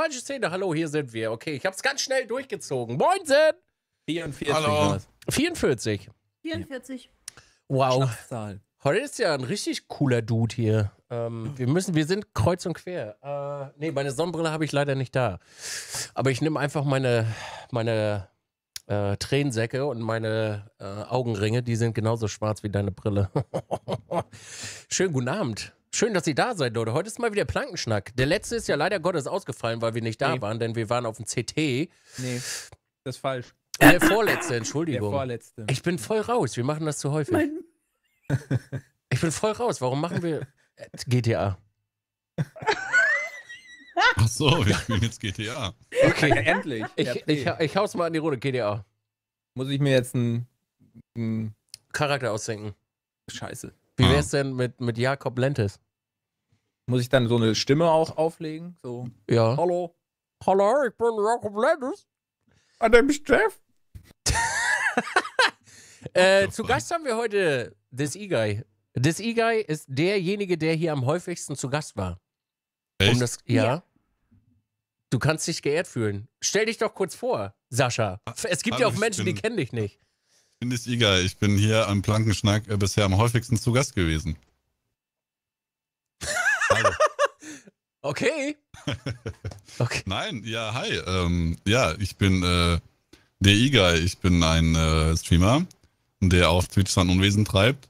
falsche Szene. Hallo, hier sind wir. Okay, ich habe es ganz schnell durchgezogen. Moinsen! 44. Hallo. 44. 44. Wow. Heute ist ja ein richtig cooler Dude hier. Ähm, wir müssen, wir sind kreuz und quer. Äh, nee, meine Sonnenbrille habe ich leider nicht da. Aber ich nehme einfach meine, meine äh, Tränensäcke und meine äh, Augenringe, die sind genauso schwarz wie deine Brille. Schönen guten Abend. Schön, dass ihr da seid, Leute. Heute ist mal wieder Plankenschnack. Der letzte ist ja leider Gottes ausgefallen, weil wir nicht da nee. waren, denn wir waren auf dem CT. Nee, das ist falsch. Der vorletzte, Entschuldigung. Der vorletzte. Ich bin voll raus. Wir machen das zu häufig. Mein ich bin voll raus. Warum machen wir äh, GTA? Ach so, wir spielen jetzt GTA. Okay, endlich. Ich, ich, ich hau's mal an die Runde GTA. Muss ich mir jetzt einen, einen Charakter ausdenken? Scheiße. Wie ah. wäre es denn mit, mit Jakob Lentes? Muss ich dann so eine Stimme auch auflegen? So, ja. Hallo. Hallo, ich bin Jakob Lentes. An dem Chef. äh, zu Gast haben wir heute E-Guy. Igai. E-Guy ist derjenige, der hier am häufigsten zu Gast war. Echt? Um das, ja. ja. Du kannst dich geehrt fühlen. Stell dich doch kurz vor, Sascha. Ah, es gibt Hallo, ja auch Menschen, die kennen dich nicht bin es Iga. Ich bin hier am Plankenschnack äh, bisher am häufigsten zu Gast gewesen. Hallo. Okay. okay. Nein, ja, hi. Ähm, ja, ich bin äh, der Iga. Ich bin ein äh, Streamer, der auf Twitch sein Unwesen treibt.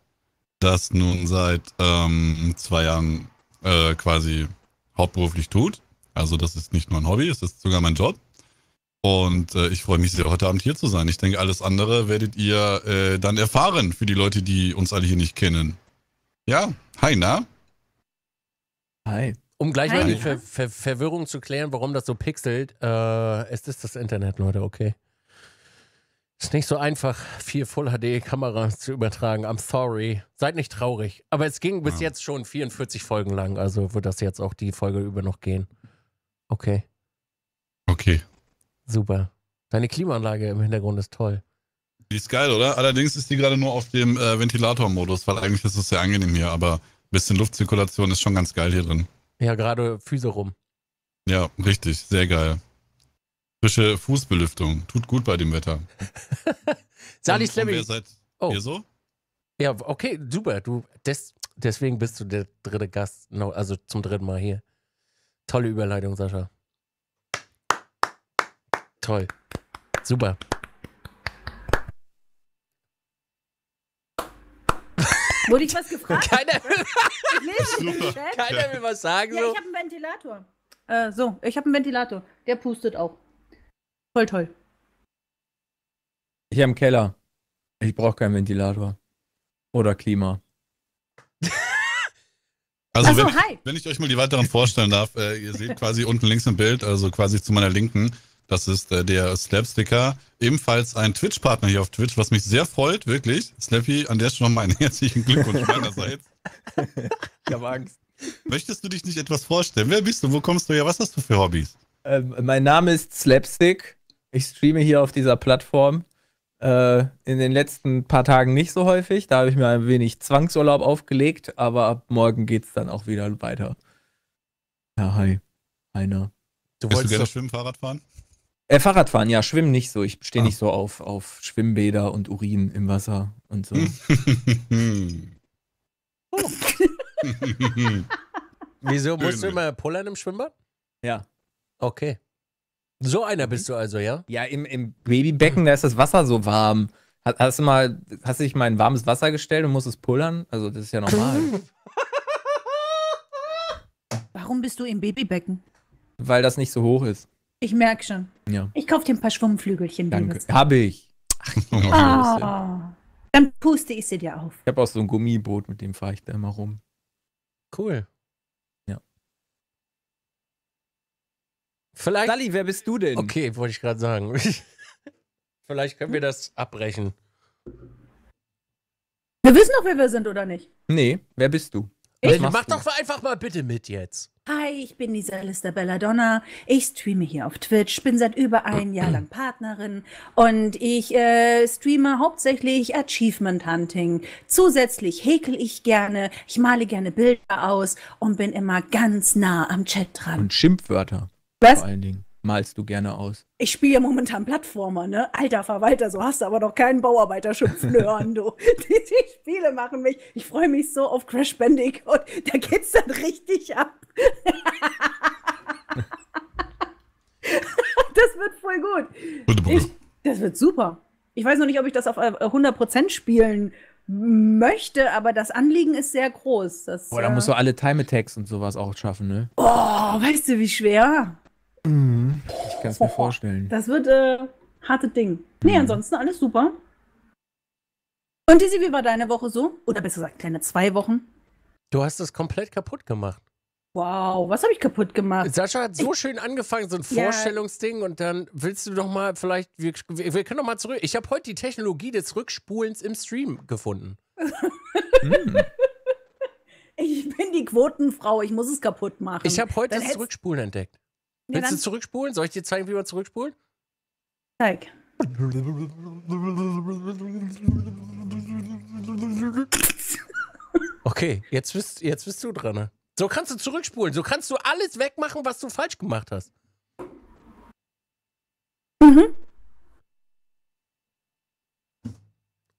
Das nun seit ähm, zwei Jahren äh, quasi hauptberuflich tut. Also das ist nicht nur ein Hobby, es ist sogar mein Job. Und äh, ich freue mich sehr, heute Abend hier zu sein. Ich denke, alles andere werdet ihr äh, dann erfahren für die Leute, die uns alle hier nicht kennen. Ja, hi, na? Hi. Um gleich hi. mal die Ver Ver Verwirrung zu klären, warum das so pixelt, äh, es ist das Internet, Leute, okay. Ist nicht so einfach, vier Full HD-Kameras zu übertragen. I'm sorry. Seid nicht traurig. Aber es ging bis ja. jetzt schon 44 Folgen lang, also wird das jetzt auch die Folge über noch gehen. Okay. Okay. Super. Deine Klimaanlage im Hintergrund ist toll. Die ist geil, oder? Allerdings ist die gerade nur auf dem äh, Ventilatormodus, weil eigentlich ist es sehr angenehm hier, aber ein bisschen Luftzirkulation ist schon ganz geil hier drin. Ja, gerade Füße rum. Ja, richtig, sehr geil. Frische Fußbelüftung, tut gut bei dem Wetter. Sali Slemmy. Oh. Ihr so? Ja, okay, super. Du, des, deswegen bist du der dritte Gast, also zum dritten Mal hier. Tolle Überleitung, Sascha toll. Super. Wurde ich was gefragt? Keiner will, will was sagen. Ja, so. ich habe einen Ventilator. Äh, so, ich habe einen Ventilator. Der pustet auch. Voll toll. Ich Hier einen Keller. Ich brauche keinen Ventilator. Oder Klima. Also, also wenn, wenn, ich euch mal die weiteren vorstellen darf, äh, ihr seht quasi unten links im Bild, also quasi zu meiner Linken, das ist äh, der Slapsticker, ebenfalls ein Twitch-Partner hier auf Twitch, was mich sehr freut, wirklich. Slappy, an der Stelle nochmal einen herzlichen Glückwunsch meinerseits. ich habe Angst. Möchtest du dich nicht etwas vorstellen? Wer bist du? Wo kommst du her? Was hast du für Hobbys? Ähm, mein Name ist Slapstick. Ich streame hier auf dieser Plattform. Äh, in den letzten paar Tagen nicht so häufig. Da habe ich mir ein wenig Zwangsurlaub aufgelegt, aber ab morgen geht es dann auch wieder weiter. Ja, hi. Einer. Du Bist wolltest du gerne doch, Schwimmen, Fahrrad fahren? Äh, Fahrradfahren, ja, schwimmen nicht so. Ich stehe ah. nicht so auf, auf Schwimmbäder und Urin im Wasser und so. oh. Wieso musst du immer pullern im Schwimmbad? Ja. Okay. So einer mhm. bist du also, ja? Ja, im, im Babybecken, da ist das Wasser so warm. Hast, hast, du mal, hast du dich mal in warmes Wasser gestellt und musst es pullern? Also, das ist ja normal. Warum bist du im Babybecken? Weil das nicht so hoch ist. Ich merke schon. Ja. Ich kaufe dir ein paar Schwummflügelchen. Danke. Habe ich. Ah, dann puste ich sie dir auf. Ich habe auch so ein Gummiboot, mit dem fahre ich da immer rum. Cool. Ja. Vielleicht. Sally, wer bist du denn? Okay, wollte ich gerade sagen. Vielleicht können wir das abbrechen. Wir wissen doch, wer wir sind, oder nicht? Nee, wer bist du? Ich mach du? doch einfach mal bitte mit jetzt. Hi, ich bin die Salista Belladonna. Ich streame hier auf Twitch, bin seit über ein Jahr lang Partnerin und ich äh, streame hauptsächlich Achievement Hunting. Zusätzlich häkel ich gerne, ich male gerne Bilder aus und bin immer ganz nah am Chat dran. Und Schimpfwörter. Was? Vor allen Dingen malst du gerne aus? Ich spiele ja momentan Plattformer, ne? Alter Verwalter, so hast du aber doch keinen Bauarbeiter schimpfen hören, du. Die, die, Spiele machen mich. Ich freue mich so auf Crash Bandicoot. Da geht's dann richtig ab. das wird voll gut. Ich, das wird super. Ich weiß noch nicht, ob ich das auf 100% äh, spielen möchte, aber das Anliegen ist sehr groß. Das, Boah, da äh, musst du alle Time Attacks und sowas auch schaffen, ne? Oh, weißt du, wie schwer? Mhm. Ich kann es mir vorstellen. Das wird äh, harte Ding. Nee, mhm. ansonsten alles super. Und Dizzy, wie war deine Woche so? Oder besser gesagt, kleine zwei Wochen? Du hast es komplett kaputt gemacht. Wow, was habe ich kaputt gemacht? Sascha hat so ich, schön angefangen, so ein yeah. Vorstellungsding und dann willst du doch mal vielleicht, wir, wir können doch mal zurück. Ich habe heute die Technologie des Rückspulens im Stream gefunden. mm. Ich bin die Quotenfrau, ich muss es kaputt machen. Ich habe heute dann das Rückspulen entdeckt. Willst du zurückspulen? Soll ich dir zeigen, wie man zurückspulen? Zeig. Okay, jetzt bist, jetzt bist du dran. Ne? So kannst du zurückspulen. So kannst du alles wegmachen, was du falsch gemacht hast. Mhm.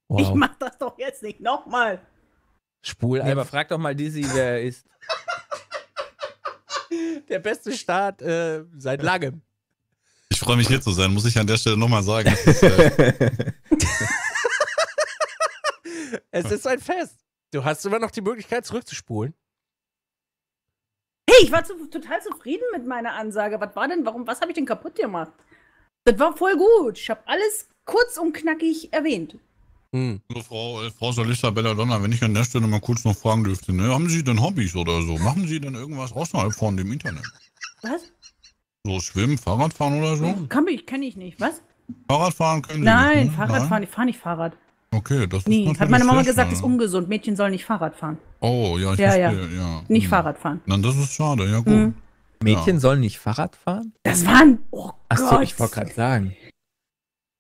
Wow. Ich mach das doch jetzt nicht nochmal. Spul einfach. aber frag doch mal Dizzy, wer er ist. Der beste Start äh, seit langem. Ich freue mich hier zu sein, muss ich an der Stelle nochmal sagen. Ist, äh es ist ein Fest. Du hast immer noch die Möglichkeit, zurückzuspulen. Hey, ich war zu, total zufrieden mit meiner Ansage. Was war denn, warum, was habe ich denn kaputt gemacht? Das war voll gut. Ich habe alles kurz und knackig erwähnt. Hm. Also Frau, äh, Frau Salissa Belladonna, wenn ich an der Stelle mal kurz noch fragen dürfte, ne, haben Sie denn Hobbys oder so? Machen Sie denn irgendwas außerhalb von dem Internet? Was? So Schwimmen, Fahrradfahren oder so? Hm, kann ich, kann ich nicht. Was? Fahrradfahren können Sie Nein, ne? nicht, ne? Fahrradfahren, ich fahre nicht Fahrrad. Okay, das nee, hat meine Mama gesagt, ist ne? ungesund. Mädchen sollen nicht Fahrrad fahren. Oh, ja, ich ja, verstehe, ja. ja. Nicht hm. Fahrrad fahren. Nein, das ist schade, ja gut. Hm. Mädchen ja. sollen nicht Fahrrad fahren? Das waren, oh Achso, ich wollte gerade sagen.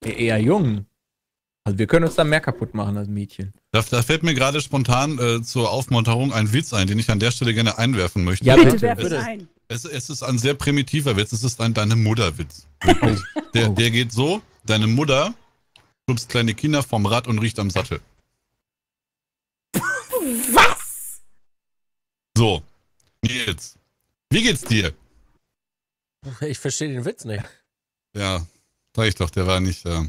E-, eher jung. Also wir können uns da mehr kaputt machen als Mädchen. Da, da fällt mir gerade spontan äh, zur Aufmunterung ein Witz ein, den ich an der Stelle gerne einwerfen möchte. Ja, bitte, bitte. bitte. Es, es, ist ein sehr primitiver Witz, es ist ein Deine Mutter-Witz. Der, oh. der geht so, deine Mutter schubst kleine Kinder vom Rad und riecht am Sattel. Was? So, Nils, wie geht's dir? Ich verstehe den Witz nicht. Ja, sag ich doch, der war nicht... Äh,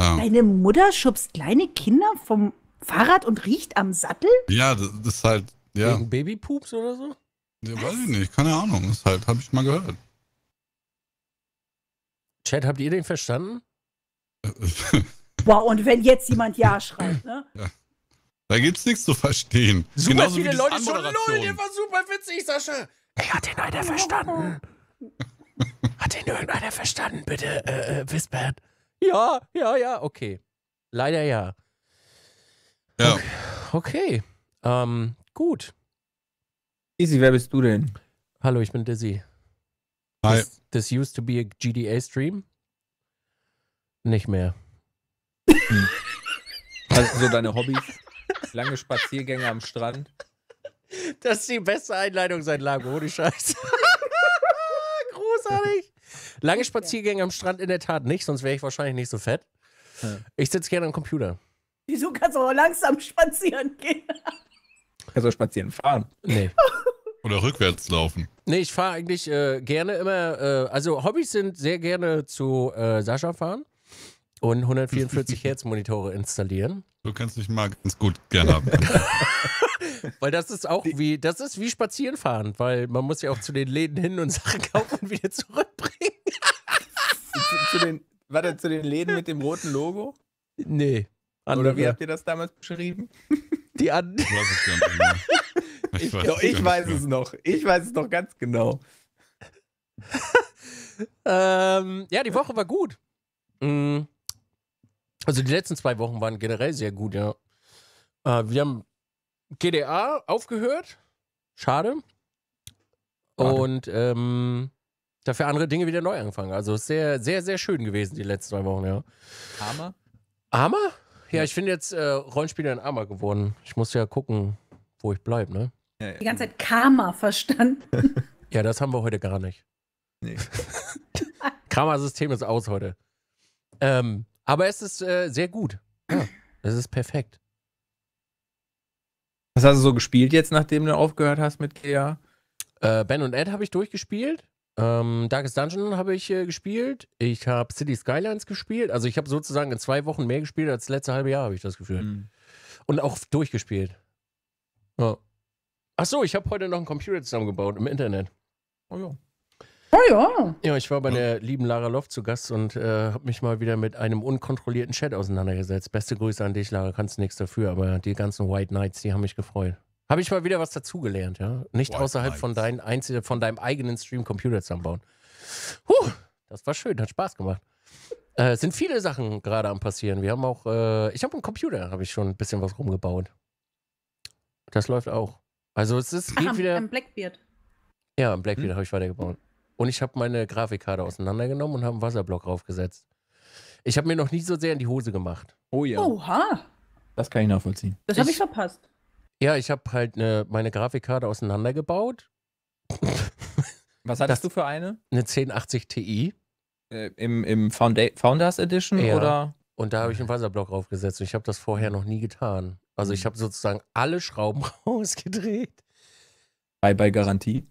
ja. Ah. Deine Mutter schubst kleine Kinder vom Fahrrad und riecht am Sattel? Ja, das ist halt. Ja. Wegen Babypups oder so? Ja, weiß ich nicht, keine Ahnung. Das ist halt, habe ich mal gehört. Chat, habt ihr den verstanden? Boah, und wenn jetzt jemand Ja schreibt, ne? Ja. Da gibt's nichts zu verstehen. Super Genauso viele Leute schon null, der war super witzig, Sascha. Ey, hat den einer verstanden? hat den irgendeiner verstanden, bitte, äh, äh, Wispert? Ja, ja, ja, okay. Leider ja. Ja. Okay. okay. Ähm, gut. Easy, wer bist du denn? Hallo, ich bin Dizzy. Hi. This, this used to be a GDA-Stream. Nicht mehr. Hm. Also deine Hobbys? Lange Spaziergänge am Strand. Das ist die beste Einleitung seit langem, ohne Scheiße. Lange Spaziergänge am Strand in der Tat nicht, sonst wäre ich wahrscheinlich nicht so fett. Ja. Ich sitze gerne am Computer. Wieso kannst du aber langsam spazieren gehen? Also spazieren fahren. Nee. Oder rückwärts laufen. Nee, ich fahre eigentlich äh, gerne immer, äh, also Hobbys sind sehr gerne zu äh, Sascha fahren und 144 Hertz Monitore installieren. Du kannst dich mal ganz gut gerne haben. weil das ist auch wie, das ist wie Spazierenfahren, weil man muss ja auch zu den Läden hin und Sachen kaufen und wieder zurückbringen zu, zu, den, warte, zu den Läden mit dem roten Logo? Nee. Andere. Oder wie habt ihr das damals beschrieben? Die an ich, ich, ich, weiß, doch, ich weiß es noch. Ich weiß es noch ganz genau. ähm, ja, die Woche war gut. Mhm. Also die letzten zwei Wochen waren generell sehr gut, ja. Äh, wir haben GDA aufgehört. Schade. Schade. Und ähm, Dafür andere Dinge wieder neu angefangen. Also sehr, sehr, sehr schön gewesen die letzten zwei Wochen, ja. Armer? Armer? Ja, ja. ich finde jetzt äh, Rollenspieler in Armer geworden. Ich muss ja gucken, wo ich bleibe, ne? Ja, ja. Die ganze Zeit Karma verstanden. ja, das haben wir heute gar nicht. Nee. Karma-System ist aus heute. Ähm, aber es ist äh, sehr gut. Ja, es ist perfekt. Was hast du so gespielt jetzt, nachdem du aufgehört hast mit Kea? Äh, ben und Ed habe ich durchgespielt. Ähm, Darkest Dungeon habe ich äh, gespielt. Ich habe City Skylines gespielt. Also ich habe sozusagen in zwei Wochen mehr gespielt als das letzte halbe Jahr, habe ich das Gefühl. Mhm. Und auch durchgespielt. Ja. Ach ich habe heute noch einen Computer zusammengebaut im Internet. Oh ja. Oh ja. Ja, ich war bei der lieben Lara Loft zu Gast und äh, habe mich mal wieder mit einem unkontrollierten Chat auseinandergesetzt. Beste Grüße an dich, Lara, kannst nichts dafür, aber die ganzen White Knights, die haben mich gefreut. Habe ich mal wieder was dazugelernt, ja. Nicht White außerhalb von, dein einzel von deinem eigenen Stream Computer zusammenbauen. Huh, das war schön, hat Spaß gemacht. Äh, sind viele Sachen gerade am passieren. Wir haben auch, äh, ich habe einen Computer, habe ich schon ein bisschen was rumgebaut. Das läuft auch. Also es ist Ach, geht am, wieder. Am Blackbeard. Ja, ein Blackbeard hm. habe ich weitergebaut. Und ich habe meine Grafikkarte auseinandergenommen und habe einen Wasserblock draufgesetzt. Ich habe mir noch nie so sehr in die Hose gemacht. Oh ja. Oha. Das kann ich nachvollziehen. Das habe ich, ich verpasst. Ja, ich habe halt eine, meine Grafikkarte auseinandergebaut. Was hattest das, du für eine? Eine 1080 Ti. Äh, Im im Founda Founders Edition ja. oder? Und da habe ich einen Wasserblock draufgesetzt. Ich habe das vorher noch nie getan. Also ich hm. habe sozusagen alle Schrauben rausgedreht. Bei, bei Garantie?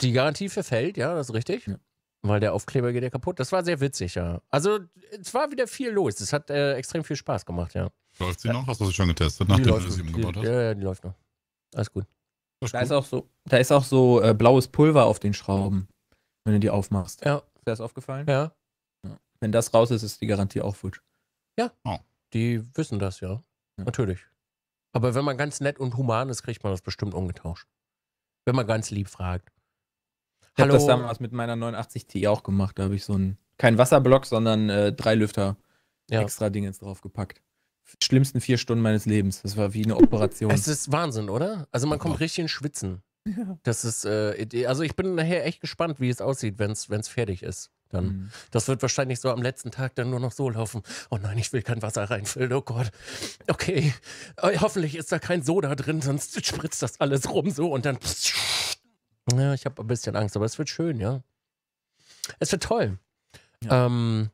Die Garantie verfällt, ja, das ist richtig. Ja. Weil der Aufkleber geht ja kaputt. Das war sehr witzig, ja. Also es war wieder viel los. Es hat äh, extrem viel Spaß gemacht, ja. Läuft sie ja. noch? Hast du sie schon getestet, nachdem du sie umgebaut hast? Ja, ja, die läuft noch. Alles gut. Ist da ist auch so, da ist auch so äh, blaues Pulver auf den Schrauben, wenn du die aufmachst. Ja. Ist dir das aufgefallen? Ja. ja. Wenn das raus ist, ist die Garantie auch futsch. Ja. Oh. Die wissen das, ja. ja. Natürlich. Aber wenn man ganz nett und human ist, kriegt man das bestimmt umgetauscht. Wenn man ganz lieb fragt. Ich habe das damals mit meiner 89 Ti auch gemacht. Da habe ich so einen, kein Wasserblock, sondern äh, drei Lüfter ja. extra Dingens draufgepackt schlimmsten vier Stunden meines Lebens. Das war wie eine Operation. Es ist Wahnsinn, oder? Also man kommt richtig ins Schwitzen. Ja. Das ist, äh, also ich bin nachher echt gespannt, wie es aussieht, wenn es fertig ist. Dann. Mhm. Das wird wahrscheinlich so am letzten Tag dann nur noch so laufen. Oh nein, ich will kein Wasser reinfüllen. Oh Gott. Okay. Äh, hoffentlich ist da kein Soda drin, sonst spritzt das alles rum so und dann. Ja, ich habe ein bisschen Angst, aber es wird schön, ja. Es wird toll. Ja. Ähm,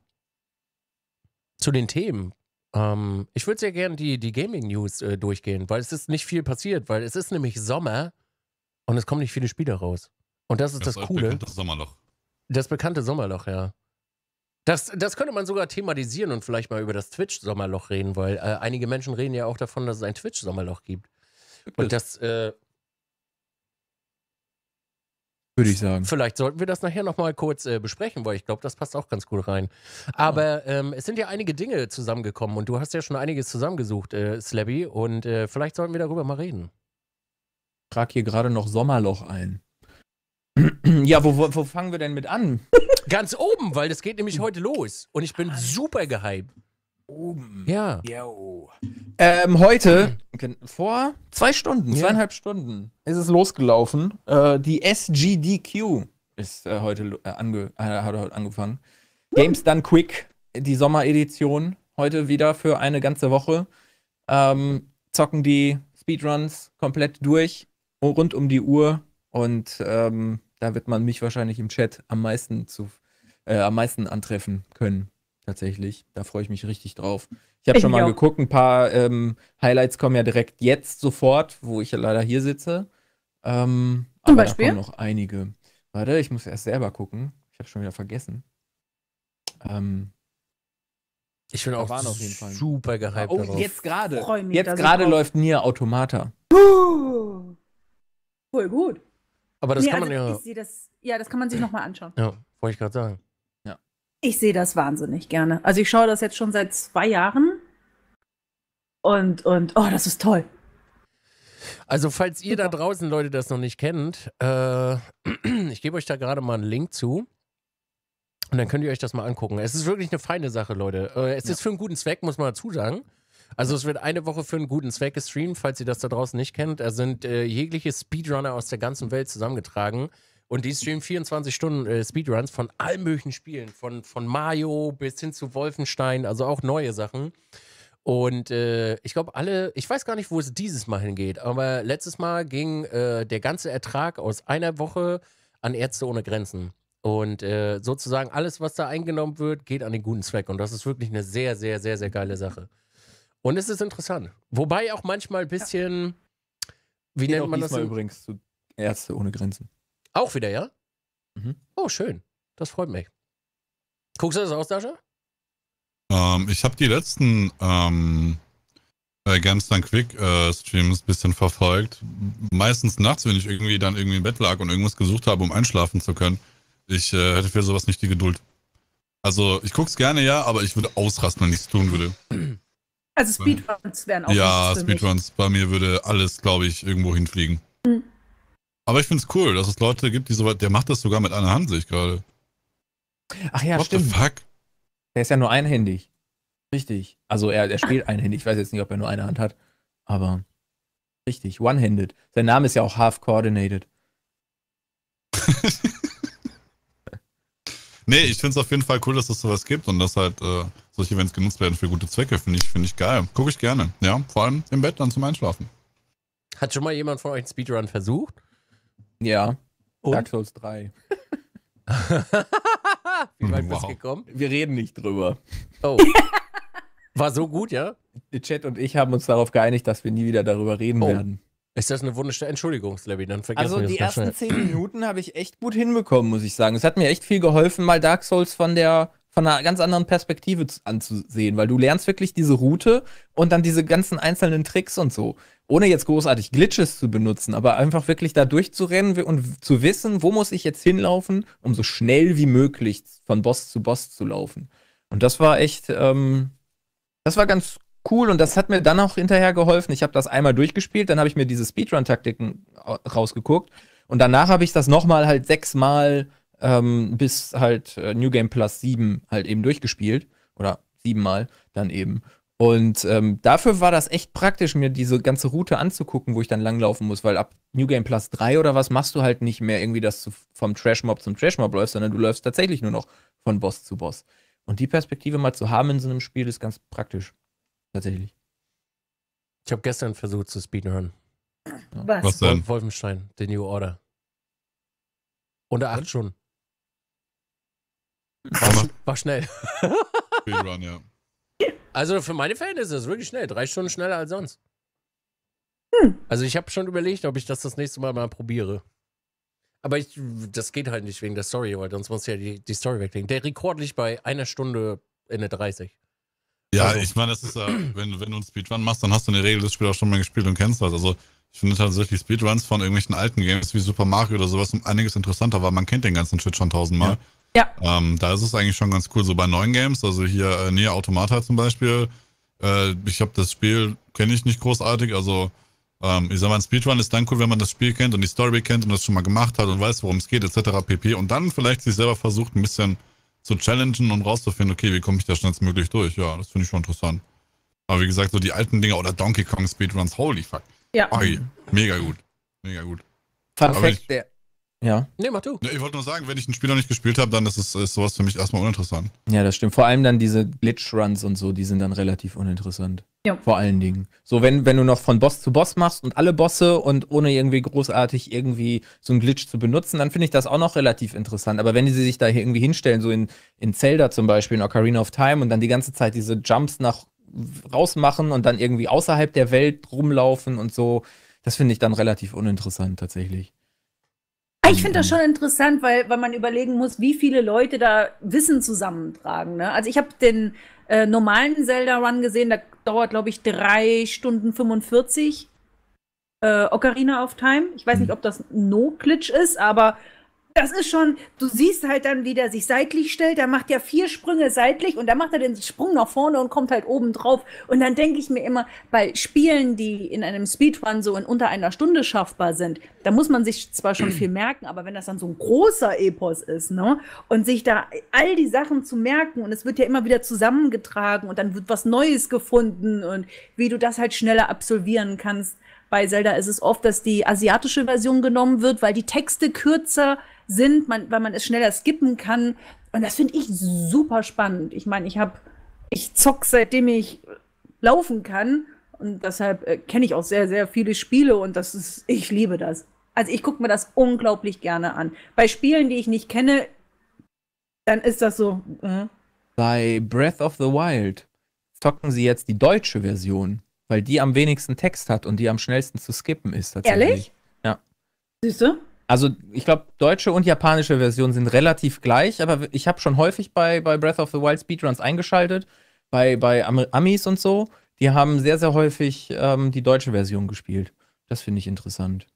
zu den Themen. Ähm, ich würde sehr gerne die, die Gaming-News äh, durchgehen, weil es ist nicht viel passiert, weil es ist nämlich Sommer und es kommen nicht viele Spiele raus. Und das ist das, das Coole. Das bekannte Sommerloch. Das bekannte Sommerloch, ja. Das, das könnte man sogar thematisieren und vielleicht mal über das Twitch-Sommerloch reden, weil äh, einige Menschen reden ja auch davon, dass es ein Twitch-Sommerloch gibt. Und das, äh, würde ich sagen. Vielleicht sollten wir das nachher nochmal kurz äh, besprechen, weil ich glaube, das passt auch ganz gut rein. Aber ähm, es sind ja einige Dinge zusammengekommen und du hast ja schon einiges zusammengesucht, äh, Slabby, und äh, vielleicht sollten wir darüber mal reden. Ich trage hier gerade noch Sommerloch ein. ja, wo, wo, wo fangen wir denn mit an? ganz oben, weil das geht nämlich heute los und ich bin super gehypt oben. Ja. Oh. Ähm, heute, hm. vor zwei Stunden, ja. zweieinhalb Stunden, ist es losgelaufen. Äh, die SGDQ ist äh, heute äh, ange äh, hat heute angefangen. Games Done Quick, die Sommeredition, heute wieder für eine ganze Woche. Ähm, zocken die Speedruns komplett durch, rund um die Uhr. Und ähm, da wird man mich wahrscheinlich im Chat am meisten zu äh, am meisten antreffen können tatsächlich. Da freue ich mich richtig drauf. Ich habe schon mal auch. geguckt, ein paar ähm, Highlights kommen ja direkt jetzt sofort, wo ich ja leider hier sitze. Ähm, Zum Beispiel? Da kommen noch einige. Warte, ich muss erst selber gucken. Ich habe schon wieder vergessen. Ähm, ich bin auch auf jeden Fall. super gehypt ah, oh, darauf. jetzt gerade. Jetzt gerade läuft Nier Automata. Puh. Voll gut. Aber das nee, kann also man ja. Das, ja, das kann man sich nochmal anschauen. Ja, wollte ich gerade sagen. Ich sehe das wahnsinnig gerne. Also ich schaue das jetzt schon seit zwei Jahren. Und, und, oh, das ist toll. Also, falls ihr da draußen, Leute, das noch nicht kennt, äh, ich gebe euch da gerade mal einen Link zu. Und dann könnt ihr euch das mal angucken. Es ist wirklich eine feine Sache, Leute. Äh, es ja. ist für einen guten Zweck, muss man dazu sagen. Also es wird eine Woche für einen guten Zweck gestreamt, falls ihr das da draußen nicht kennt. Da sind äh, jegliche Speedrunner aus der ganzen Welt zusammengetragen. Und die streamen 24 Stunden äh, Speedruns von allen möglichen Spielen, von, von Mario bis hin zu Wolfenstein, also auch neue Sachen. Und äh, ich glaube, alle, ich weiß gar nicht, wo es dieses Mal hingeht, aber letztes Mal ging äh, der ganze Ertrag aus einer Woche an Ärzte ohne Grenzen. Und äh, sozusagen alles, was da eingenommen wird, geht an den guten Zweck. Und das ist wirklich eine sehr, sehr, sehr, sehr geile Sache. Und es ist interessant. Wobei auch manchmal ein bisschen, ja. wie geht nennt man das? Übrigens zu Ärzte ohne Grenzen. Auch wieder, ja? Mhm. Oh, schön. Das freut mich. Guckst du das aus, Dasha? Ähm, ich habe die letzten ähm, äh, Gamstern Quick äh, Streams ein bisschen verfolgt. Meistens nachts, wenn ich irgendwie dann irgendwie im Bett lag und irgendwas gesucht habe, um einschlafen zu können. Ich äh, hätte für sowas nicht die Geduld. Also, ich gucke es gerne, ja, aber ich würde ausrasten, wenn ich es tun würde. Also Speedruns wären auch Ja, Speedruns. Bei mir würde alles, glaube ich, irgendwo hinfliegen. Mhm. Aber ich finde es cool, dass es Leute gibt, die so weit, der macht das sogar mit einer Hand, sehe ich gerade. Ach ja, What stimmt. The fuck? Der ist ja nur einhändig. Richtig. Also er, er spielt einhändig. Ich weiß jetzt nicht, ob er nur eine Hand hat, aber richtig, one-handed. Sein Name ist ja auch half coordinated. nee, ich finde es auf jeden Fall cool, dass es sowas gibt und dass halt äh, solche Events genutzt werden für gute Zwecke. Finde ich, find ich geil. Gucke ich gerne. Ja, vor allem im Bett dann zum Einschlafen. Hat schon mal jemand von euch einen Speedrun versucht? Ja. Und? Dark Souls 3. Wie weit wow. bist du gekommen? Wir reden nicht drüber. Oh. War so gut, ja? Der Chat und ich haben uns darauf geeinigt, dass wir nie wieder darüber reden oh. werden. Ist das eine wunderschöne Entschuldigung, Slabby, dann vergessen Also die ersten zehn Minuten habe ich echt gut hinbekommen, muss ich sagen. Es hat mir echt viel geholfen, mal Dark Souls von der von einer ganz anderen Perspektive anzusehen, weil du lernst wirklich diese Route und dann diese ganzen einzelnen Tricks und so ohne jetzt großartig Glitches zu benutzen, aber einfach wirklich da durchzurennen und zu wissen, wo muss ich jetzt hinlaufen, um so schnell wie möglich von Boss zu Boss zu laufen. Und das war echt, ähm, das war ganz cool und das hat mir dann auch hinterher geholfen. Ich habe das einmal durchgespielt, dann habe ich mir diese Speedrun-Taktiken äh, rausgeguckt und danach habe ich das nochmal halt sechsmal ähm, bis halt äh, New Game Plus 7 halt eben durchgespielt oder siebenmal dann eben. Und ähm, dafür war das echt praktisch, mir diese ganze Route anzugucken, wo ich dann langlaufen muss, weil ab New Game Plus 3 oder was machst du halt nicht mehr irgendwie, dass du vom Trash Mob zum Trash Mob läufst, sondern du läufst tatsächlich nur noch von Boss zu Boss. Und die Perspektive mal zu haben in so einem Spiel ist ganz praktisch. Tatsächlich. Ich habe gestern versucht zu speedrun. Was? was denn? Wolfenstein, The New Order. Unter acht schon. War, war schnell. Speedrun, ja. Also für meine Fans ist das wirklich schnell. Drei Stunden schneller als sonst. Hm. Also ich habe schon überlegt, ob ich das das nächste Mal mal probiere. Aber ich, das geht halt nicht wegen der Story, weil sonst muss ja die, die Story weglegen. Der Rekord liegt bei einer Stunde in der 30. Ja, also. ich meine, das ist ja, wenn, wenn du einen Speedrun machst, dann hast du in der Regel das Spiel auch schon mal gespielt und kennst das. Also ich finde tatsächlich halt Speedruns von irgendwelchen alten Games wie Super Mario oder sowas um einiges interessanter, weil man kennt den ganzen Shit schon tausendmal. Ja. Ja. Ähm, da ist es eigentlich schon ganz cool. So bei neuen Games, also hier äh, Nier Automata zum Beispiel, äh, ich habe das Spiel, kenne ich nicht großartig, also ähm, ich sag mal, ein Speedrun ist dann cool, wenn man das Spiel kennt und die Story kennt und das schon mal gemacht hat und weiß, worum es geht, etc. pp. Und dann vielleicht sich selber versucht, ein bisschen zu challengen und rauszufinden, okay, wie komme ich da schnellstmöglich durch? Ja, das finde ich schon interessant. Aber wie gesagt, so die alten Dinger oder Donkey Kong Speedruns, holy fuck. Ja. Oi, mega gut. Mega gut. Perfekt, Fact, der, ja. Nee, mach du. Ja, ich wollte nur sagen, wenn ich ein Spiel noch nicht gespielt habe, dann ist, es, ist sowas für mich erstmal uninteressant. Ja, das stimmt. Vor allem dann diese Glitch-Runs und so, die sind dann relativ uninteressant. Ja. Vor allen Dingen. So, wenn, wenn du noch von Boss zu Boss machst und alle Bosse und ohne irgendwie großartig irgendwie so einen Glitch zu benutzen, dann finde ich das auch noch relativ interessant. Aber wenn die sich da hier irgendwie hinstellen, so in, in Zelda zum Beispiel, in Ocarina of Time und dann die ganze Zeit diese Jumps nach rausmachen und dann irgendwie außerhalb der Welt rumlaufen und so, das finde ich dann relativ uninteressant tatsächlich. Ah, ich finde das schon interessant, weil, weil man überlegen muss, wie viele Leute da Wissen zusammentragen. Ne? Also ich habe den äh, normalen Zelda-Run gesehen, da dauert, glaube ich, drei Stunden 45 äh, Ocarina of Time. Ich weiß nicht, mhm. ob das No-Glitch ist, aber das ist schon, du siehst halt dann, wie der sich seitlich stellt. Der macht ja vier Sprünge seitlich und dann macht er den Sprung nach vorne und kommt halt oben drauf. Und dann denke ich mir immer, bei Spielen, die in einem Speedrun so in unter einer Stunde schaffbar sind, da muss man sich zwar schon viel merken, aber wenn das dann so ein großer Epos ist, ne? Und sich da all die Sachen zu merken und es wird ja immer wieder zusammengetragen und dann wird was Neues gefunden und wie du das halt schneller absolvieren kannst. Bei Zelda ist es oft, dass die asiatische Version genommen wird, weil die Texte kürzer sind sind, man, weil man es schneller skippen kann. Und das finde ich super spannend. Ich meine, ich habe, ich zock seitdem ich laufen kann und deshalb äh, kenne ich auch sehr, sehr viele Spiele und das ist, ich liebe das. Also ich gucke mir das unglaublich gerne an. Bei Spielen, die ich nicht kenne, dann ist das so. Äh. Bei Breath of the Wild zocken sie jetzt die deutsche Version, weil die am wenigsten Text hat und die am schnellsten zu skippen ist. Tatsächlich. Ehrlich? Ja. Siehst du? Also ich glaube, deutsche und japanische Versionen sind relativ gleich, aber ich habe schon häufig bei, bei Breath of the Wild Speedruns eingeschaltet, bei, bei Am Amis und so. Die haben sehr, sehr häufig ähm, die deutsche Version gespielt. Das finde ich interessant.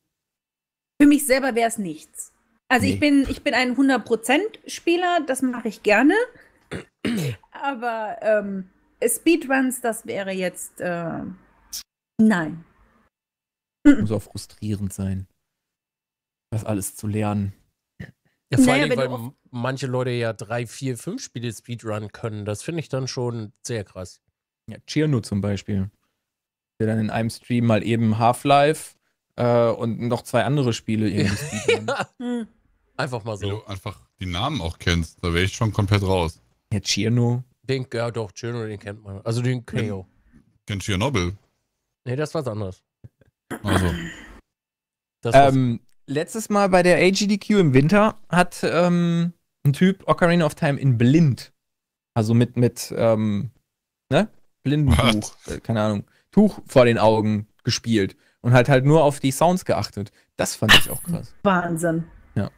Für mich selber wäre es nichts. Also nee. ich, bin, ich bin ein 100%-Spieler, das mache ich gerne. Aber ähm, Speedruns, das wäre jetzt... Äh, nein. Muss auch frustrierend sein das alles zu lernen. Ja, vor naja, allem, weil manche Leute ja drei, vier, fünf Spiele Speedrun können. Das finde ich dann schon sehr krass. Ja, Chirno zum Beispiel. Der dann in einem Stream mal eben Half-Life äh, und noch zwei andere Spiele irgendwie ja. Einfach mal so. Wenn du einfach die Namen auch kennst, da wäre ich schon komplett raus. Ja, Chirno. Den, ja doch, Chirno, den kennt man. Also den hm. Keo. Den Tschernobyl. Nee, das ist was anderes. Also. Das ähm, letztes Mal bei der AGDQ im Winter hat ähm, ein Typ Ocarina of Time in blind. Also mit, mit, ähm, ne? Blindenbuch, äh, keine Ahnung, Tuch vor den Augen gespielt und halt halt nur auf die Sounds geachtet. Das fand ich auch krass. Wahnsinn. Ja.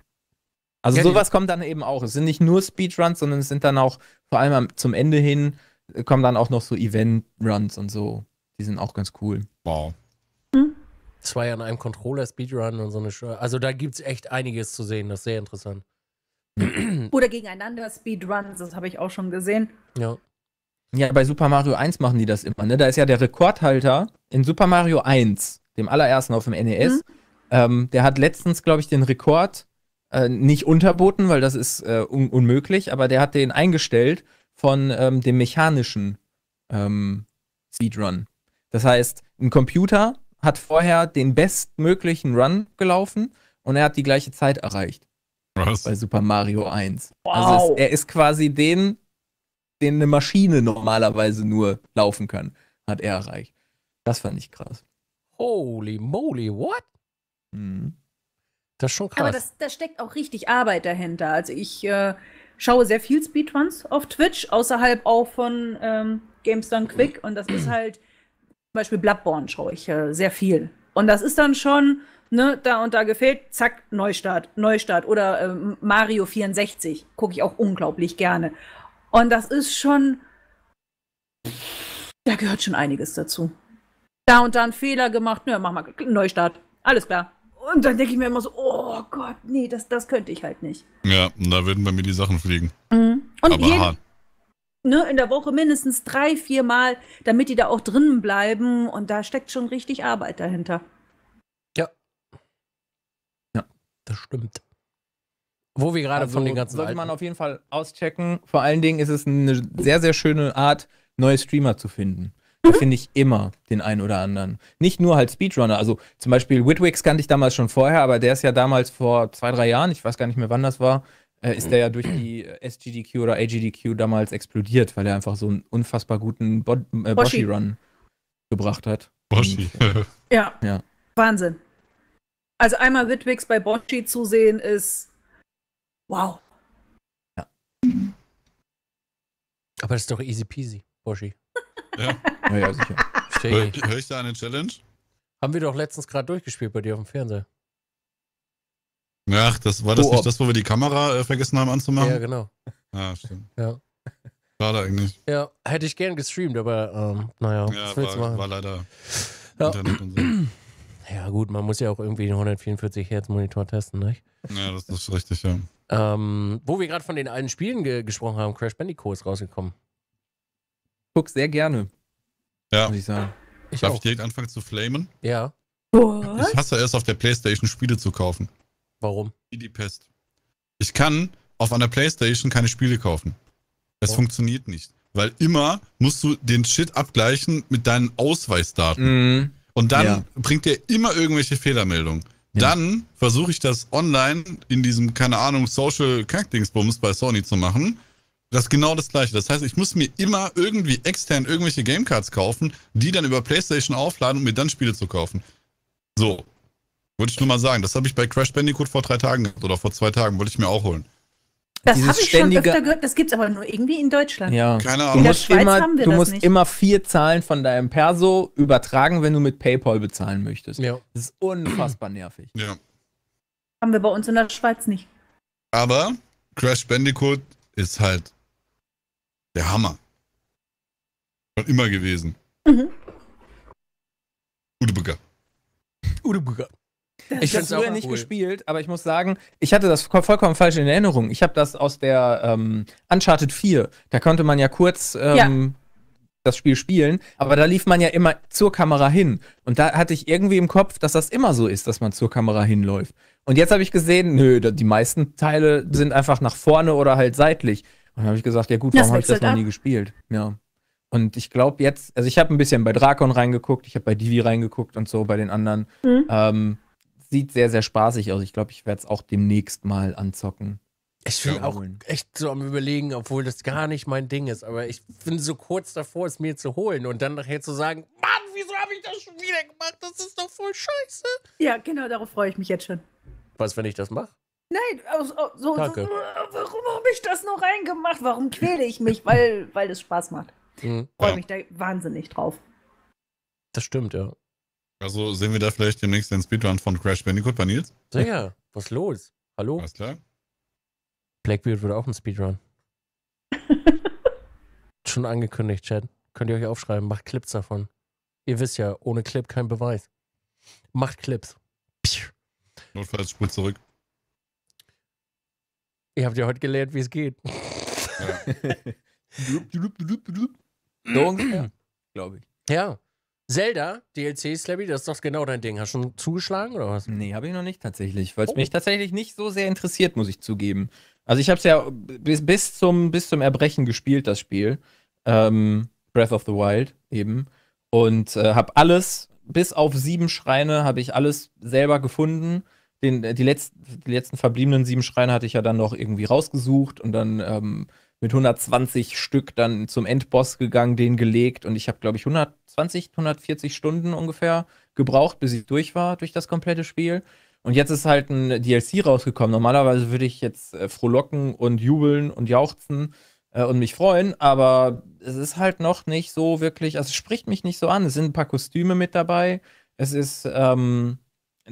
Also ja, sowas kommt dann eben auch. Es sind nicht nur Speedruns, sondern es sind dann auch, vor allem am, zum Ende hin, äh, kommen dann auch noch so Event-Runs und so. Die sind auch ganz cool. Wow. Zwei an einem Controller Speedrun und so eine Show. Also da gibt es echt einiges zu sehen, das ist sehr interessant. Oder gegeneinander Speedruns, das habe ich auch schon gesehen. Ja. Ja, bei Super Mario 1 machen die das immer, ne? Da ist ja der Rekordhalter in Super Mario 1, dem allerersten auf dem NES. Mhm. Ähm, der hat letztens, glaube ich, den Rekord äh, nicht unterboten, weil das ist äh, un unmöglich, aber der hat den eingestellt von ähm, dem mechanischen ähm, Speedrun. Das heißt, ein Computer hat vorher den bestmöglichen Run gelaufen und er hat die gleiche Zeit erreicht. Was? Bei Super Mario 1. Wow. Also es, er ist quasi den, den eine Maschine normalerweise nur laufen kann, hat er erreicht. Das fand ich krass. Holy moly, what? Mhm. Das ist schon krass. Aber das, da steckt auch richtig Arbeit dahinter. Also ich äh, schaue sehr viel Speedruns auf Twitch, außerhalb auch von ähm, GameStar Quick und das ist halt Beispiel Bloodborne schaue ich äh, sehr viel. Und das ist dann schon, ne, da und da gefällt, zack, Neustart, Neustart. Oder äh, Mario 64 gucke ich auch unglaublich gerne. Und das ist schon, da gehört schon einiges dazu. Da und da einen Fehler gemacht, ne, mach mal Neustart, alles klar. Und dann denke ich mir immer so, oh Gott, nee, das, das könnte ich halt nicht. Ja, da würden bei mir die Sachen fliegen. Mhm. Und Aber jeden, ne, in der Woche mindestens drei, vier Mal, damit die da auch drinnen bleiben. Und da steckt schon richtig Arbeit dahinter. Ja. Ja, das stimmt. Wo wir gerade also von den ganzen. Sollte man auf jeden Fall auschecken. Vor allen Dingen ist es eine sehr, sehr schöne Art, neue Streamer zu finden. Da mhm. finde ich immer den einen oder anderen. Nicht nur halt Speedrunner. Also zum Beispiel Whitwicks kannte ich damals schon vorher, aber der ist ja damals vor zwei, drei Jahren, ich weiß gar nicht mehr wann das war, äh, ist der ja durch die äh, SGDQ oder AGDQ damals explodiert, weil er einfach so einen unfassbar guten Bo äh, Boshi-Run gebracht hat. Boshi. Und, ja. ja. Wahnsinn. Also einmal Witwix bei Boshi zu sehen ist wow. Ja. Aber das ist doch easy peasy, Boshi. Ja. ja, ja sicher. Hör ich da eine Challenge? Haben wir doch letztens gerade durchgespielt bei dir auf dem Fernseher. Ach, das war das nicht das, wo wir die Kamera äh, vergessen haben anzumachen? Ja, genau. Ja, ah, stimmt. Ja. Schade eigentlich. Ja, hätte ich gern gestreamt, aber ähm, naja, ja, was willst war, machen? war leider ja. Internet und so. Ja, gut, man muss ja auch irgendwie den 144 Hertz Monitor testen, nicht? Ja, das ist richtig, ja. Ähm, wo wir gerade von den alten Spielen ge gesprochen haben, Crash Bandicoot ist rausgekommen. Guck sehr gerne. Ja. Muss ich sagen. Ich Darf auch. ich direkt anfangen zu flamen? Ja. What? Ich hasse erst auf der Playstation Spiele zu kaufen. Warum? Wie die Pest. Ich kann auf einer Playstation keine Spiele kaufen. Es oh. funktioniert nicht. Weil immer musst du den Shit abgleichen mit deinen Ausweisdaten. Mm. Und dann ja. bringt dir immer irgendwelche Fehlermeldungen. Ja. Dann versuche ich das online in diesem, keine Ahnung, Social Kackdingsbums bei Sony zu machen. Das ist genau das gleiche. Das heißt, ich muss mir immer irgendwie extern irgendwelche Gamecards kaufen, die dann über PlayStation aufladen, um mir dann Spiele zu kaufen. So. Wollte ich nur mal sagen, das habe ich bei Crash Bandicoot vor drei Tagen gehabt oder vor zwei Tagen, wollte ich mir auch holen. Das habe ich schon öfter gehört, das gibt es aber nur irgendwie in Deutschland. Ja. Keine Ahnung. Du musst, immer, du musst immer, vier Zahlen von deinem Perso übertragen, wenn du mit PayPal bezahlen möchtest. Ja. Das ist unfassbar nervig. Ja. Haben wir bei uns in der Schweiz nicht. Aber Crash Bandicoot ist halt der Hammer. Schon immer gewesen. Mhm. Udebucker. Udebucker. Ich habe es früher nicht cool. gespielt, aber ich muss sagen, ich hatte das vollkommen falsch in Erinnerung. Ich habe das aus der ähm, Uncharted 4. Da konnte man ja kurz ähm, ja. das Spiel spielen, aber da lief man ja immer zur Kamera hin. Und da hatte ich irgendwie im Kopf, dass das immer so ist, dass man zur Kamera hinläuft. Und jetzt habe ich gesehen, nö, die meisten Teile sind einfach nach vorne oder halt seitlich. Und dann habe ich gesagt, ja gut, warum habe ich das noch ab. nie gespielt? Ja. Und ich glaube jetzt, also ich habe ein bisschen bei Drakon reingeguckt, ich habe bei Divi reingeguckt und so, bei den anderen. Mhm. Ähm, sieht sehr, sehr spaßig aus. Ich glaube, ich werde es auch demnächst mal anzocken. Ich bin auch echt so am Überlegen, obwohl das gar nicht mein Ding ist. Aber ich bin so kurz davor, es mir zu holen und dann nachher zu sagen: Mann, wieso habe ich das schon wieder gemacht? Das ist doch voll scheiße. Ja, genau, darauf freue ich mich jetzt schon. Was, wenn ich das mache? Nein, so, so, so, warum habe ich das noch reingemacht? Warum quäle ich mich? Weil, weil es Spaß macht. Mhm. Freue mich da wahnsinnig drauf. Das stimmt, ja. Also sehen wir da vielleicht demnächst den Speedrun von Crash Bandicoot bei Nils? Digga, was los? Hallo? Alles klar. Blackbeard wird auch ein Speedrun. Schon angekündigt, Chad. Könnt ihr euch aufschreiben, macht Clips davon. Ihr wisst ja, ohne Clip kein Beweis. Macht Clips. Piu. Notfalls spul zurück. Ihr habt ja heute gelernt, wie es geht. Ja. so ungefähr, glaube ich. Ja. Zelda DLC Slabby, das ist doch genau dein Ding. Hast du schon zugeschlagen oder was? Nee, habe ich noch nicht tatsächlich, weil es oh. mich tatsächlich nicht so sehr interessiert, muss ich zugeben. Also ich habe es ja bis, bis, zum, bis zum Erbrechen gespielt, das Spiel. Ähm, Breath of the Wild eben. Und äh, habe alles, bis auf sieben Schreine, habe ich alles selber gefunden. Den, die, letzten, die letzten verbliebenen sieben Schreine hatte ich ja dann noch irgendwie rausgesucht und dann ähm, mit 120 Stück dann zum Endboss gegangen, den gelegt und ich habe, glaube ich, 120, 140 Stunden ungefähr gebraucht, bis ich durch war durch das komplette Spiel. Und jetzt ist halt ein DLC rausgekommen. Normalerweise würde ich jetzt äh, frohlocken und jubeln und jauchzen äh, und mich freuen, aber es ist halt noch nicht so wirklich, also es spricht mich nicht so an. Es sind ein paar Kostüme mit dabei. Es ist, ähm,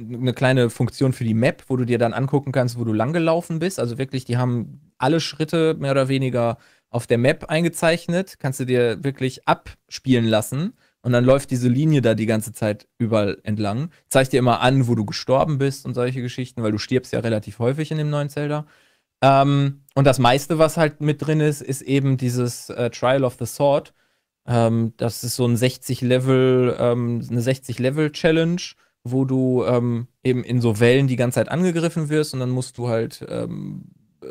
eine kleine Funktion für die Map, wo du dir dann angucken kannst, wo du langgelaufen bist. Also wirklich, die haben alle Schritte mehr oder weniger auf der Map eingezeichnet. Kannst du dir wirklich abspielen lassen. Und dann läuft diese Linie da die ganze Zeit überall entlang. Zeigt dir immer an, wo du gestorben bist und solche Geschichten, weil du stirbst ja relativ häufig in dem neuen Zelda. Ähm, und das meiste, was halt mit drin ist, ist eben dieses äh, Trial of the Sword. Ähm, das ist so ein 60 Level, ähm, eine 60 Level Challenge wo du ähm, eben in so Wellen die ganze Zeit angegriffen wirst und dann musst du halt ähm,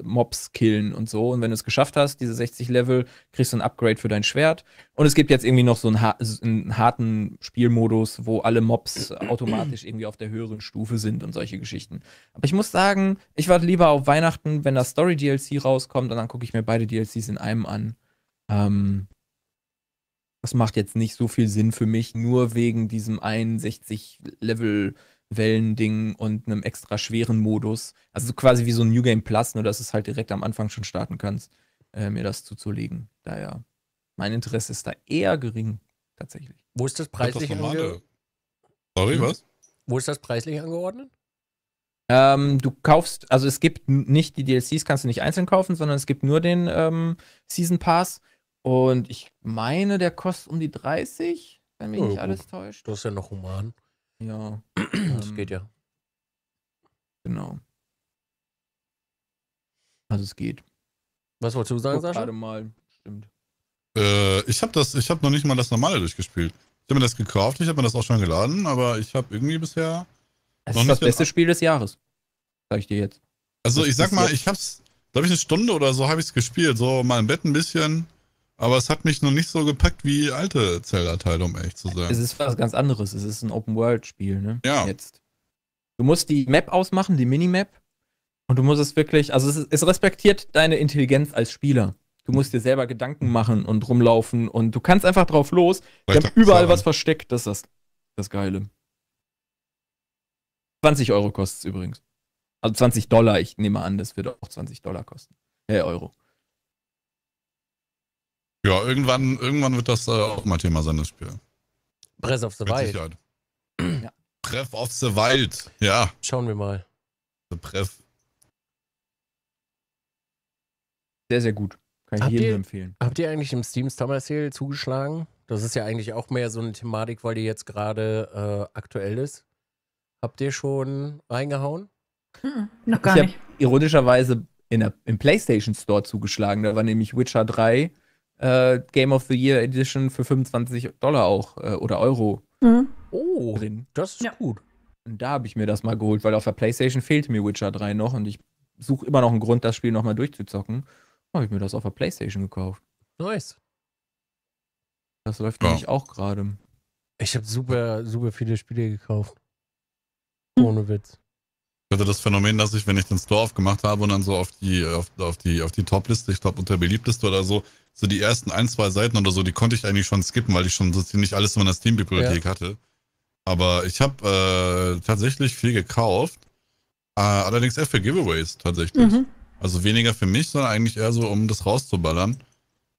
Mobs killen und so. Und wenn du es geschafft hast, diese 60 Level, kriegst du ein Upgrade für dein Schwert. Und es gibt jetzt irgendwie noch so einen, ha einen harten Spielmodus, wo alle Mobs automatisch irgendwie auf der höheren Stufe sind und solche Geschichten. Aber ich muss sagen, ich warte lieber auf Weihnachten, wenn das Story-DLC rauskommt und dann gucke ich mir beide DLCs in einem an. Ähm, das macht jetzt nicht so viel Sinn für mich, nur wegen diesem 61 level wellending und einem extra schweren Modus. Also quasi wie so ein New Game Plus, nur dass du es halt direkt am Anfang schon starten kannst, äh, mir das zuzulegen. Daher, mein Interesse ist da eher gering, tatsächlich. Wo ist das preislich angeordnet? Sorry, hm? was? Wo ist das preislich angeordnet? Ähm, du kaufst, also es gibt nicht die DLCs, kannst du nicht einzeln kaufen, sondern es gibt nur den ähm, Season Pass. Und ich meine, der kostet um die 30, wenn mich oh, nicht alles täuscht. Du hast ja noch human. Ja. das ähm, geht ja. Genau. Also es geht. Was wolltest du sagen, Sascha? Gerade mal, stimmt. Äh, ich habe das, ich habe noch nicht mal das normale durchgespielt. Ich habe mir das gekauft, ich habe mir das auch schon geladen, aber ich habe irgendwie bisher. Das noch ist das beste Spiel des Jahres. Sag ich dir jetzt. Also das ich sag mal, jetzt. ich hab's, glaube ich, eine Stunde oder so habe ich es gespielt. So mal im Bett ein bisschen. Aber es hat mich noch nicht so gepackt wie alte Zelda-Teile, um ehrlich zu sein. Es ist was ganz anderes. Es ist ein Open-World-Spiel, ne? Ja. Jetzt. Du musst die Map ausmachen, die Minimap. Und du musst es wirklich, also es, es respektiert deine Intelligenz als Spieler. Du musst dir selber Gedanken machen und rumlaufen und du kannst einfach drauf los. Die haben überall was versteckt, das ist das, das Geile. 20 Euro kostet es übrigens. Also 20 Dollar, ich nehme an, das wird auch 20 Dollar kosten. Äh, Euro. Ja, irgendwann, irgendwann wird das äh, auch mal Thema sein, das Spiel. Breath of the Mit Wild. Sicherheit. Ja. Breath of the Wild, ja. Schauen wir mal. The Breath. Sehr, sehr gut. Kann ich habt jedem empfehlen. Habt ihr eigentlich im Steam Summer Sale zugeschlagen? Das ist ja eigentlich auch mehr so eine Thematik, weil die jetzt gerade äh, aktuell ist. Habt ihr schon reingehauen? Hm, noch gar ich nicht. Ironischerweise in der, im PlayStation Store zugeschlagen. Da war nämlich Witcher 3 äh, Game of the Year Edition für 25 Dollar auch äh, oder Euro mhm. oh, drin. Das ist ja. gut. Und da habe ich mir das mal geholt, weil auf der PlayStation fehlte mir Witcher 3 noch und ich suche immer noch einen Grund, das Spiel nochmal durchzuzocken. Habe ich mir das auf der PlayStation gekauft. Nice. Das läuft ja. nämlich auch gerade. Ich habe super, super viele Spiele gekauft. Hm. Ohne Witz. Ich hatte das Phänomen, dass ich, wenn ich den Store aufgemacht habe und dann so auf die, auf, auf die, auf die Top-Liste, ich glaube unter Beliebteste oder so, so die ersten ein, zwei Seiten oder so, die konnte ich eigentlich schon skippen, weil ich schon so ziemlich alles in meiner Steam-Bibliothek ja. hatte. Aber ich habe äh, tatsächlich viel gekauft, äh, allerdings eher für Giveaways tatsächlich. Mhm. Also weniger für mich, sondern eigentlich eher so, um das rauszuballern.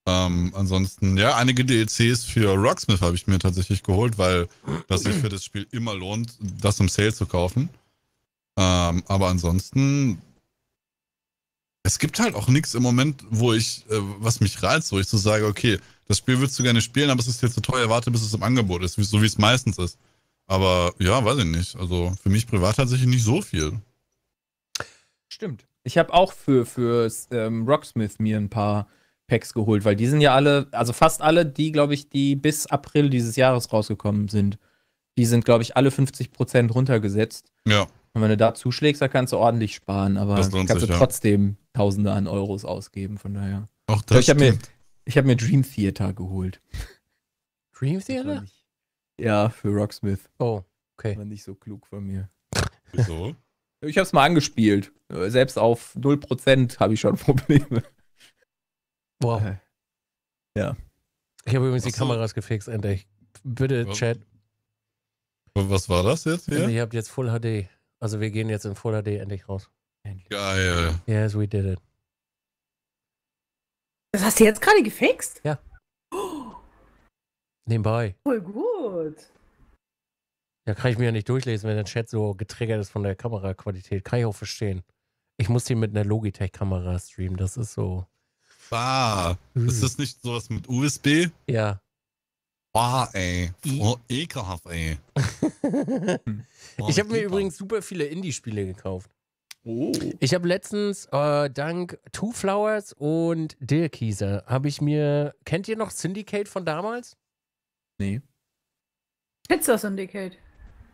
Ähm, ansonsten, ja, einige DLCs für Rocksmith habe ich mir tatsächlich geholt, weil das sich für das Spiel immer lohnt, das im Sale zu kaufen. Ähm, aber ansonsten, es gibt halt auch nichts im Moment, wo ich, äh, was mich reizt, wo ich so sage, okay, das Spiel würdest du gerne spielen, aber es ist dir zu teuer, warte, bis es im Angebot ist, so wie es meistens ist. Aber ja, weiß ich nicht. Also für mich privat tatsächlich nicht so viel. Stimmt. Ich habe auch für, für ähm, Rocksmith mir ein paar Packs geholt, weil die sind ja alle, also fast alle, die, glaube ich, die bis April dieses Jahres rausgekommen sind, die sind, glaube ich, alle 50% runtergesetzt. Ja. Und wenn du da zuschlägst, da kannst du ordentlich sparen, aber kannst sich, du ja. trotzdem Tausende an Euros ausgeben, von daher. Auch also das ich habe mir, hab mir Dream Theater geholt. Dream Theater? ja, für Rocksmith. Oh, okay. War nicht so klug von mir. Wieso? Ich hab's mal angespielt. Selbst auf 0% habe ich schon Probleme. Wow. Äh, ja. Ich habe übrigens so. die Kameras gefixt, endlich. Bitte, Chat. was war das jetzt? Hier? Ich habe jetzt Full HD. Also wir gehen jetzt in Full HD endlich raus. Endlich. Geil. Yes, we did it. Das hast du jetzt gerade gefixt? Ja. Oh. Nebenbei. Voll gut. Ja, kann ich mir ja nicht durchlesen, wenn der Chat so getriggert ist von der Kameraqualität. Kann ich auch verstehen. Ich muss die mit einer Logitech-Kamera streamen. Das ist so. Bah. Ist hm. das nicht sowas mit USB? Ja. Boah, ey. Voll ekelhaft, ey. ich habe mir übrigens super viele Indie-Spiele gekauft. Oh. Ich habe letztens äh, dank Two Flowers und Dirkieser habe ich mir. Kennt ihr noch Syndicate von damals? Nee. Pizza Syndicate.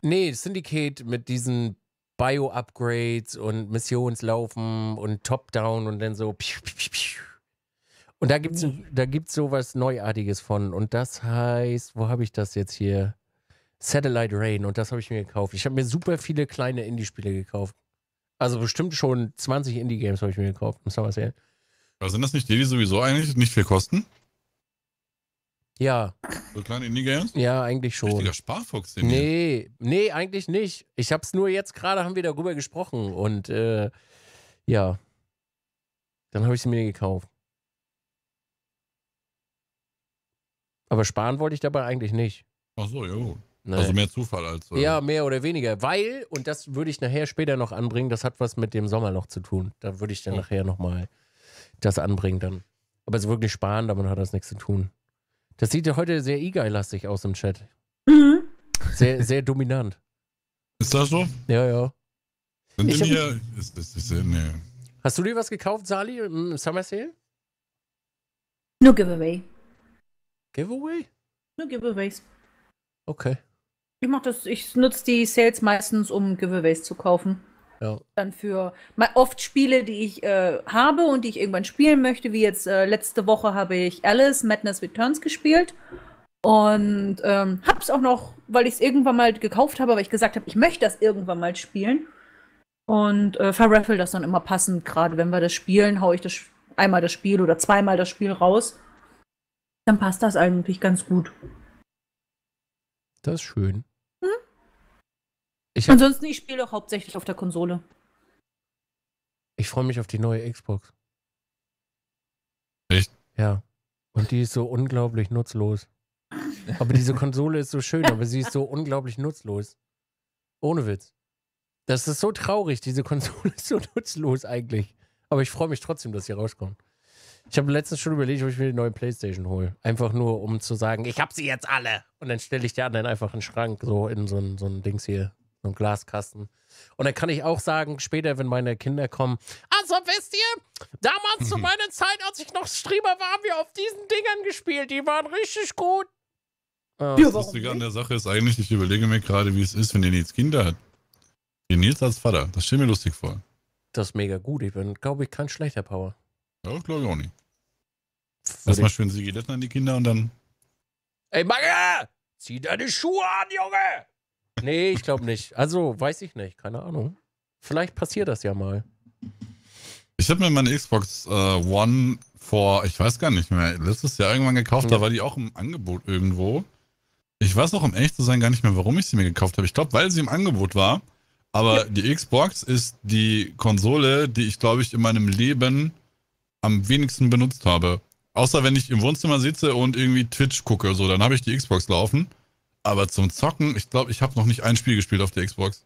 Nee, Syndicate mit diesen Bio-Upgrades und Missionslaufen und Top-Down und dann so. Piu, piu, piu, und da gibt es da gibt's sowas Neuartiges von. Und das heißt, wo habe ich das jetzt hier? Satellite Rain. Und das habe ich mir gekauft. Ich habe mir super viele kleine Indie-Spiele gekauft. Also bestimmt schon 20 Indie-Games habe ich mir gekauft. Muss was sehen. Aber sind das nicht die, die sowieso eigentlich nicht viel kosten? Ja. So kleine Indie-Games? Ja, eigentlich schon. Richtiger Sparfuchs, den Nee, hier. nee, eigentlich nicht. Ich habe es nur jetzt gerade, haben wir darüber gesprochen. Und äh, ja, dann habe ich sie mir gekauft. Aber sparen wollte ich dabei eigentlich nicht. Ach so, ja gut. Nein. Also mehr Zufall als. Äh ja, mehr oder weniger. Weil, und das würde ich nachher später noch anbringen, das hat was mit dem Sommer noch zu tun. Da würde ich dann oh. nachher nochmal das anbringen dann. Aber es ist wirklich sparen, damit hat das nichts zu tun. Das sieht ja heute sehr E-Guy-lastig aus im Chat. Mhm. Sehr, sehr dominant. Ist das so? Ja, ja. Sind ich hier, ist, ist, ist, äh, nee. Hast du dir was gekauft, Sali, im Summer Sale? No Giveaway. Giveaway? Nur Giveaways. Okay. Ich mach das, ich nutze die Sales meistens, um Giveaways zu kaufen. Ja. Dann für oft Spiele, die ich äh, habe und die ich irgendwann spielen möchte, wie jetzt äh, letzte Woche habe ich Alice Madness Returns gespielt. Und ähm, hab's auch noch, weil ich es irgendwann mal gekauft habe, weil ich gesagt habe, ich möchte das irgendwann mal spielen. Und äh, verraffel das dann immer passend, gerade wenn wir das spielen, haue ich das einmal das Spiel oder zweimal das Spiel raus dann passt das eigentlich ganz gut. Das ist schön. Hm? Ich Ansonsten, ich spiele doch hauptsächlich auf der Konsole. Ich freue mich auf die neue Xbox. Echt? Ja. Und die ist so unglaublich nutzlos. Aber diese Konsole ist so schön, aber sie ist so unglaublich nutzlos. Ohne Witz. Das ist so traurig, diese Konsole ist so nutzlos eigentlich. Aber ich freue mich trotzdem, dass sie rauskommt. Ich habe letztens schon überlegt, ob ich mir die neue Playstation hole. Einfach nur, um zu sagen, ich habe sie jetzt alle. Und dann stelle ich die anderen einfach in den Schrank, so in so ein, so ein Dings hier, so ein Glaskasten. Und dann kann ich auch sagen, später, wenn meine Kinder kommen, also wisst ihr, damals zu mhm. meiner Zeit, als ich noch Streamer war, haben wir auf diesen Dingern gespielt. Die waren richtig gut. Ja, das Lustige an der Sache ist eigentlich, ich überlege mir gerade, wie es ist, wenn ihr Nils Kinder hat. Ihr Nils als Vater, das stelle mir lustig vor. Das ist mega gut. Ich bin, glaube ich, kein schlechter Power. Ja, glaube ich auch nicht. Erstmal schön Sigi an die Kinder und dann. Ey, Magge! Zieh deine Schuhe an, Junge! Nee, ich glaube nicht. Also, weiß ich nicht. Keine Ahnung. Vielleicht passiert das ja mal. Ich habe mir meine Xbox äh, One vor, ich weiß gar nicht mehr, letztes Jahr irgendwann gekauft. Ja. Da war die auch im Angebot irgendwo. Ich weiß auch, um ehrlich zu sein, gar nicht mehr, warum ich sie mir gekauft habe. Ich glaube, weil sie im Angebot war. Aber ja. die Xbox ist die Konsole, die ich, glaube ich, in meinem Leben am wenigsten benutzt habe. Außer wenn ich im Wohnzimmer sitze und irgendwie Twitch gucke, so, dann habe ich die Xbox laufen. Aber zum Zocken, ich glaube, ich habe noch nicht ein Spiel gespielt auf der Xbox.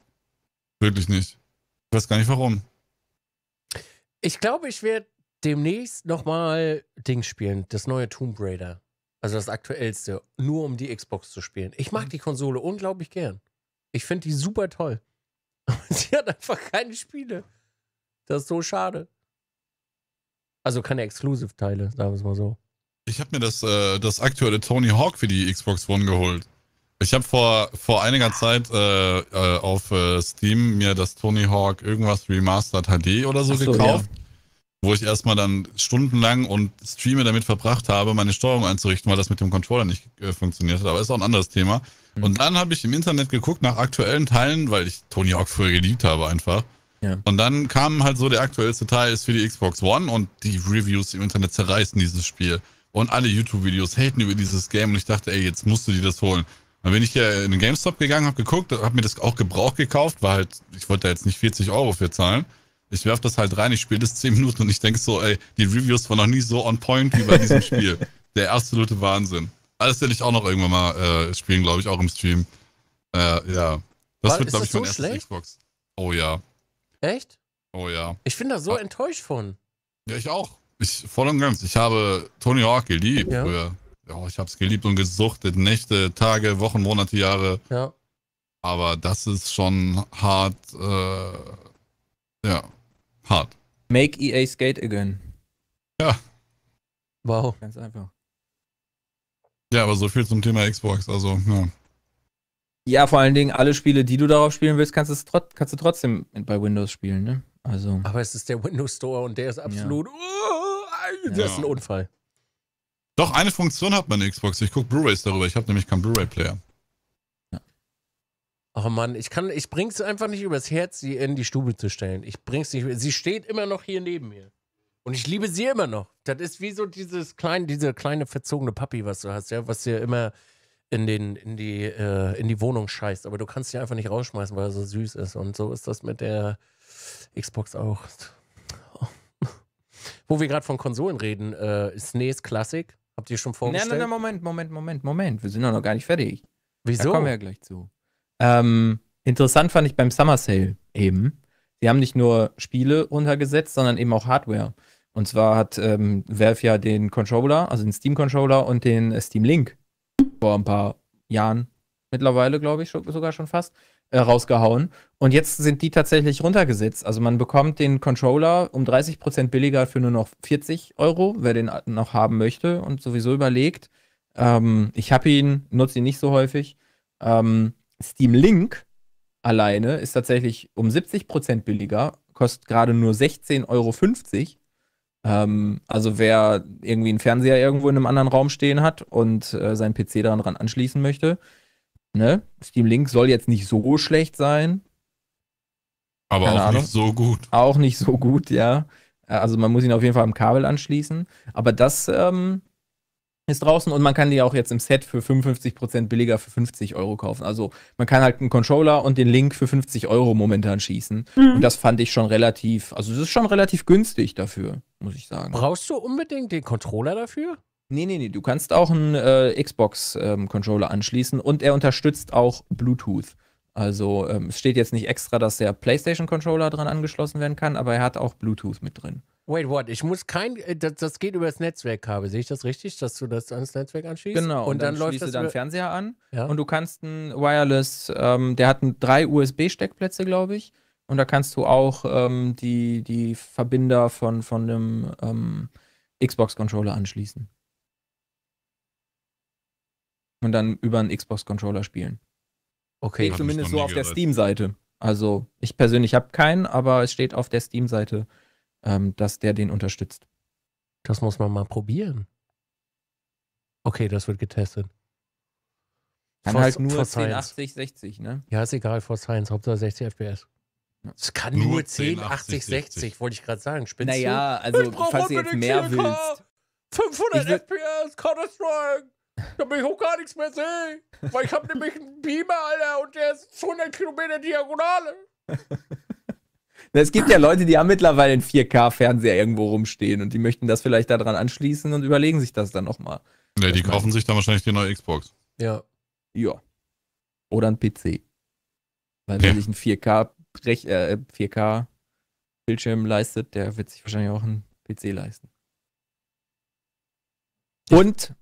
Wirklich nicht. Ich weiß gar nicht warum. Ich glaube, ich werde demnächst nochmal Dings spielen, das neue Tomb Raider. Also das aktuellste, nur um die Xbox zu spielen. Ich mag mhm. die Konsole unglaublich gern. Ich finde die super toll. Aber sie hat einfach keine Spiele. Das ist so schade. Also keine Exclusive-Teile, sagen wir es mal so. Ich habe mir das, äh, das aktuelle Tony Hawk für die Xbox One geholt. Ich habe vor, vor einiger Zeit äh, äh, auf äh, Steam mir das Tony Hawk irgendwas Remastered HD oder so, so gekauft. Ja. Wo ich erstmal dann stundenlang und Streame damit verbracht habe, meine Steuerung einzurichten, weil das mit dem Controller nicht äh, funktioniert hat. Aber ist auch ein anderes Thema. Mhm. Und dann habe ich im Internet geguckt nach aktuellen Teilen, weil ich Tony Hawk früher geliebt habe einfach. Ja. Und dann kam halt so der aktuellste Teil ist für die Xbox One und die Reviews im Internet zerreißen dieses Spiel. Und alle YouTube-Videos haten über dieses Game und ich dachte, ey, jetzt musst du dir das holen. Dann bin ich hier in den GameStop gegangen, hab geguckt, hab mir das auch Gebrauch gekauft, weil halt, ich wollte da jetzt nicht 40 Euro für zahlen. Ich werf das halt rein, ich spiele das 10 Minuten und ich denke so, ey, die Reviews waren noch nie so on point wie bei diesem Spiel. Der absolute Wahnsinn. Alles werde ich auch noch irgendwann mal äh, spielen, glaube ich, auch im Stream. Äh, ja. Das War, wird, glaube ich, mein so erstes schlecht? Xbox. Oh ja. Echt? Oh ja. Ich bin da so ah. enttäuscht von. Ja, ich auch. Ich, voll und ganz. Ich habe Tony Hawk geliebt ja. früher. Oh, ich habe es geliebt und gesuchtet. Nächte, Tage, Wochen, Monate, Jahre. Ja. Aber das ist schon hart. Äh, ja, hart. Make EA Skate again. Ja. Wow. Ganz einfach. Ja, aber so viel zum Thema Xbox. Also, ja. Ja, vor allen Dingen alle Spiele, die du darauf spielen willst, kannst, es kannst du trotzdem bei Windows spielen, ne? Also. Aber es ist der Windows Store und der ist absolut. Oh, ja. Oh, das ja. ist ein Unfall. Doch, eine Funktion hat meine Xbox. Ich gucke Blu-Rays darüber. Ich habe nämlich keinen Blu-Ray-Player. Ja. Oh Mann, ich kann, ich bring's einfach nicht übers Herz, sie in die Stube zu stellen. Ich bring's nicht. Sie steht immer noch hier neben mir. Und ich liebe sie immer noch. Das ist wie so dieses kleine, diese kleine verzogene Papi, was du hast, ja, was dir immer in, den, in, die, äh, in die Wohnung scheißt. Aber du kannst sie einfach nicht rausschmeißen, weil er so süß ist. Und so ist das mit der Xbox auch. Wo wir gerade von Konsolen reden, äh, SNES Classic. Habt ihr schon vorgestellt? Nein, nein, nein, Moment, Moment, Moment, Moment. Wir sind ja noch gar nicht fertig. Wieso? Da kommen wir ja gleich zu. Ähm, interessant fand ich beim Summer Sale eben. Die haben nicht nur Spiele runtergesetzt, sondern eben auch Hardware. Und zwar hat ähm, Valve ja den Controller, also den Steam Controller und den äh, Steam Link vor ein paar Jahren mittlerweile, glaube ich, schon, sogar schon fast, äh, rausgehauen. Und jetzt sind die tatsächlich runtergesetzt. Also man bekommt den Controller um 30% billiger für nur noch 40 Euro, wer den noch haben möchte und sowieso überlegt. Ähm, ich habe ihn, nutze ihn nicht so häufig. Ähm, Steam Link alleine ist tatsächlich um 70% billiger, kostet gerade nur 16,50 Euro. Ähm, also wer irgendwie einen Fernseher irgendwo in einem anderen Raum stehen hat und äh, seinen PC daran anschließen möchte, ne? Steam Link soll jetzt nicht so schlecht sein. Aber Keine auch Ahnung. nicht so gut. Auch nicht so gut, ja. Äh, also man muss ihn auf jeden Fall am Kabel anschließen. Aber das ähm, ist draußen und man kann die auch jetzt im Set für 55% billiger für 50 Euro kaufen. Also man kann halt einen Controller und den Link für 50 Euro momentan schießen. Mhm. Und das fand ich schon relativ, also es ist schon relativ günstig dafür muss ich sagen. Brauchst du unbedingt den Controller dafür? Nee, nee, nee. Du kannst auch einen äh, Xbox-Controller ähm, anschließen und er unterstützt auch Bluetooth. Also ähm, es steht jetzt nicht extra, dass der PlayStation-Controller dran angeschlossen werden kann, aber er hat auch Bluetooth mit drin. Wait, what? Ich muss kein. Äh, das, das geht über das Netzwerkkabel. Sehe ich das richtig, dass du das ans Netzwerk anschließt? Genau. Und, und dann, dann läuft das deinen Fernseher an ja? und du kannst einen Wireless. Ähm, der hat drei USB-Steckplätze, glaube ich. Und da kannst du auch ähm, die, die Verbinder von, von einem ähm, Xbox-Controller anschließen. Und dann über einen Xbox-Controller spielen. Okay, Steht zumindest so auf der Steam-Seite. Also ich persönlich habe keinen, aber es steht auf der Steam-Seite, ähm, dass der den unterstützt. Das muss man mal probieren. Okay, das wird getestet. Dann Force, halt nur 1080, 60, ne? Ja, ist egal, vor Science, Hauptsache 60 FPS. Es kann nur, nur 10, 80, 60, 60. wollte ich gerade sagen. Spinnst naja, du? also falls du jetzt mehr willst. 500 will FPS, Counter-Strike. Da will ich auch gar nichts mehr sehen. Weil ich habe nämlich einen Beamer, Alter, und der ist 100 Kilometer Diagonale. es gibt ja Leute, die haben mittlerweile einen 4K-Fernseher irgendwo rumstehen und die möchten das vielleicht daran anschließen und überlegen sich das dann nochmal. Ja, die kaufen meint. sich dann wahrscheinlich die neue Xbox. Ja. Ja. Oder ein PC. Weil ja. wenn ich einen 4K äh, 4K-Bildschirm leistet, der wird sich wahrscheinlich auch einen PC leisten. Und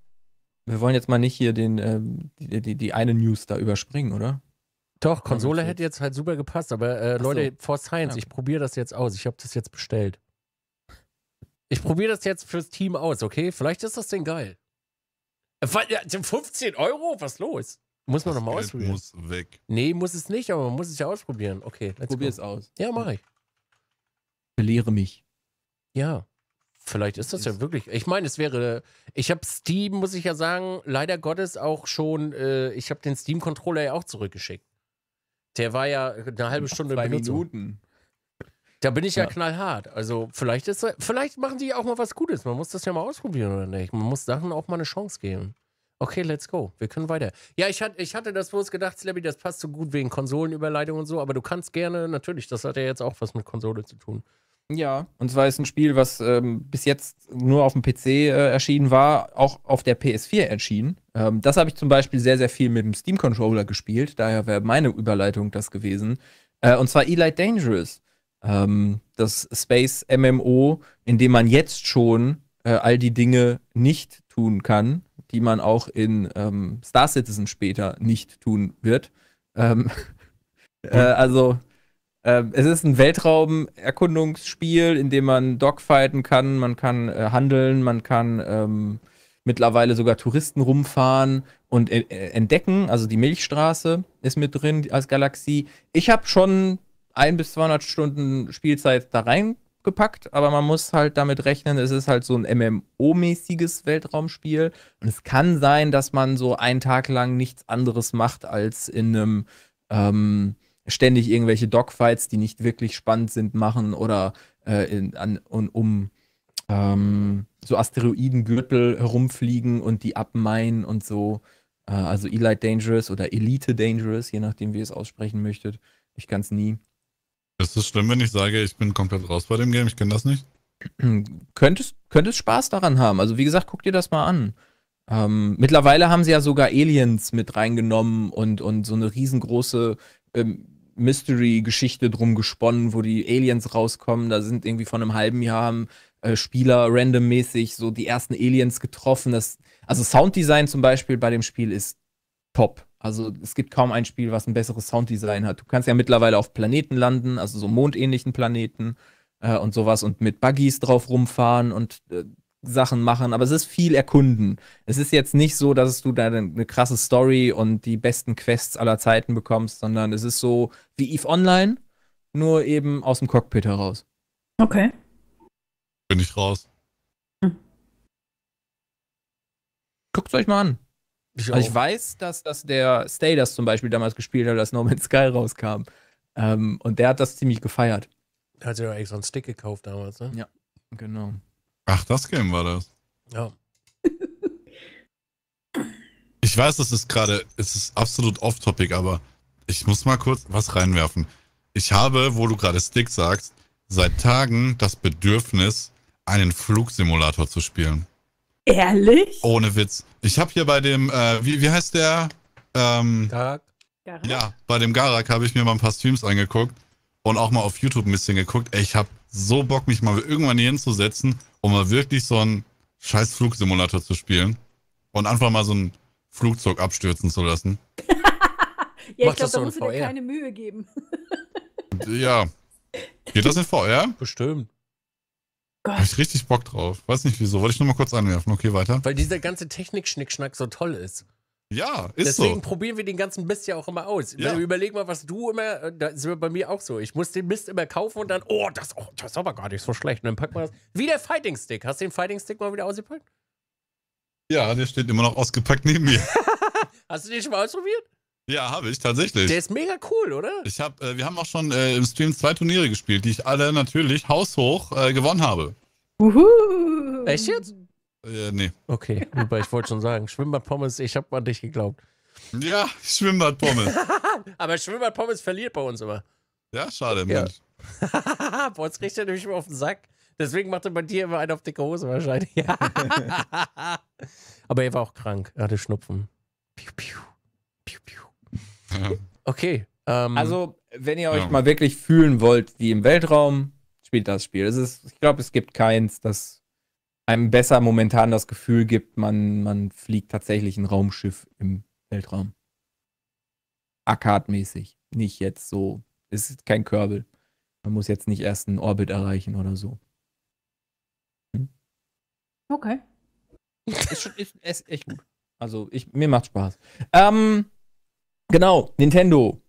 wir wollen jetzt mal nicht hier den, ähm, die, die, die, eine News da überspringen, oder? Doch, Konsole hätte jetzt halt super gepasst, aber äh, Leute, so. for Science, ja. ich probiere das jetzt aus. Ich habe das jetzt bestellt. Ich probiere das jetzt fürs Team aus, okay? Vielleicht ist das Ding geil. 15 äh, Euro? Was los? Muss man nochmal ausprobieren. muss weg. Nee, muss es nicht, aber man muss es ja ausprobieren. Okay, let's Probier es aus. Ja, mache ich. Belehre mich. Ja. Vielleicht ist das ja wirklich. Ich meine, es wäre. Ich habe Steam, muss ich ja sagen, leider Gottes auch schon. Äh, ich habe den Steam-Controller ja auch zurückgeschickt. Der war ja eine halbe Stunde Zwei Benutzung. Minuten. Da bin ich ja. ja, knallhart. Also vielleicht ist, vielleicht machen die auch mal was Gutes. Man muss das ja mal ausprobieren oder nicht. Man muss Sachen auch mal eine Chance geben. Okay, let's go. Wir können weiter. Ja, ich, hat, ich hatte das bloß gedacht, Slabby, das passt so gut wegen Konsolenüberleitung und so, aber du kannst gerne, natürlich, das hat ja jetzt auch was mit Konsole zu tun. Ja, und zwar ist ein Spiel, was ähm, bis jetzt nur auf dem PC äh, erschienen war, auch auf der PS4 erschienen. Ähm, das habe ich zum Beispiel sehr, sehr viel mit dem Steam-Controller gespielt, daher wäre meine Überleitung das gewesen. Äh, und zwar Elite Dangerous, ähm, das Space MMO, in dem man jetzt schon äh, all die Dinge nicht tun kann, die man auch in ähm, Star Citizen später nicht tun wird. Ähm, äh, also äh, es ist ein Weltraumerkundungsspiel, in dem man Dogfighten kann, man kann äh, handeln, man kann ähm, mittlerweile sogar Touristen rumfahren und äh, entdecken. Also die Milchstraße ist mit drin als Galaxie. Ich habe schon ein bis 200 Stunden Spielzeit da rein gepackt, aber man muss halt damit rechnen, es ist halt so ein MMO-mäßiges Weltraumspiel. Und es kann sein, dass man so einen Tag lang nichts anderes macht, als in einem ähm, ständig irgendwelche Dogfights, die nicht wirklich spannend sind, machen oder äh, in, an, und, um ähm, so Asteroidengürtel herumfliegen und die abmeinen und so. Äh, also Elite Dangerous oder Elite Dangerous, je nachdem, wie ihr es aussprechen möchtet. Ich kann es nie. Ist es schlimm, wenn ich sage, ich bin komplett raus bei dem Game, ich kenne das nicht? Könntest, könntest Spaß daran haben. Also wie gesagt, guck dir das mal an. Ähm, mittlerweile haben sie ja sogar Aliens mit reingenommen und, und so eine riesengroße ähm, Mystery-Geschichte drum gesponnen, wo die Aliens rauskommen. Da sind irgendwie von einem halben Jahr äh, Spieler randommäßig so die ersten Aliens getroffen. Das, also Sounddesign zum Beispiel bei dem Spiel ist top. Also es gibt kaum ein Spiel, was ein besseres Sounddesign hat. Du kannst ja mittlerweile auf Planeten landen, also so mondähnlichen Planeten äh, und sowas und mit Buggies drauf rumfahren und äh, Sachen machen, aber es ist viel erkunden. Es ist jetzt nicht so, dass du da eine krasse Story und die besten Quests aller Zeiten bekommst, sondern es ist so wie Eve Online, nur eben aus dem Cockpit heraus. Okay. Bin ich raus. Hm. Guckt euch mal an. Ich, also ich weiß, dass, dass der Stay das zum Beispiel damals gespielt hat, als No Man's Sky rauskam. Ähm, und der hat das ziemlich gefeiert. Da hat sich doch eigentlich so einen Stick gekauft damals, ne? Ja, genau. Ach, das Game war das. Ja. ich weiß, das ist gerade, es ist absolut off-topic, aber ich muss mal kurz was reinwerfen. Ich habe, wo du gerade Stick sagst, seit Tagen das Bedürfnis, einen Flugsimulator zu spielen. Ehrlich? Ohne Witz. Ich habe hier bei dem, äh, wie, wie heißt der? Ähm, Garak? Ja, bei dem Garak habe ich mir mal ein paar Streams angeguckt und auch mal auf YouTube ein bisschen geguckt. Ey, ich habe so Bock, mich mal irgendwann hier hinzusetzen, um mal wirklich so einen scheiß Flugsimulator zu spielen und einfach mal so einen Flugzeug abstürzen zu lassen. ja, Mach ich glaube, da musst du dir keine Mühe geben. ja. Geht das in VR? Bestimmt. Gott. Hab ich richtig Bock drauf. Weiß nicht wieso. Wollte ich nur mal kurz anwerfen. Okay, weiter. Weil dieser ganze Technik-Schnickschnack so toll ist. Ja, ist Deswegen so. Deswegen probieren wir den ganzen Mist ja auch immer aus. Ja. Überleg mal, was du immer, äh, das ist bei mir auch so. Ich muss den Mist immer kaufen und dann, oh, das, oh, das ist aber gar nicht so schlecht. Und dann packen wir das. Wie der Fighting Stick. Hast du den Fighting Stick mal wieder ausgepackt? Ja, der steht immer noch ausgepackt neben mir. Hast du den schon mal ausprobiert? Ja, habe ich tatsächlich. Der ist mega cool, oder? Ich hab, äh, wir haben auch schon äh, im Stream zwei Turniere gespielt, die ich alle natürlich haushoch äh, gewonnen habe. Uhu. Echt jetzt? Äh, nee. Okay, aber ich wollte schon sagen, Schwimmbad-Pommes, ich habe an dich geglaubt. Ja, Schwimmbad-Pommes. aber Schwimmbad-Pommes verliert bei uns immer. Ja, schade, ja. Mensch. bei uns kriegt er nämlich immer auf den Sack. Deswegen macht er bei dir immer einen auf dicke Hose wahrscheinlich. aber er war auch krank, er hatte Schnupfen. Piu, piu, piu, piu. Okay. Ähm, also, wenn ihr euch ja. mal wirklich fühlen wollt wie im Weltraum, spielt das Spiel. Es ist, ich glaube, es gibt keins, das einem besser momentan das Gefühl gibt, man, man fliegt tatsächlich ein Raumschiff im Weltraum. Akkad-mäßig. Nicht jetzt so. Es ist kein Körbel. Man muss jetzt nicht erst einen Orbit erreichen oder so. Hm? Okay. Ist, ist, ist echt gut. Also ich, mir macht Spaß. Ähm, Genau, Nintendo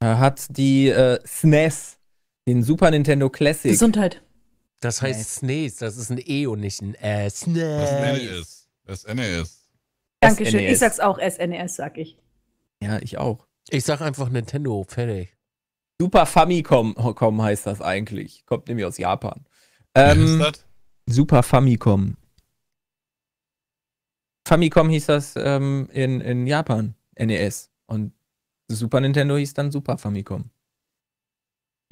äh, hat die äh, SNES, e den Super Nintendo Classic. Gesundheit. Das heißt SNES, e e das ist ein E und nicht ein S. SNES. Das SNES. Dankeschön, ich sag's auch SNES, sag ich. Ja, ich auch. Ich sag einfach Nintendo, fertig. Super Famicom oh, komm, heißt das eigentlich. Kommt nämlich aus Japan. Ähm, Was ist das? Super Famicom. Famicom hieß das ähm, in, in Japan, NES. Und Super Nintendo hieß dann Super Famicom.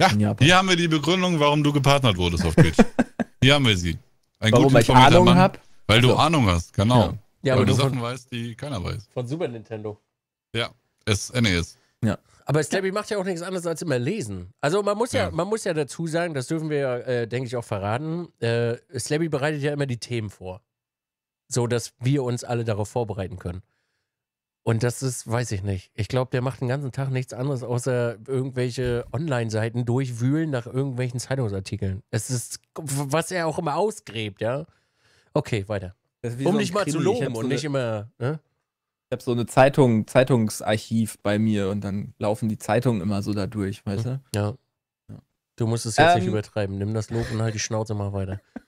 Ja, hier haben wir die Begründung, warum du gepartnert wurdest auf Twitch. hier haben wir sie. Ein warum ich Ahnung habe? Weil also. du Ahnung hast, genau. Ja. Ja, weil aber du Sachen weißt, die keiner weiß. Von Super Nintendo. Ja, es NES. Ja. Aber Stabby macht ja auch nichts anderes als immer lesen. Also man muss ja, ja. man muss ja dazu sagen, das dürfen wir, äh, denke ich, auch verraten. Äh, Slabby bereitet ja immer die Themen vor. So dass wir uns alle darauf vorbereiten können. Und das ist, weiß ich nicht. Ich glaube, der macht den ganzen Tag nichts anderes, außer irgendwelche Online-Seiten durchwühlen nach irgendwelchen Zeitungsartikeln. Es ist, was er auch immer ausgräbt, ja. Okay, weiter. Um so dich mal Krimi. zu loben und so nicht immer. Ne? Ich habe so eine Zeitung, Zeitungsarchiv bei mir und dann laufen die Zeitungen immer so da durch, weißt hm, du? Ja. ja. Du musst es jetzt ähm, nicht übertreiben. Nimm das Lob und halt die Schnauze mal weiter.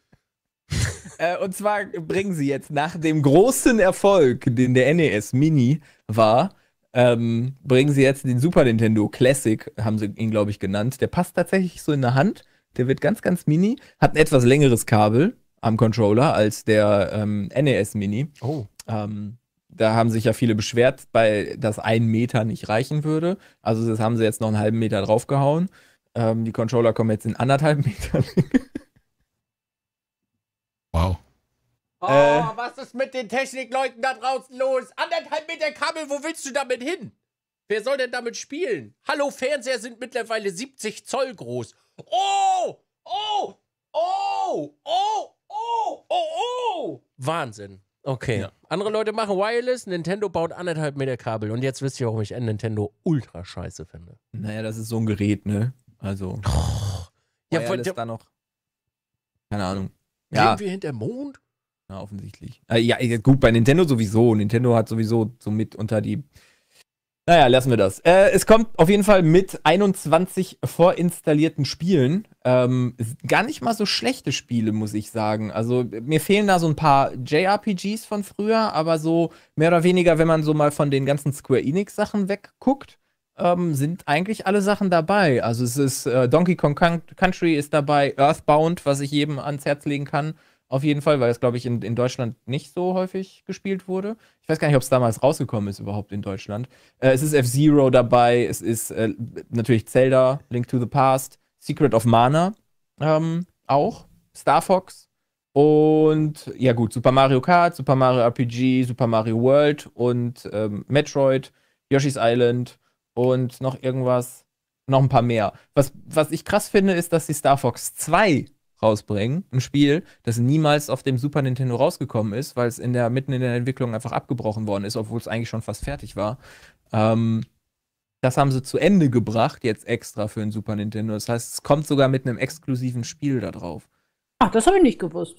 äh, und zwar bringen sie jetzt nach dem großen Erfolg, den der NES Mini war, ähm, bringen sie jetzt den Super Nintendo Classic, haben sie ihn, glaube ich, genannt. Der passt tatsächlich so in der Hand. Der wird ganz, ganz mini, hat ein etwas längeres Kabel am Controller als der ähm, NES Mini. Oh. Ähm, da haben sich ja viele beschwert, weil das ein Meter nicht reichen würde. Also das haben sie jetzt noch einen halben Meter draufgehauen. Ähm, die Controller kommen jetzt in anderthalb Meter. Oh, äh, was ist mit den Technikleuten da draußen los? Anderthalb Meter Kabel, wo willst du damit hin? Wer soll denn damit spielen? Hallo, Fernseher sind mittlerweile 70 Zoll groß. Oh, oh, oh, oh, oh, oh, oh. Wahnsinn. Okay. Ja. Andere Leute machen Wireless, Nintendo baut anderthalb Meter Kabel. Und jetzt wisst ihr, warum ich ein Nintendo ultra scheiße finde. Naja, das ist so ein Gerät, ne? Also. Oh. Ja, Wireless ja, da noch. Keine Ahnung. Ja. Leben wir hinter Mond? Na, offensichtlich. Äh, ja, gut, bei Nintendo sowieso. Nintendo hat sowieso so mit unter die. Naja, lassen wir das. Äh, es kommt auf jeden Fall mit 21 vorinstallierten Spielen. Ähm, gar nicht mal so schlechte Spiele, muss ich sagen. Also mir fehlen da so ein paar JRPGs von früher, aber so mehr oder weniger, wenn man so mal von den ganzen Square Enix-Sachen wegguckt, ähm, sind eigentlich alle Sachen dabei. Also es ist äh, Donkey Kong Country ist dabei, Earthbound, was ich jedem ans Herz legen kann. Auf jeden Fall, weil es, glaube ich, in, in Deutschland nicht so häufig gespielt wurde. Ich weiß gar nicht, ob es damals rausgekommen ist überhaupt in Deutschland. Äh, es ist F-Zero dabei, es ist äh, natürlich Zelda, Link to the Past, Secret of Mana ähm, auch, Star Fox und ja gut, Super Mario Kart, Super Mario RPG, Super Mario World und ähm, Metroid, Yoshi's Island und noch irgendwas, noch ein paar mehr. Was, was ich krass finde, ist, dass sie Star Fox 2 rausbringen. Ein Spiel, das niemals auf dem Super Nintendo rausgekommen ist, weil es in der, mitten in der Entwicklung einfach abgebrochen worden ist, obwohl es eigentlich schon fast fertig war. Ähm, das haben sie zu Ende gebracht, jetzt extra für den Super Nintendo. Das heißt, es kommt sogar mit einem exklusiven Spiel da drauf. Ach, das habe ich nicht gewusst.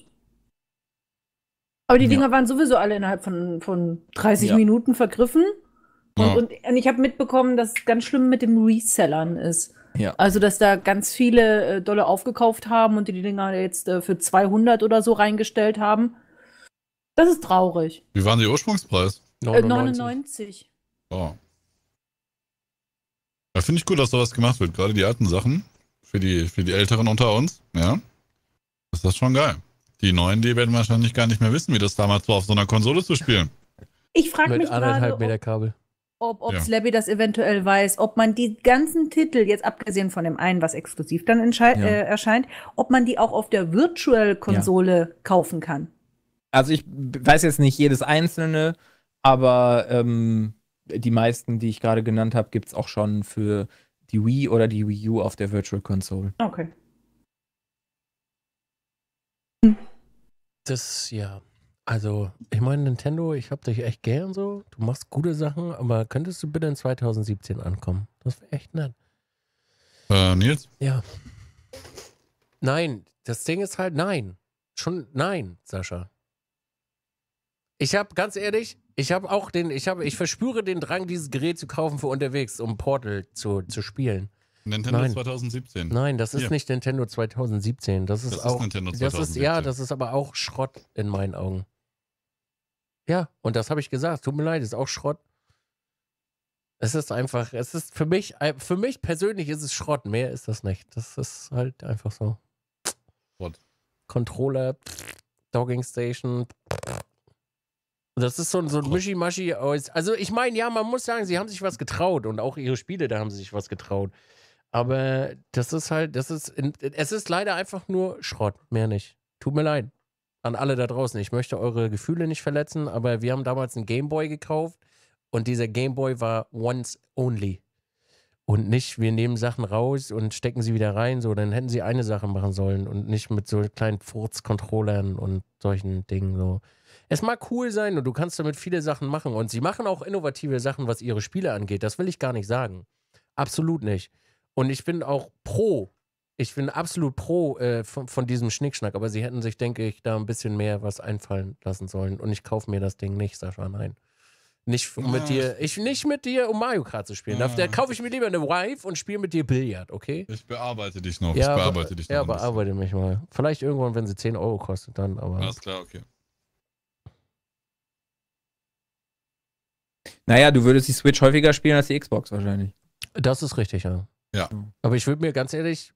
Aber die ja. Dinger waren sowieso alle innerhalb von, von 30 ja. Minuten vergriffen. Ja. Und, und, ich habe mitbekommen, dass es ganz schlimm mit den Resellern ist. Ja. Also, dass da ganz viele äh, Dollar aufgekauft haben und die, Dinger jetzt äh, für 200 oder so reingestellt haben. Das ist traurig. Wie waren die Ursprungspreis? 99. Äh, 99. Oh. Ja, finde ich gut, dass sowas gemacht wird. Gerade die alten Sachen für die, für die Älteren unter uns. Ja. Ist das schon geil. Die neuen, die werden wahrscheinlich gar nicht mehr wissen, wie das damals war, auf so einer Konsole zu spielen. Ich frage mich gerade. Mit anderthalb Meter Kabel. Ob, ob, ob ja. Slabby das eventuell weiß, ob man die ganzen Titel, jetzt abgesehen von dem einen, was exklusiv dann ja. äh, erscheint, ob man die auch auf der Virtual-Konsole ja. kaufen kann. Also ich weiß jetzt nicht jedes einzelne, aber ähm, die meisten, die ich gerade genannt habe, gibt es auch schon für die Wii oder die Wii U auf der Virtual Console. Okay. Das, ja. Also, ich meine, Nintendo, ich hab dich echt gern so. Du machst gute Sachen, aber könntest du bitte in 2017 ankommen? Das wäre echt nett. Äh, Nils? Ja. Nein, das Ding ist halt nein. Schon nein, Sascha. Ich hab, ganz ehrlich, ich hab auch den, ich hab, ich verspüre den Drang, dieses Gerät zu kaufen für unterwegs, um Portal zu, zu spielen. Nintendo Nein. 2017. Nein, das ist Hier. nicht Nintendo 2017. Das ist das auch. Nintendo 2017. Das ist, ja, das ist aber auch Schrott in meinen Augen. Ja, und das habe ich gesagt. Tut mir leid, ist auch Schrott. Es ist einfach, es ist für mich, äh, für mich persönlich ist es Schrott. Mehr ist das nicht. Das ist halt einfach so. What? Controller, Dogging Station. Das ist so, so ein Mischi-Maschi Also, ich meine, ja, man muss sagen, sie haben sich was getraut und auch ihre Spiele, da haben sie sich was getraut. Aber das ist halt, das ist, es ist leider einfach nur Schrott, mehr nicht. Tut mir leid an alle da draußen. Ich möchte eure Gefühle nicht verletzen, aber wir haben damals einen Gameboy gekauft und dieser Gameboy war once only. Und nicht, wir nehmen Sachen raus und stecken sie wieder rein, so, dann hätten sie eine Sache machen sollen und nicht mit so kleinen Furz-Controllern und solchen Dingen, so. Es mag cool sein und du kannst damit viele Sachen machen und sie machen auch innovative Sachen, was ihre Spiele angeht. Das will ich gar nicht sagen. Absolut nicht. Und ich bin auch pro ich bin absolut pro äh, von, von, diesem Schnickschnack, aber sie hätten sich, denke ich, da ein bisschen mehr was einfallen lassen sollen. Und ich kaufe mir das Ding nicht, Sascha, nein. Nicht um ja. mit ah, dir, ich nicht mit dir, um Mario Kart zu spielen. Ja. Da, ah. da kaufe ich mir lieber eine Wife und spiele mit dir Billard, okay? Ich bearbeite dich noch. Ja, ich bearbeite dich noch. Ja, bearbeite mich mal. Vielleicht irgendwann, wenn sie 10 Euro kostet, dann, aber. Alles klar, okay. Naja, du würdest die Switch häufiger spielen als die Xbox wahrscheinlich. Das ist richtig, ja. Ja. Aber ich würde mir ganz ehrlich,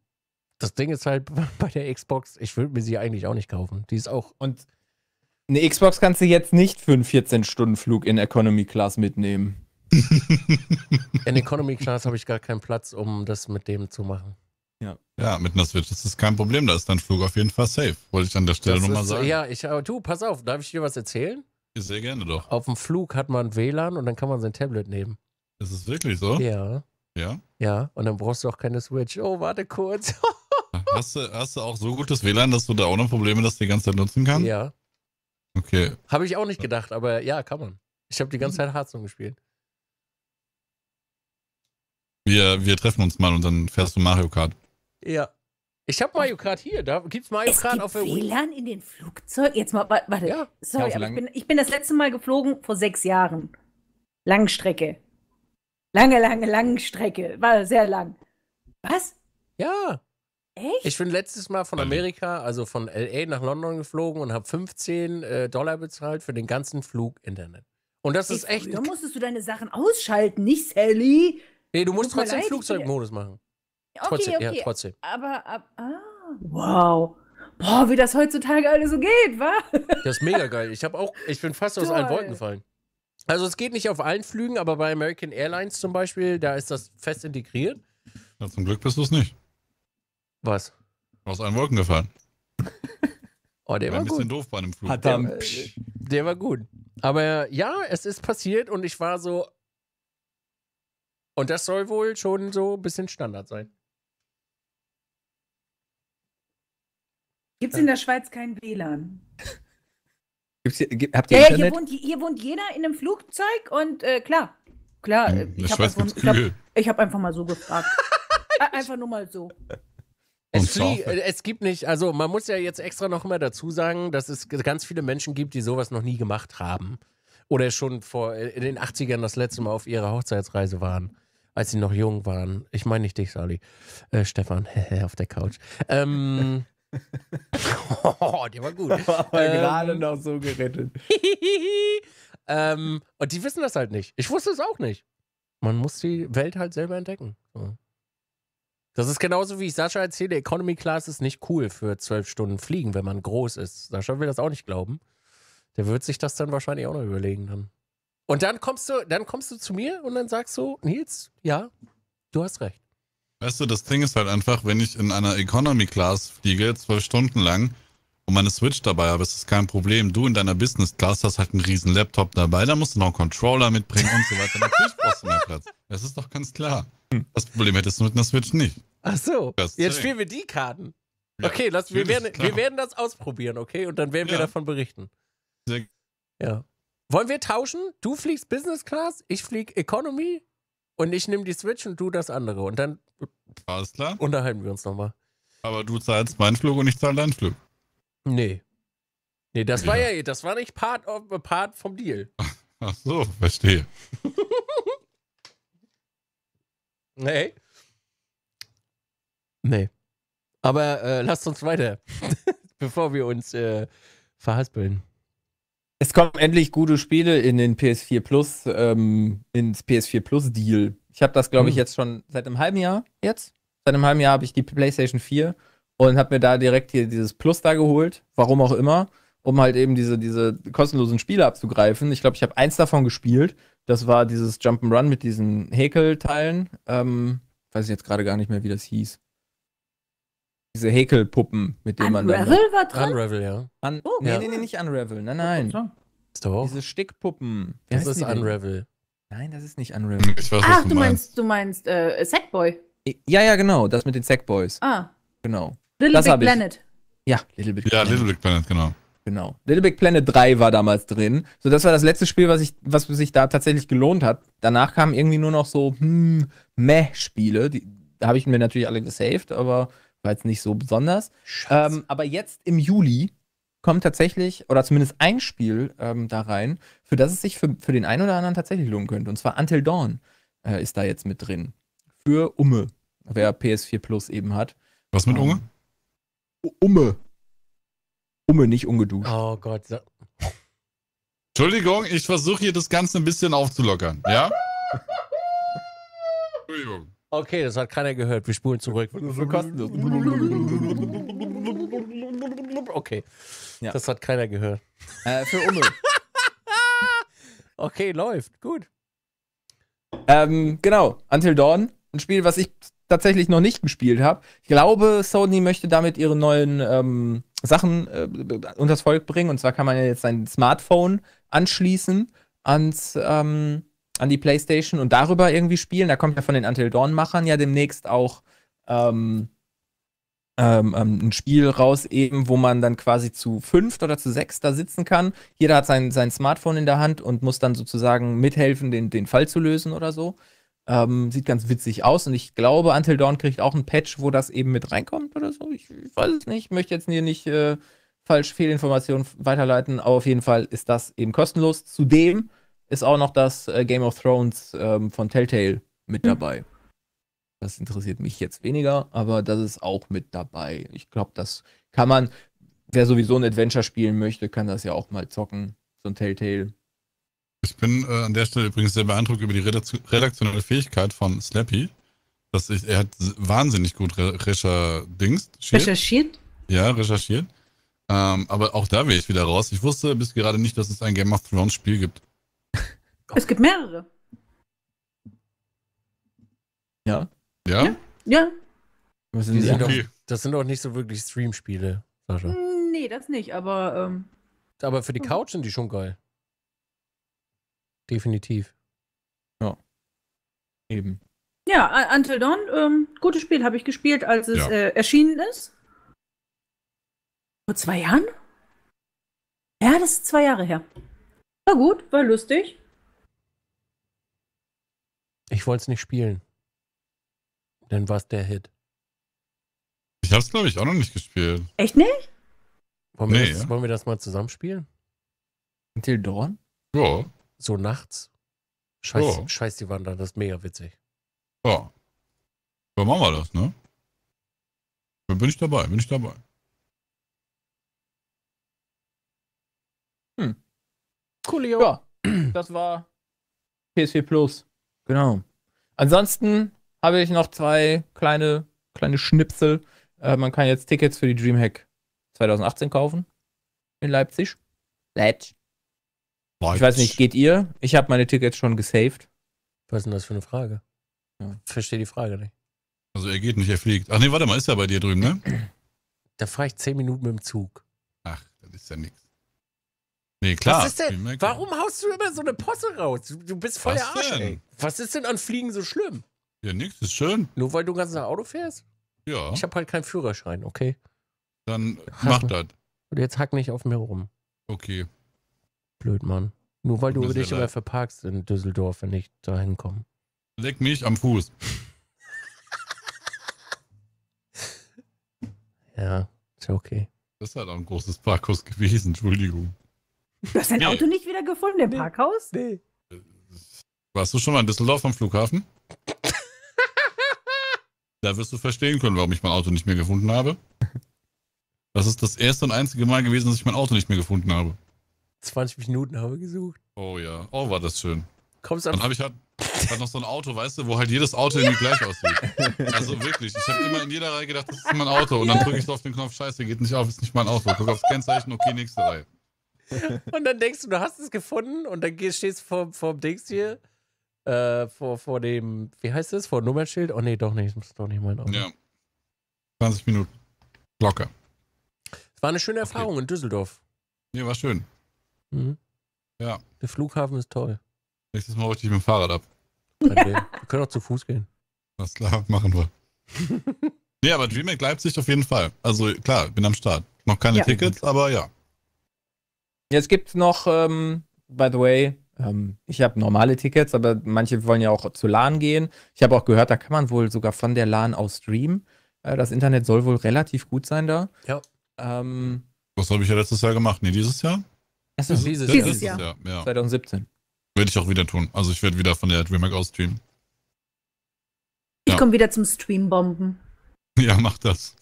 das Ding ist halt bei der Xbox, ich würde mir sie eigentlich auch nicht kaufen. Die ist auch. Und eine Xbox kannst du jetzt nicht für einen 14-Stunden-Flug in Economy Class mitnehmen. in Economy Class habe ich gar keinen Platz, um das mit dem zu machen. Ja. ja, mit einer Switch ist das kein Problem. Da ist dein Flug auf jeden Fall safe. Wollte ich an der Stelle nochmal sagen. Ja, ich, aber du, pass auf, darf ich dir was erzählen? Sehr gerne doch. Auf dem Flug hat man WLAN und dann kann man sein Tablet nehmen. Ist es wirklich so? Ja. Ja? Ja, und dann brauchst du auch keine Switch. Oh, warte kurz. Hast du, hast du auch so gutes WLAN, dass du da auch noch Probleme das die ganze Zeit nutzen kannst? Ja. Okay. Habe ich auch nicht gedacht, aber ja, kann man. Ich habe die ganze Zeit Hearthstone gespielt. Wir, wir treffen uns mal und dann fährst du Mario Kart. Ja. Ich habe Mario Kart hier. Da gibt's Mario es Kart gibt auf der WLAN in den Flugzeug. Jetzt mal, warte. Ja. Sorry, ja, so ich, bin, ich bin das letzte Mal geflogen vor sechs Jahren. Langstrecke. Lange, lange, lange Strecke. War sehr lang. Was? Ja. Echt? Ich bin letztes Mal von mhm. Amerika, also von LA nach London geflogen und habe 15 äh, Dollar bezahlt für den ganzen Flug Internet. Und das Ey, ist echt. Da musstest du deine Sachen ausschalten, nicht Sally. Nee, du musst trotzdem leid, Flugzeugmodus machen. Okay, trotzdem, okay. ja, trotzdem. Aber, ab, ah, wow. Boah, wie das heutzutage alles so geht, wa? Das ist mega geil. Ich habe auch, ich bin fast aus allen Wolken gefallen. Also es geht nicht auf allen Flügen, aber bei American Airlines zum Beispiel, da ist das fest integriert. Ja, zum Glück bist du es nicht. Was? Aus allen Wolken gefallen. oh, der war, war ein gut. bisschen doof bei einem Flug. Hat der, der, äh, der war gut. Aber ja, es ist passiert und ich war so. Und das soll wohl schon so ein bisschen Standard sein. Gibt es in der Schweiz kein WLAN? Gibt's hier, gibt, habt ihr ja, äh, Internet? Hier wohnt, hier wohnt jeder in einem Flugzeug und äh, klar, klar. Hm, äh, in ich habe einfach, ich hab einfach mal so gefragt. einfach nur mal so. Es, es, gibt nicht, also man muss ja jetzt extra noch mal dazu sagen, dass es ganz viele Menschen gibt, die sowas noch nie gemacht haben. Oder schon vor äh, in den 80ern das letzte Mal auf ihrer Hochzeitsreise waren, als sie noch jung waren. Ich meine nicht dich, Sally. Äh, Stefan, auf der Couch. Ähm, oh, der war gut. War ähm, gerade noch so gerettet. ähm, und die wissen das halt nicht. Ich wusste es auch nicht. Man muss die Welt halt selber entdecken. So. Das ist genauso, wie ich Sascha erzähle, Economy Class ist nicht cool für zwölf Stunden Fliegen, wenn man groß ist. Sascha will das auch nicht glauben. Der wird sich das dann wahrscheinlich auch noch überlegen dann. Und dann kommst du, dann kommst du zu mir und dann sagst du, Nils, ja, du hast recht. Weißt du, das Ding ist halt einfach, wenn ich in einer Economy Class fliege, zwölf Stunden lang, und meine Switch dabei habe, ist das kein Problem. Du in deiner Business Class hast halt einen riesen Laptop dabei, da musst du noch einen Controller mitbringen und so weiter. Natürlich brauchst du mehr Platz. Das ist doch ganz klar. Das Problem hättest du mit einer Switch nicht. Ach so, das jetzt spielen wir die Karten. Ja, okay, lass, wir, werden, wir werden das ausprobieren, okay? Und dann werden ja. wir davon berichten. Sehr ja. Wollen wir tauschen? Du fliegst Business Class, ich flieg Economy und ich nehme die Switch und du das andere. Und dann Alles klar. unterhalten wir uns nochmal. Aber du zahlst meinen Flug und ich zahle deinen Flug. Nee. Nee, das war ja, ja eh, das war nicht Part, of, Part vom Deal. Ach so, verstehe. nee. Nee. Aber äh, lasst uns weiter, bevor wir uns äh, verhaspeln. Es kommen endlich gute Spiele in den PS4 Plus, ähm, ins PS4 Plus Deal. Ich habe das, glaube ich, hm. jetzt schon seit einem halben Jahr jetzt. Seit einem halben Jahr habe ich die PlayStation 4 und habe mir da direkt hier dieses Plus da geholt, warum auch immer, um halt eben diese, diese kostenlosen Spiele abzugreifen. Ich glaube, ich habe eins davon gespielt. Das war dieses Jump'n'Run mit diesen Häkelteilen. Ähm, weiß ich jetzt gerade gar nicht mehr, wie das hieß. Diese Häkelpuppen, mit denen man dann. Unravel war drin? Unravel, ja. Un oh, nee, ja. nee, nee, nicht Unravel. Nein, nein. Ist doch Diese Stickpuppen. Wie das ist Unravel. Nein, das ist nicht Unravel. Weiß, Ach, du meinst, meinst, du meinst äh, Sackboy. Ja, ja, genau. Das mit den Sackboys. Ah. Genau. Little das Big Planet. Ich. Ja, Little Big Planet. Ja, Little Big Planet, genau. Genau. Little Big Planet 3 war damals drin. So, das war das letzte Spiel, was, ich, was sich da tatsächlich gelohnt hat. Danach kamen irgendwie nur noch so, hm, Meh-Spiele. Die habe ich mir natürlich alle gesaved, aber war jetzt nicht so besonders. Ähm, aber jetzt im Juli kommt tatsächlich, oder zumindest ein Spiel ähm, da rein, für das es sich für, für den einen oder anderen tatsächlich lohnen könnte. Und zwar Until Dawn äh, ist da jetzt mit drin. Für Umme, wer PS4 Plus eben hat. Was mit Unge? Ähm, Umme. Umme, nicht ungeduscht. Oh Gott. Entschuldigung, ich versuche hier das Ganze ein bisschen aufzulockern, ja? Entschuldigung. Okay, das hat keiner gehört. Wir spulen zurück. Wir kostenlos. Okay. Ja. Das hat keiner gehört. Äh, für Umme. okay, läuft. Gut. Ähm, genau. Until Dawn. Ein Spiel, was ich tatsächlich noch nicht gespielt habe. Ich glaube, Sony möchte damit ihre neuen ähm, Sachen äh, unters Volk bringen. Und zwar kann man ja jetzt sein Smartphone anschließen ans, ähm, an die PlayStation und darüber irgendwie spielen. Da kommt ja von den Until Dawn-Machern ja demnächst auch ähm, ähm, ähm ein Spiel raus, eben, wo man dann quasi zu fünft oder zu sechs da sitzen kann. Jeder hat sein, sein Smartphone in der Hand und muss dann sozusagen mithelfen, den, den Fall zu lösen oder so. Ähm, sieht ganz witzig aus und ich glaube, Until Dawn kriegt auch ein Patch, wo das eben mit reinkommt oder so. Ich, ich weiß es nicht, ich möchte jetzt hier nicht äh, falsch Fehlinformationen weiterleiten, aber auf jeden Fall ist das eben kostenlos. Zudem ist auch noch das äh, Game of Thrones ähm, von Telltale mit hm. dabei. Mhm. Das interessiert mich jetzt weniger, aber das ist auch mit dabei. Ich glaube, das kann man, wer sowieso ein Adventure spielen möchte, kann das ja auch mal zocken. So ein Telltale ich bin äh, an der Stelle übrigens sehr beeindruckt über die redaktionelle Fähigkeit von Slappy. Dass ich, er hat wahnsinnig gut re recherchiert. Recherchiert? Ja, recherchiert. Ähm, aber auch da will ich wieder raus. Ich wusste bis gerade nicht, dass es ein Game of Thrones Spiel gibt. Es gibt mehrere. Ja. Ja? Ja. ja. Das, sind okay. doch, das sind doch nicht so wirklich Stream-Spiele, Sascha. Nee, das nicht, aber. Ähm, aber für die Couch sind die schon geil. Definitiv. Ja. Eben. Ja, Until Dawn, ähm, gutes Spiel, habe ich gespielt, als es ja. äh, erschienen ist. Vor zwei Jahren? Ja, das ist zwei Jahre her. War gut, war lustig. Ich wollte es nicht spielen. Dann war es der Hit. Ich habe es, glaube ich, auch noch nicht gespielt. Echt nicht? Wollen wir, nee, das, ja. wollen wir das mal zusammenspielen? Until Dawn? Ja. So nachts. Scheiß, oh. scheiß die Wand an, das ist mega witzig. Ja. Dann machen wir das, ne? Dann bin ich dabei, bin ich dabei. Hm. Cool, Ja, das war PS4 Plus. Genau. Ansonsten habe ich noch zwei kleine, kleine Schnipsel. Äh, man kann jetzt Tickets für die Dreamhack 2018 kaufen. In Leipzig. Leipzig. Ich weiß nicht, geht ihr? Ich habe meine Tickets schon gesaved. Was ist denn das für eine Frage? Ja. verstehe die Frage nicht. Also er geht nicht, er fliegt. Ach nee, warte mal, ist er bei dir drüben, ne? Da fahre ich zehn Minuten mit dem Zug. Ach, das ist ja nichts. Nee, klar. Was ist Denn, warum haust du immer so eine Posse raus? Du, du bist voll Was der Arsch, denn? ey. Was ist denn an Fliegen so schlimm? Ja, nix, ist schön. Nur weil du ganz nach Auto fährst? Ja. Ich habe halt keinen Führerschein, okay? Dann mach das. Und jetzt hack nicht auf mir rum. Okay blöd, Mann. Nur weil du dich immer verparkst in Düsseldorf, wenn ich da hinkomme. Leck mich am Fuß. ja, ist okay. Das ist halt auch ein großes Parkhaus gewesen, Entschuldigung. Du hast dein nee. Auto nicht wieder gefunden im nee. Parkhaus? Nee. Warst du schon mal in Düsseldorf am Flughafen? da wirst du verstehen können, warum ich mein Auto nicht mehr gefunden habe. Das ist das erste und einzige Mal gewesen, dass ich mein Auto nicht mehr gefunden habe. 20 Minuten haben wir gesucht. Oh ja. Oh, war das schön. Kommst Dann habe ich halt, halt noch so ein Auto, weißt du, wo halt jedes Auto irgendwie gleich aussieht. Also wirklich. Ich habe immer in jeder Reihe gedacht, das ist mein Auto. Und dann drücke ich so auf den Knopf, scheiße, geht nicht auf, ist nicht mein Auto. Guck aufs Kennzeichen, okay, nächste Reihe. Und dann denkst du, du hast es gefunden und dann stehst du vor, vor dem Dings hier, äh, vor, vor dem, wie heißt das, vor dem Nummernschild? Oh nee, doch nicht, das ist doch nicht mein Auto. Ja. 20 Minuten. Locker. Es war eine schöne Erfahrung okay. in Düsseldorf. Ja, war schön. Mhm. Ja. Der Flughafen ist toll. Nächstes Mal richtig mit dem Fahrrad ab. wir können auch zu Fuß gehen. Das klar, machen wir. ja, aber DreamHack Leipzig auf jeden Fall. Also klar, bin am Start. Noch keine ja. Tickets, aber ja. Jetzt gibt es noch, ähm, by the way, ähm, ich habe normale Tickets, aber manche wollen ja auch zu LAN gehen. Ich habe auch gehört, da kann man wohl sogar von der LAN aus streamen. Äh, das Internet soll wohl relativ gut sein da. Ja. Ähm, Was habe ich ja letztes Jahr gemacht? Nee, dieses Jahr? Das ist mhm. dieses, dieses Jahr. Jahr. Ja. 2017. Werde ich auch wieder tun. Also ich werde wieder von der DreamHack aus streamen. Ich ja. komme wieder zum Streambomben. Ja, mach das.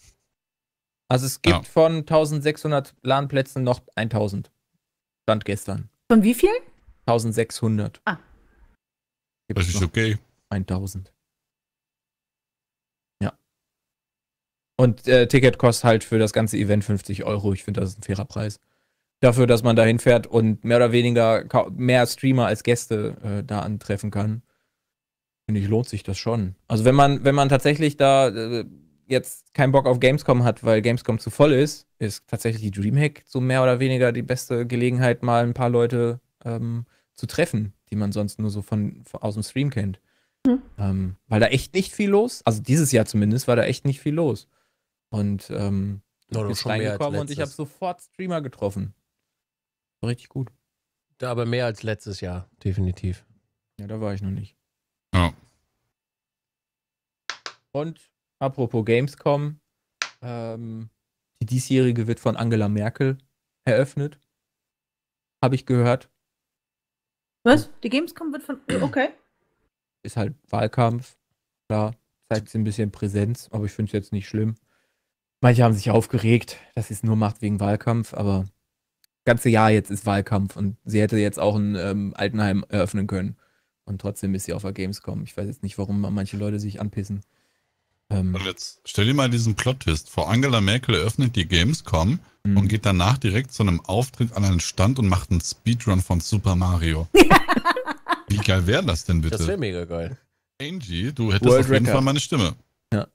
Also es gibt ja. von 1600 LAN-Plätzen noch 1000. Stand gestern. Von wie viel? 1600. Ah. Gibt's das ist okay. 1000. Ja. Und äh, Ticket kostet halt für das ganze Event 50 Euro. Ich finde, das ist ein fairer Preis dafür, dass man da hinfährt und mehr oder weniger mehr Streamer als Gäste äh, da antreffen kann. Finde ich, lohnt sich das schon. Also wenn man, wenn man tatsächlich da äh, jetzt keinen Bock auf Gamescom hat, weil Gamescom zu voll ist, ist tatsächlich die Dreamhack so mehr oder weniger die beste Gelegenheit, mal ein paar Leute ähm, zu treffen, die man sonst nur so von, von aus dem Stream kennt. Mhm. Ähm, weil da echt nicht viel los, also dieses Jahr zumindest war da echt nicht viel los. Und ähm, no, ich bin reingekommen und ich habe sofort Streamer getroffen richtig gut. Aber mehr als letztes Jahr, definitiv. Ja, da war ich noch nicht. Ja. Und apropos Gamescom, ähm, die diesjährige wird von Angela Merkel eröffnet. Habe ich gehört. Was? Die Gamescom wird von. Okay. Ist halt Wahlkampf. Klar, zeigt sie ein bisschen Präsenz, aber ich finde es jetzt nicht schlimm. Manche haben sich aufgeregt, dass sie es nur macht wegen Wahlkampf, aber ganze Jahr jetzt ist Wahlkampf und sie hätte jetzt auch ein ähm, Altenheim eröffnen können. Und trotzdem ist sie auf der Gamescom. Ich weiß jetzt nicht, warum manche Leute sich anpissen. Ähm und jetzt stell dir mal diesen Plot-Twist vor. Angela Merkel eröffnet die Gamescom mhm. und geht danach direkt zu einem Auftritt an einen Stand und macht einen Speedrun von Super Mario. Wie geil wäre das denn bitte? Das wäre mega geil. Angie, du hättest World auf jeden Record. Fall meine Stimme. Ja.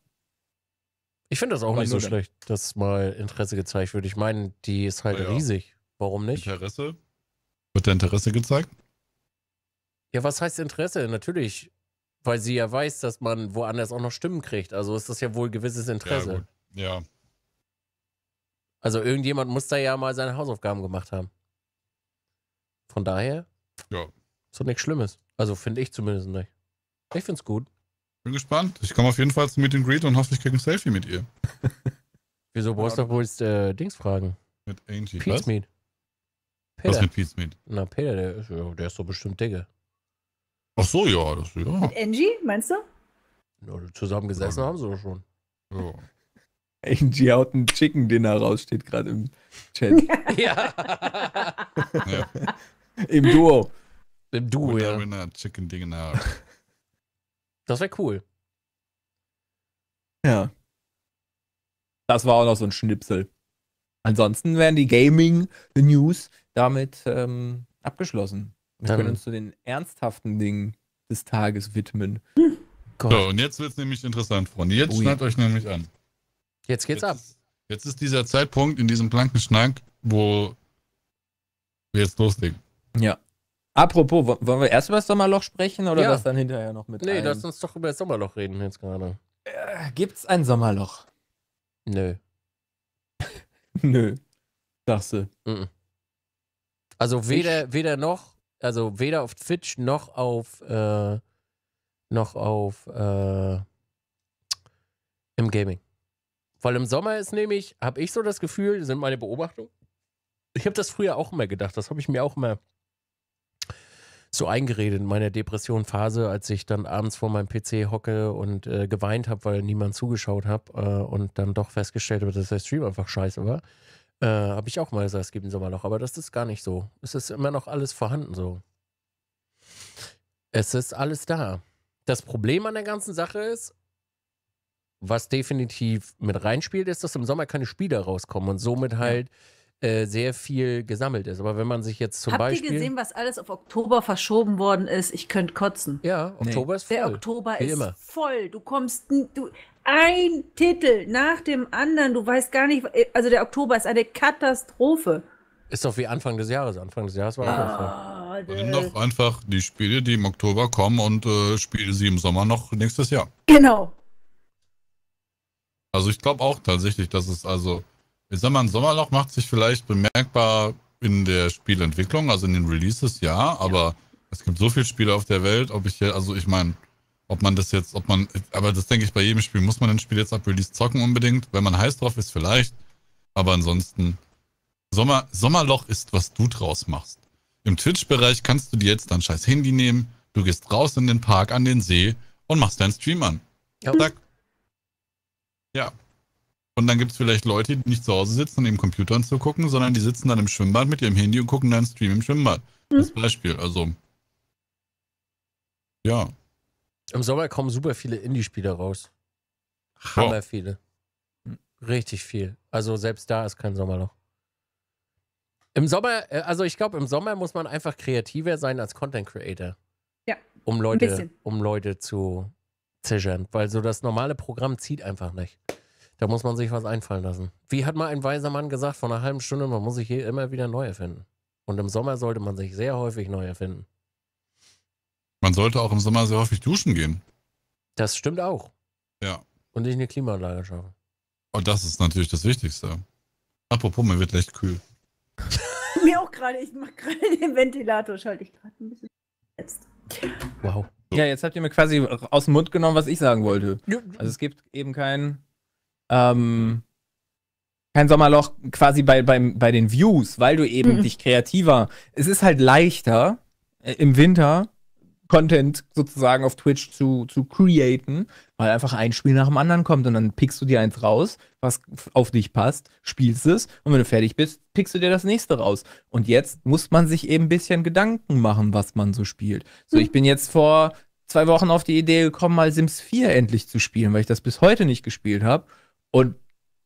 Ich finde das auch War nicht so schlecht, dass mal Interesse gezeigt wird. Ich meine, die ist halt oh ja, riesig. Warum nicht? Interesse? Wird der Interesse gezeigt? Ja, was heißt Interesse? Natürlich, weil sie ja weiß, dass man woanders auch noch Stimmen kriegt. Also ist das ja wohl gewisses Interesse. Ja. ja. Also irgendjemand muss da ja mal seine Hausaufgaben gemacht haben. Von daher. Ja. Ist doch nichts Schlimmes. Also finde ich zumindest nicht. Ich finde es gut. Bin gespannt. Ich komme auf jeden Fall zum Meet and Greet und hoffe, ich kriege ein Selfie mit ihr. Wieso brauchst du wohl äh, Dings fragen? Mit Angie. Peace Meet. Peter. Was mit Pete Smith? Na, Peter, der ist, der ist doch bestimmt Digge. Ach so, ja, das ja. Mit Angie, meinst du? Ja, zusammen gesessen ja. haben sie doch schon. Ja. Angie haut ein Chicken Dinner raus, steht gerade im Chat. ja. ja. Im Duo. Im Duo, Winner, ja. Winner, Chicken Dinner. Das wäre cool. Ja. Das war auch noch so ein Schnipsel. Ansonsten wären die Gaming, die News damit ähm, abgeschlossen. Wir Dann. können uns zu den ernsthaften Dingen des Tages widmen. Hm. So, und jetzt wird es nämlich interessant, Freunde. Jetzt Ui. schneidet euch nämlich an. Jetzt geht's jetzt, ab. Jetzt ist dieser Zeitpunkt in diesem blanken Schnack, wo wir jetzt loslegen. Ja. Apropos, wollen wir erst über das Sommerloch sprechen oder ja. das dann hinterher noch mit? Nee, lass uns doch über das Sommerloch reden jetzt gerade. Äh, gibt's ein Sommerloch? Nö. Nö. Sagst du. Mm -mm. Also weder, ich, weder noch, also weder auf Twitch noch auf äh, noch auf äh, im Gaming. Weil im Sommer ist nämlich, habe ich so das Gefühl, sind meine Beobachtungen. Ich habe das früher auch immer gedacht, das habe ich mir auch immer so eingeredet in meiner Depressionphase, als ich dann abends vor meinem PC hocke und äh, geweint habe, weil niemand zugeschaut habe äh, und dann doch festgestellt habe, dass der Stream einfach scheiße war. Äh, Habe ich auch mal gesagt, es gibt ein Sommerloch, aber das ist gar nicht so. Es ist immer noch alles vorhanden so. Es ist alles da. Das Problem an der ganzen Sache ist, was definitiv mit reinspielt, ist, dass im Sommer keine Spiele rauskommen und somit halt ja. Äh, sehr viel gesammelt ist. Aber wenn man sich jetzt zum Habt Beispiel. Habt ihr gesehen, was alles auf Oktober verschoben worden ist? Ich könnte kotzen. Ja, Oktober nee. ist voll. Der Oktober Wie ist immer. voll. Du kommst. Du, ein Titel nach dem anderen. Du weißt gar nicht, äh, also der Oktober ist eine Katastrophe. Ist doch wie Anfang des Jahres. Anfang des Jahres war ah, ja. das. Also Nimm doch einfach die Spiele, die im Oktober kommen und äh, spiele sie im Sommer noch nächstes Jahr. Genau. Also ich glaube auch tatsächlich, dass es also ich sag mal, ein Sommerloch macht sich vielleicht bemerkbar in der Spielentwicklung, also in den Releases, ja, aber ja. es gibt so viele Spiele auf der Welt, ob ich, hier, also ich meine, ob man das jetzt, ob man, aber das denke ich bei jedem Spiel, muss man ein Spiel jetzt ab Release zocken unbedingt, wenn man heiß drauf ist, vielleicht, aber ansonsten, Sommer, Sommerloch ist, was du draus machst. Im Twitch-Bereich kannst du dir jetzt dein scheiß Handy nehmen, du gehst raus in den Park, an den See und machst deinen Stream an. Ja. Ja, und dann gibt es vielleicht Leute, die nicht zu Hause sitzen um im Computer anzugucken, sondern die sitzen dann im Schwimmbad mit ihrem Handy und gucken dann einen Stream im Schwimmbad. Mhm. Das Beispiel, also. Ja. Im Sommer kommen super viele Indie-Spiele raus. Hammer wow. viele. Richtig viel. Also selbst da ist kein Sommerloch. Im Sommer, äh, also ich glaube, im Sommer muss man einfach kreativer sein als Content Creator. Ja. Um Leute, um Leute zu zischern. Weil so das normale Programm zieht einfach nicht. Da muss man sich was einfallen lassen. Wie hat mal ein weiser Mann gesagt, vor einer halben Stunde, man muss sich hier immer wieder neu erfinden. Und im Sommer sollte man sich sehr häufig neu erfinden. Man sollte auch im Sommer sehr häufig duschen gehen. Das stimmt auch. Ja. Und sich eine Klimaanlage schaffen. Und oh, das ist natürlich das Wichtigste. Apropos, mir wird leicht kühl. mir auch gerade. Ich mache gerade den Ventilator, schalte ich gerade ein bisschen. Jetzt. Wow. So. Ja, jetzt habt ihr mir quasi aus dem Mund genommen, was ich sagen wollte. Also es gibt eben keinen ähm, kein Sommerloch quasi bei, beim, bei den Views, weil du eben mhm. dich kreativer. Es ist halt leichter äh, im Winter Content sozusagen auf Twitch zu, zu createn, weil einfach ein Spiel nach dem anderen kommt und dann pickst du dir eins raus, was auf dich passt, spielst es und wenn du fertig bist, pickst du dir das nächste raus. Und jetzt muss man sich eben ein bisschen Gedanken machen, was man so spielt. So, mhm. ich bin jetzt vor zwei Wochen auf die Idee gekommen, mal Sims 4 endlich zu spielen, weil ich das bis heute nicht gespielt habe. Und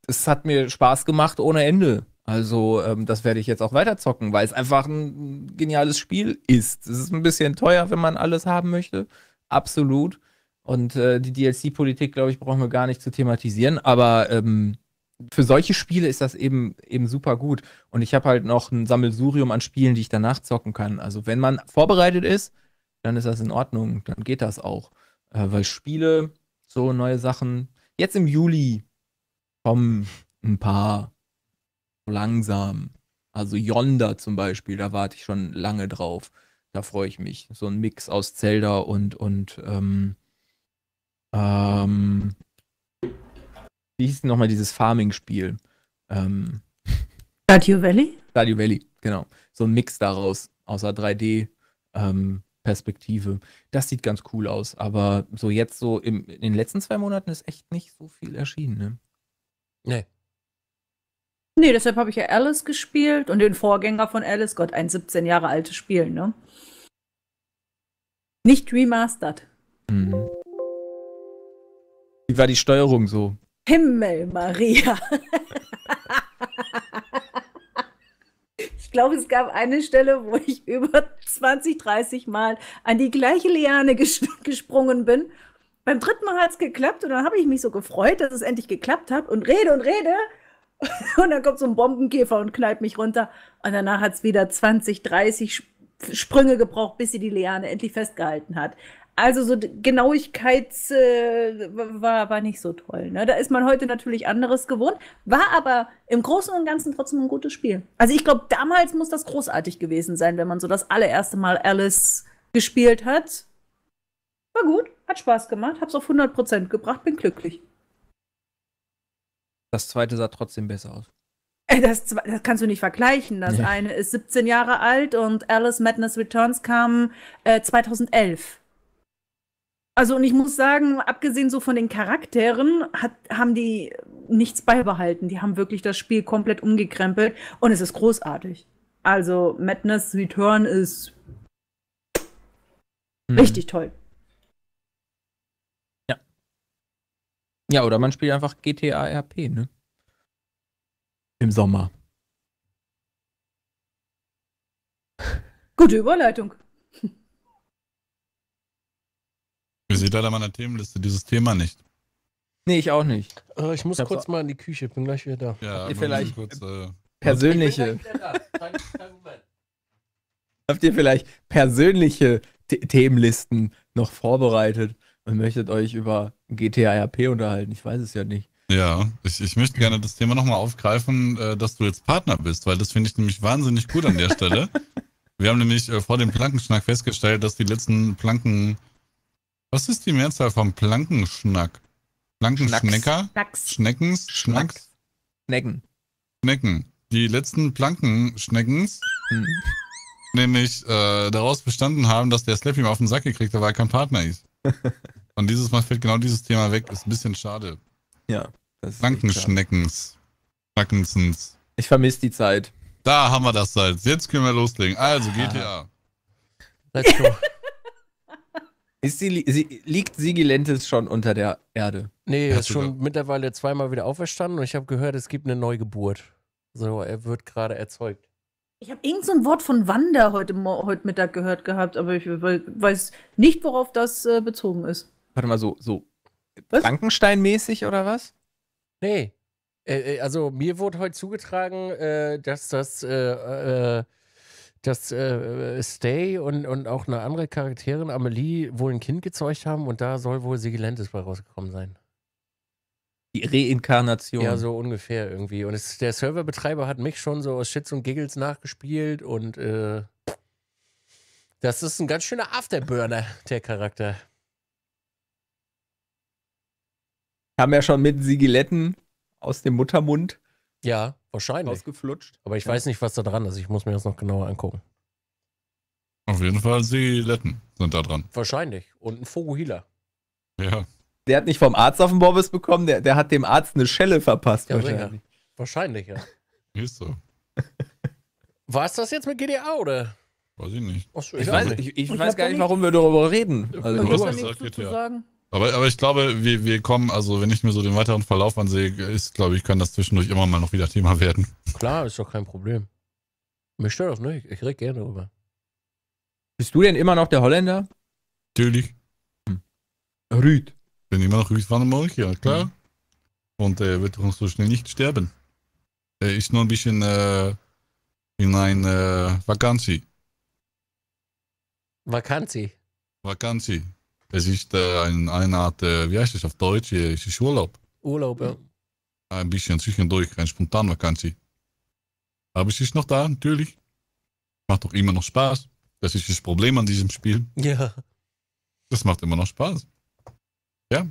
es hat mir Spaß gemacht ohne Ende. Also, ähm, das werde ich jetzt auch weiter zocken, weil es einfach ein geniales Spiel ist. Es ist ein bisschen teuer, wenn man alles haben möchte. Absolut. Und äh, die DLC-Politik, glaube ich, brauchen wir gar nicht zu thematisieren. Aber ähm, für solche Spiele ist das eben, eben super gut. Und ich habe halt noch ein Sammelsurium an Spielen, die ich danach zocken kann. Also, wenn man vorbereitet ist, dann ist das in Ordnung. Dann geht das auch. Äh, weil Spiele, so neue Sachen. Jetzt im Juli kommen ein paar langsam. Also Yonder zum Beispiel, da warte ich schon lange drauf. Da freue ich mich. So ein Mix aus Zelda und, und ähm, ähm, wie hieß denn nochmal dieses Farming-Spiel? Ähm, Stadio Valley? Stadio Valley, genau. So ein Mix daraus, außer 3D. Ähm, Perspektive. Das sieht ganz cool aus, aber so jetzt so im, in den letzten zwei Monaten ist echt nicht so viel erschienen. Ne? Nee. Nee, deshalb habe ich ja Alice gespielt und den Vorgänger von Alice, Gott, ein 17 Jahre altes Spiel, ne? Nicht remastered. Mhm. Wie war die Steuerung so? Himmel, Maria. ich glaube, es gab eine Stelle, wo ich über 20, 30 Mal an die gleiche Liane ges gesprungen bin beim dritten Mal hat es geklappt und dann habe ich mich so gefreut, dass es endlich geklappt hat und rede und rede. Und dann kommt so ein Bombenkäfer und knallt mich runter. Und danach hat es wieder 20, 30 Sprünge gebraucht, bis sie die Liane endlich festgehalten hat. Also so Genauigkeit äh, war, war nicht so toll. Ne? Da ist man heute natürlich anderes gewohnt, war aber im Großen und Ganzen trotzdem ein gutes Spiel. Also ich glaube, damals muss das großartig gewesen sein, wenn man so das allererste Mal Alice gespielt hat war gut, hat Spaß gemacht, hab's auf 100% gebracht, bin glücklich. Das zweite sah trotzdem besser aus. Äh, das, das, kannst du nicht vergleichen. Das ja. eine ist 17 Jahre alt und Alice Madness Returns kam äh, 2011. Also, und ich muss sagen, abgesehen so von den Charakteren, hat, haben die nichts beibehalten. Die haben wirklich das Spiel komplett umgekrempelt und es ist großartig. Also, Madness Return ist hm. richtig toll. Ja, oder man spielt einfach GTA RP, ne? Im Sommer. Gute Überleitung. Mir sieht leider meiner Themenliste dieses Thema nicht. Nee, ich auch nicht. Äh, ich muss ich kurz mal in die Küche, bin gleich wieder da. Ja, Habt ihr vielleicht kurz, äh, persönliche. Habt ihr vielleicht persönliche The Themenlisten noch vorbereitet? und möchtet euch über GTA RP unterhalten. Ich weiß es ja nicht. Ja, ich, ich möchte gerne das Thema nochmal aufgreifen, äh, dass du jetzt Partner bist, weil das finde ich nämlich wahnsinnig gut an der Stelle. Wir haben nämlich äh, vor dem Plankenschnack festgestellt, dass die letzten Planken. Was ist die Mehrzahl vom Plankenschnack? Plankenschnecker? Schnacks. Schneckens? Schnacks? Schnecken. Schnecken. Die letzten Plankenschneckens hm. nämlich äh, daraus bestanden haben, dass der Slappy mal auf den Sack gekriegt hat, weil er kein Partner ist. Und dieses Mal fällt genau dieses Thema weg. Ist ein bisschen schade. Ja. Frankenschneckens. Frankensens. Ich vermisse die Zeit. Da haben wir das Salz. Jetzt können wir loslegen. Also, ah. GTA. Let's go. Ist sie, sie, liegt Sigilentis schon unter der Erde? Nee, er ist schon gedacht. mittlerweile zweimal wieder auferstanden und ich habe gehört, es gibt eine Neugeburt. So, er wird gerade erzeugt. Ich habe irgend so ein Wort von Wander heute, heute Mittag gehört gehabt, aber ich weiß nicht, worauf das äh, bezogen ist warte mal, so, so Frankenstein-mäßig oder was? Nee. Äh, äh, also mir wurde heute zugetragen, äh, dass das, äh, äh dass äh, Stay und, und auch eine andere Charakterin, Amelie, wohl ein Kind gezeugt haben und da soll wohl Sigilentis bei rausgekommen sein. Die Reinkarnation. Ja, so ungefähr irgendwie. Und es, der Serverbetreiber hat mich schon so aus Shits und Giggles nachgespielt und das ist ein ganz schöner Afterburner, der Charakter. Haben ja schon mit Sigiletten aus dem Muttermund. Ja, wahrscheinlich. Ausgeflutscht. Aber ich ja. weiß nicht, was da dran ist. Ich muss mir das noch genauer angucken. Auf jeden Fall Sigiletten sind da dran. Wahrscheinlich. Und ein Foguhila. Ja. Der hat nicht vom Arzt auf den Bobbes bekommen, der, der hat dem Arzt eine Schelle verpasst. Ja, wahrscheinlich. Ja. Wahrscheinlich, ja. Ist so. War es das jetzt mit GDA oder? Weiß ich nicht. Ach, ich, ich, weiß, ich, ich weiß gar nicht, warum wir darüber reden. Also, du hast gesagt, GTA. Sagen? Aber, aber ich glaube, wir, wir kommen, also wenn ich mir so den weiteren Verlauf ansehe, ist, glaube ich, kann das zwischendurch immer mal noch wieder Thema werden. Klar, ist doch kein Problem. Mich stört das nicht. Ich rede gerne darüber. Bist du denn immer noch der Holländer? Natürlich. Hm. Rüd. Bin immer noch Rüd van der ja klar. Hm. Und er äh, wird uns so schnell nicht sterben. Er ist nur ein bisschen äh, in ein äh, Vakanzi. Vakanzi. Vakanzi. Es ist äh, ein, eine Art, äh, wie heißt das auf Deutsch? Äh, es ist Urlaub. Urlaub, ja. Ein bisschen zwischendurch, eine Spontanvakantie. Aber es ist noch da, natürlich. Macht doch immer noch Spaß. Das ist das Problem an diesem Spiel. Ja. Das macht immer noch Spaß. Ja.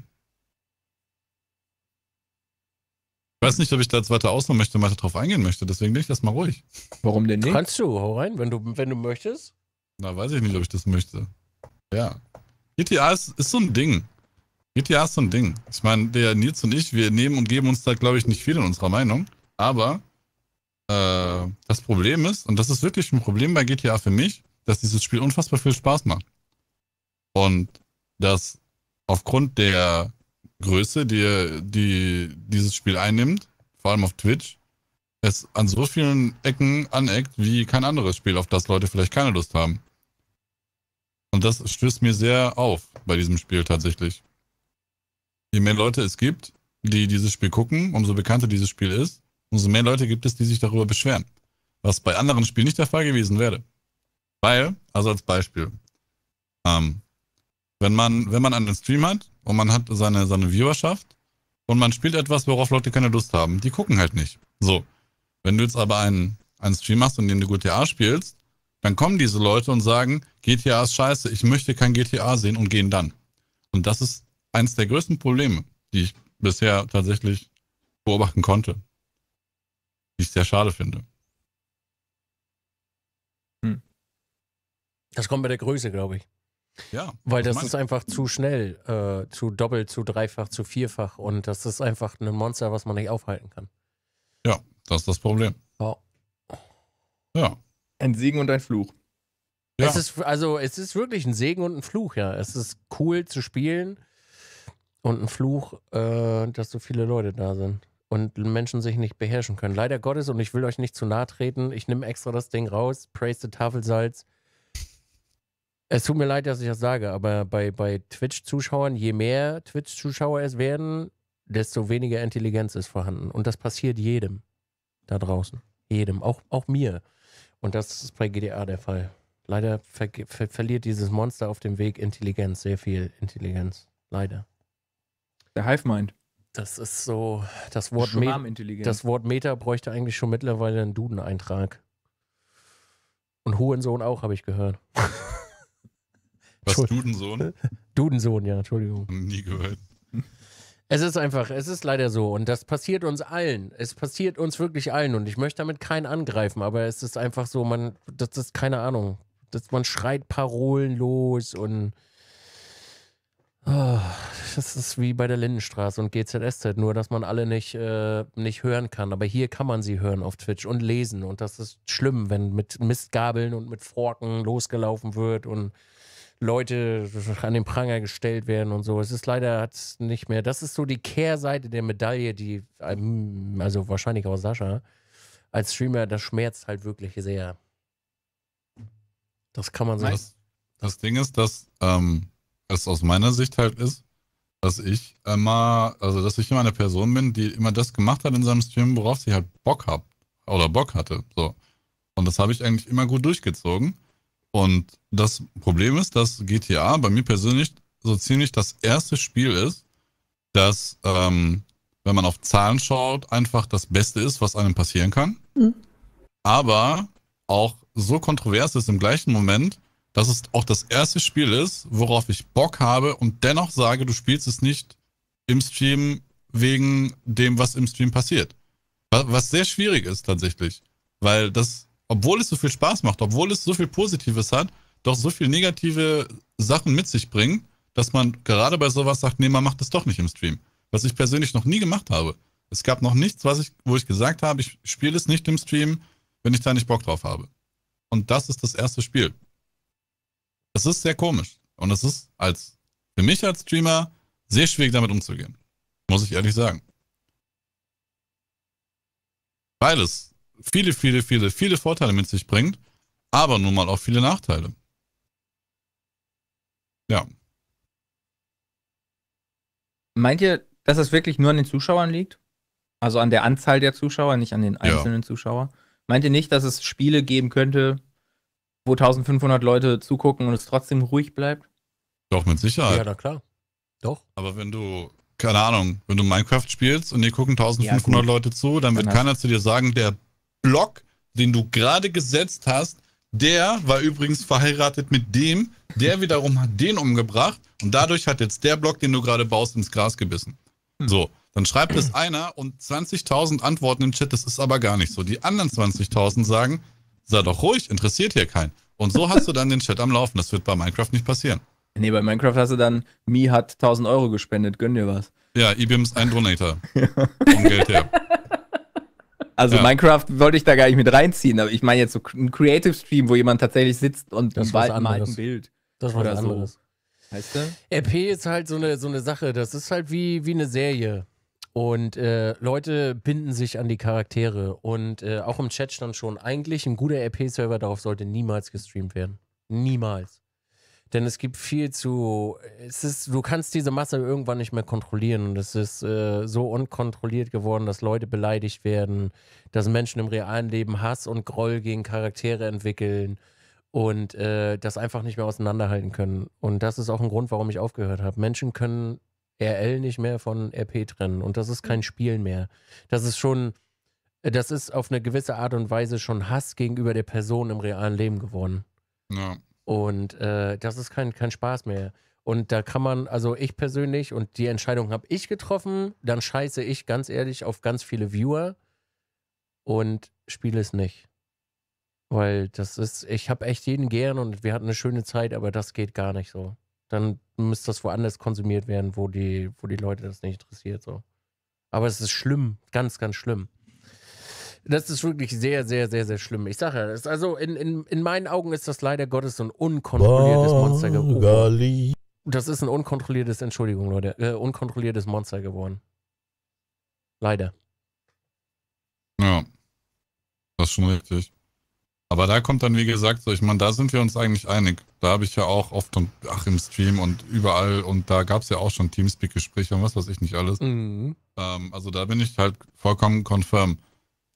Ich weiß nicht, ob ich da jetzt weiter ausmachen möchte, weiter drauf eingehen möchte. Deswegen bin ich das mal ruhig. Warum denn nicht? Kannst du, hau rein, wenn du, wenn du möchtest. Na, weiß ich nicht, ob ich das möchte. Ja. GTA ist, ist so ein Ding. GTA ist so ein Ding. Ich meine, der Nils und ich, wir nehmen und geben uns da, glaube ich, nicht viel in unserer Meinung. Aber äh, das Problem ist, und das ist wirklich ein Problem bei GTA für mich, dass dieses Spiel unfassbar viel Spaß macht. Und dass aufgrund der Größe, die, die dieses Spiel einnimmt, vor allem auf Twitch, es an so vielen Ecken aneckt wie kein anderes Spiel, auf das Leute vielleicht keine Lust haben. Und das stößt mir sehr auf bei diesem Spiel tatsächlich. Je mehr Leute es gibt, die dieses Spiel gucken, umso bekannter dieses Spiel ist, umso mehr Leute gibt es, die sich darüber beschweren. Was bei anderen Spielen nicht der Fall gewesen wäre. Weil, also als Beispiel, ähm, wenn man, wenn man einen Stream hat und man hat seine, seine Viewerschaft und man spielt etwas, worauf Leute keine Lust haben, die gucken halt nicht. So. Wenn du jetzt aber einen, einen Stream machst, in dem du GTA spielst dann kommen diese Leute und sagen, GTA ist scheiße, ich möchte kein GTA sehen und gehen dann. Und das ist eines der größten Probleme, die ich bisher tatsächlich beobachten konnte. Die ich sehr schade finde. Hm. Das kommt bei der Größe, glaube ich. Ja. Weil das ist einfach zu schnell, äh, zu doppelt, zu dreifach, zu vierfach und das ist einfach ein Monster, was man nicht aufhalten kann. Ja, das ist das Problem. Wow. Ja. Ein Segen und ein Fluch. Ja. Es ist, also, es ist wirklich ein Segen und ein Fluch, ja. Es ist cool zu spielen und ein Fluch, äh, dass so viele Leute da sind und Menschen sich nicht beherrschen können. Leider Gottes, und ich will euch nicht zu nahe treten, ich nehme extra das Ding raus, praise the Tafelsalz. Es tut mir leid, dass ich das sage, aber bei, bei Twitch-Zuschauern, je mehr Twitch-Zuschauer es werden, desto weniger Intelligenz ist vorhanden. Und das passiert jedem da draußen. Jedem, auch, auch mir. Und das ist bei GDA der Fall. Leider ver ver verliert dieses Monster auf dem Weg Intelligenz, sehr viel Intelligenz. Leider. Der Hive meint. Das ist so, das Wort, Me das Wort Meter bräuchte eigentlich schon mittlerweile einen Duden-Eintrag. Und Hohensohn auch, habe ich gehört. Was, Dudensohn? Dudensohn, ja, Entschuldigung. Nie gehört. Es ist einfach, es ist leider so und das passiert uns allen. Es passiert uns wirklich allen und ich möchte damit keinen angreifen, aber es ist einfach so, man, das ist keine Ahnung, dass man schreit Parolen los und oh, das ist wie bei der Lindenstraße und GZSZ, nur dass man alle nicht, äh, nicht hören kann. Aber hier kann man sie hören auf Twitch und lesen und das ist schlimm, wenn mit Mistgabeln und mit Forken losgelaufen wird und Leute an den Pranger gestellt werden und so. Es ist leider hat's nicht mehr. Das ist so die Kehrseite der Medaille, die, ähm, also wahrscheinlich auch Sascha, als Streamer, das schmerzt halt wirklich sehr. Das kann man so. Das, das Ding ist, dass ähm, es aus meiner Sicht halt ist, dass ich immer, also dass ich immer eine Person bin, die immer das gemacht hat in seinem Stream, worauf sie halt Bock hat oder Bock hatte. So. Und das habe ich eigentlich immer gut durchgezogen. Und das Problem ist, dass GTA bei mir persönlich so ziemlich das erste Spiel ist, das, ähm, wenn man auf Zahlen schaut, einfach das Beste ist, was einem passieren kann. Mhm. Aber auch so kontrovers ist im gleichen Moment, dass es auch das erste Spiel ist, worauf ich Bock habe und dennoch sage, du spielst es nicht im Stream wegen dem, was im Stream passiert. Was sehr schwierig ist tatsächlich, weil das obwohl es so viel Spaß macht, obwohl es so viel Positives hat, doch so viel negative Sachen mit sich bringen, dass man gerade bei sowas sagt, nee, man macht das doch nicht im Stream. Was ich persönlich noch nie gemacht habe. Es gab noch nichts, was ich, wo ich gesagt habe, ich spiele es nicht im Stream, wenn ich da nicht Bock drauf habe. Und das ist das erste Spiel. Es ist sehr komisch. Und es ist als, für mich als Streamer sehr schwierig damit umzugehen. Muss ich ehrlich sagen. Beides viele, viele, viele, viele Vorteile mit sich bringt, aber nun mal auch viele Nachteile. Ja. Meint ihr, dass es wirklich nur an den Zuschauern liegt? Also an der Anzahl der Zuschauer, nicht an den einzelnen ja. Zuschauer? Meint ihr nicht, dass es Spiele geben könnte, wo 1500 Leute zugucken und es trotzdem ruhig bleibt? Doch, mit Sicherheit. Ja, na klar. Doch. Aber wenn du, keine Ahnung, wenn du Minecraft spielst und dir gucken 1500 ja, Leute zu, dann, dann wird keiner zu dir sagen, der Block, den du gerade gesetzt hast, der war übrigens verheiratet mit dem, der wiederum hat den umgebracht und dadurch hat jetzt der Block, den du gerade baust, ins Gras gebissen. Hm. So, dann schreibt es einer und 20.000 antworten im Chat, das ist aber gar nicht so. Die anderen 20.000 sagen, sei doch ruhig, interessiert hier keinen. Und so hast du dann den Chat am Laufen. Das wird bei Minecraft nicht passieren. Nee, bei Minecraft hast du dann, Mi hat 1000 Euro gespendet, gönn dir was. Ja, IBM ist ein Donator. Vom Geld her. Also ja. Minecraft wollte ich da gar nicht mit reinziehen, aber ich meine jetzt so ein Creative Stream, wo jemand tatsächlich sitzt und das bald malt ein Bild. Das war was anderes. So. Heißt du? RP ist halt so eine, so eine Sache, das ist halt wie, wie eine Serie. Und äh, Leute binden sich an die Charaktere. Und äh, auch im Chat stand schon, eigentlich ein guter RP-Server darauf sollte niemals gestreamt werden. Niemals. Denn es gibt viel zu. Es ist, du kannst diese Masse irgendwann nicht mehr kontrollieren. Und es ist äh, so unkontrolliert geworden, dass Leute beleidigt werden, dass Menschen im realen Leben Hass und Groll gegen Charaktere entwickeln und äh, das einfach nicht mehr auseinanderhalten können. Und das ist auch ein Grund, warum ich aufgehört habe. Menschen können RL nicht mehr von RP trennen. Und das ist kein mhm. Spiel mehr. Das ist schon. Das ist auf eine gewisse Art und Weise schon Hass gegenüber der Person im realen Leben geworden. Ja. Und äh, das ist kein, kein Spaß mehr. Und da kann man, also ich persönlich, und die Entscheidung habe ich getroffen, dann scheiße ich ganz ehrlich auf ganz viele Viewer und spiele es nicht. Weil das ist, ich habe echt jeden gern und wir hatten eine schöne Zeit, aber das geht gar nicht so. Dann müsste das woanders konsumiert werden, wo die, wo die Leute das nicht interessiert. So. Aber es ist schlimm, ganz, ganz schlimm. Das ist wirklich sehr, sehr, sehr, sehr schlimm. Ich sage ja, das ist also in, in, in meinen Augen ist das leider Gottes so ein unkontrolliertes Monster geworden. Das ist ein unkontrolliertes, Entschuldigung, Leute, äh, unkontrolliertes Monster geworden. Leider. Ja. Das ist schon richtig. Aber da kommt dann, wie gesagt, so, ich meine, da sind wir uns eigentlich einig. Da habe ich ja auch oft und ach im Stream und überall und da gab es ja auch schon Teamspeak-Gespräche und was weiß ich nicht alles. Mhm. Ähm, also da bin ich halt vollkommen confirm.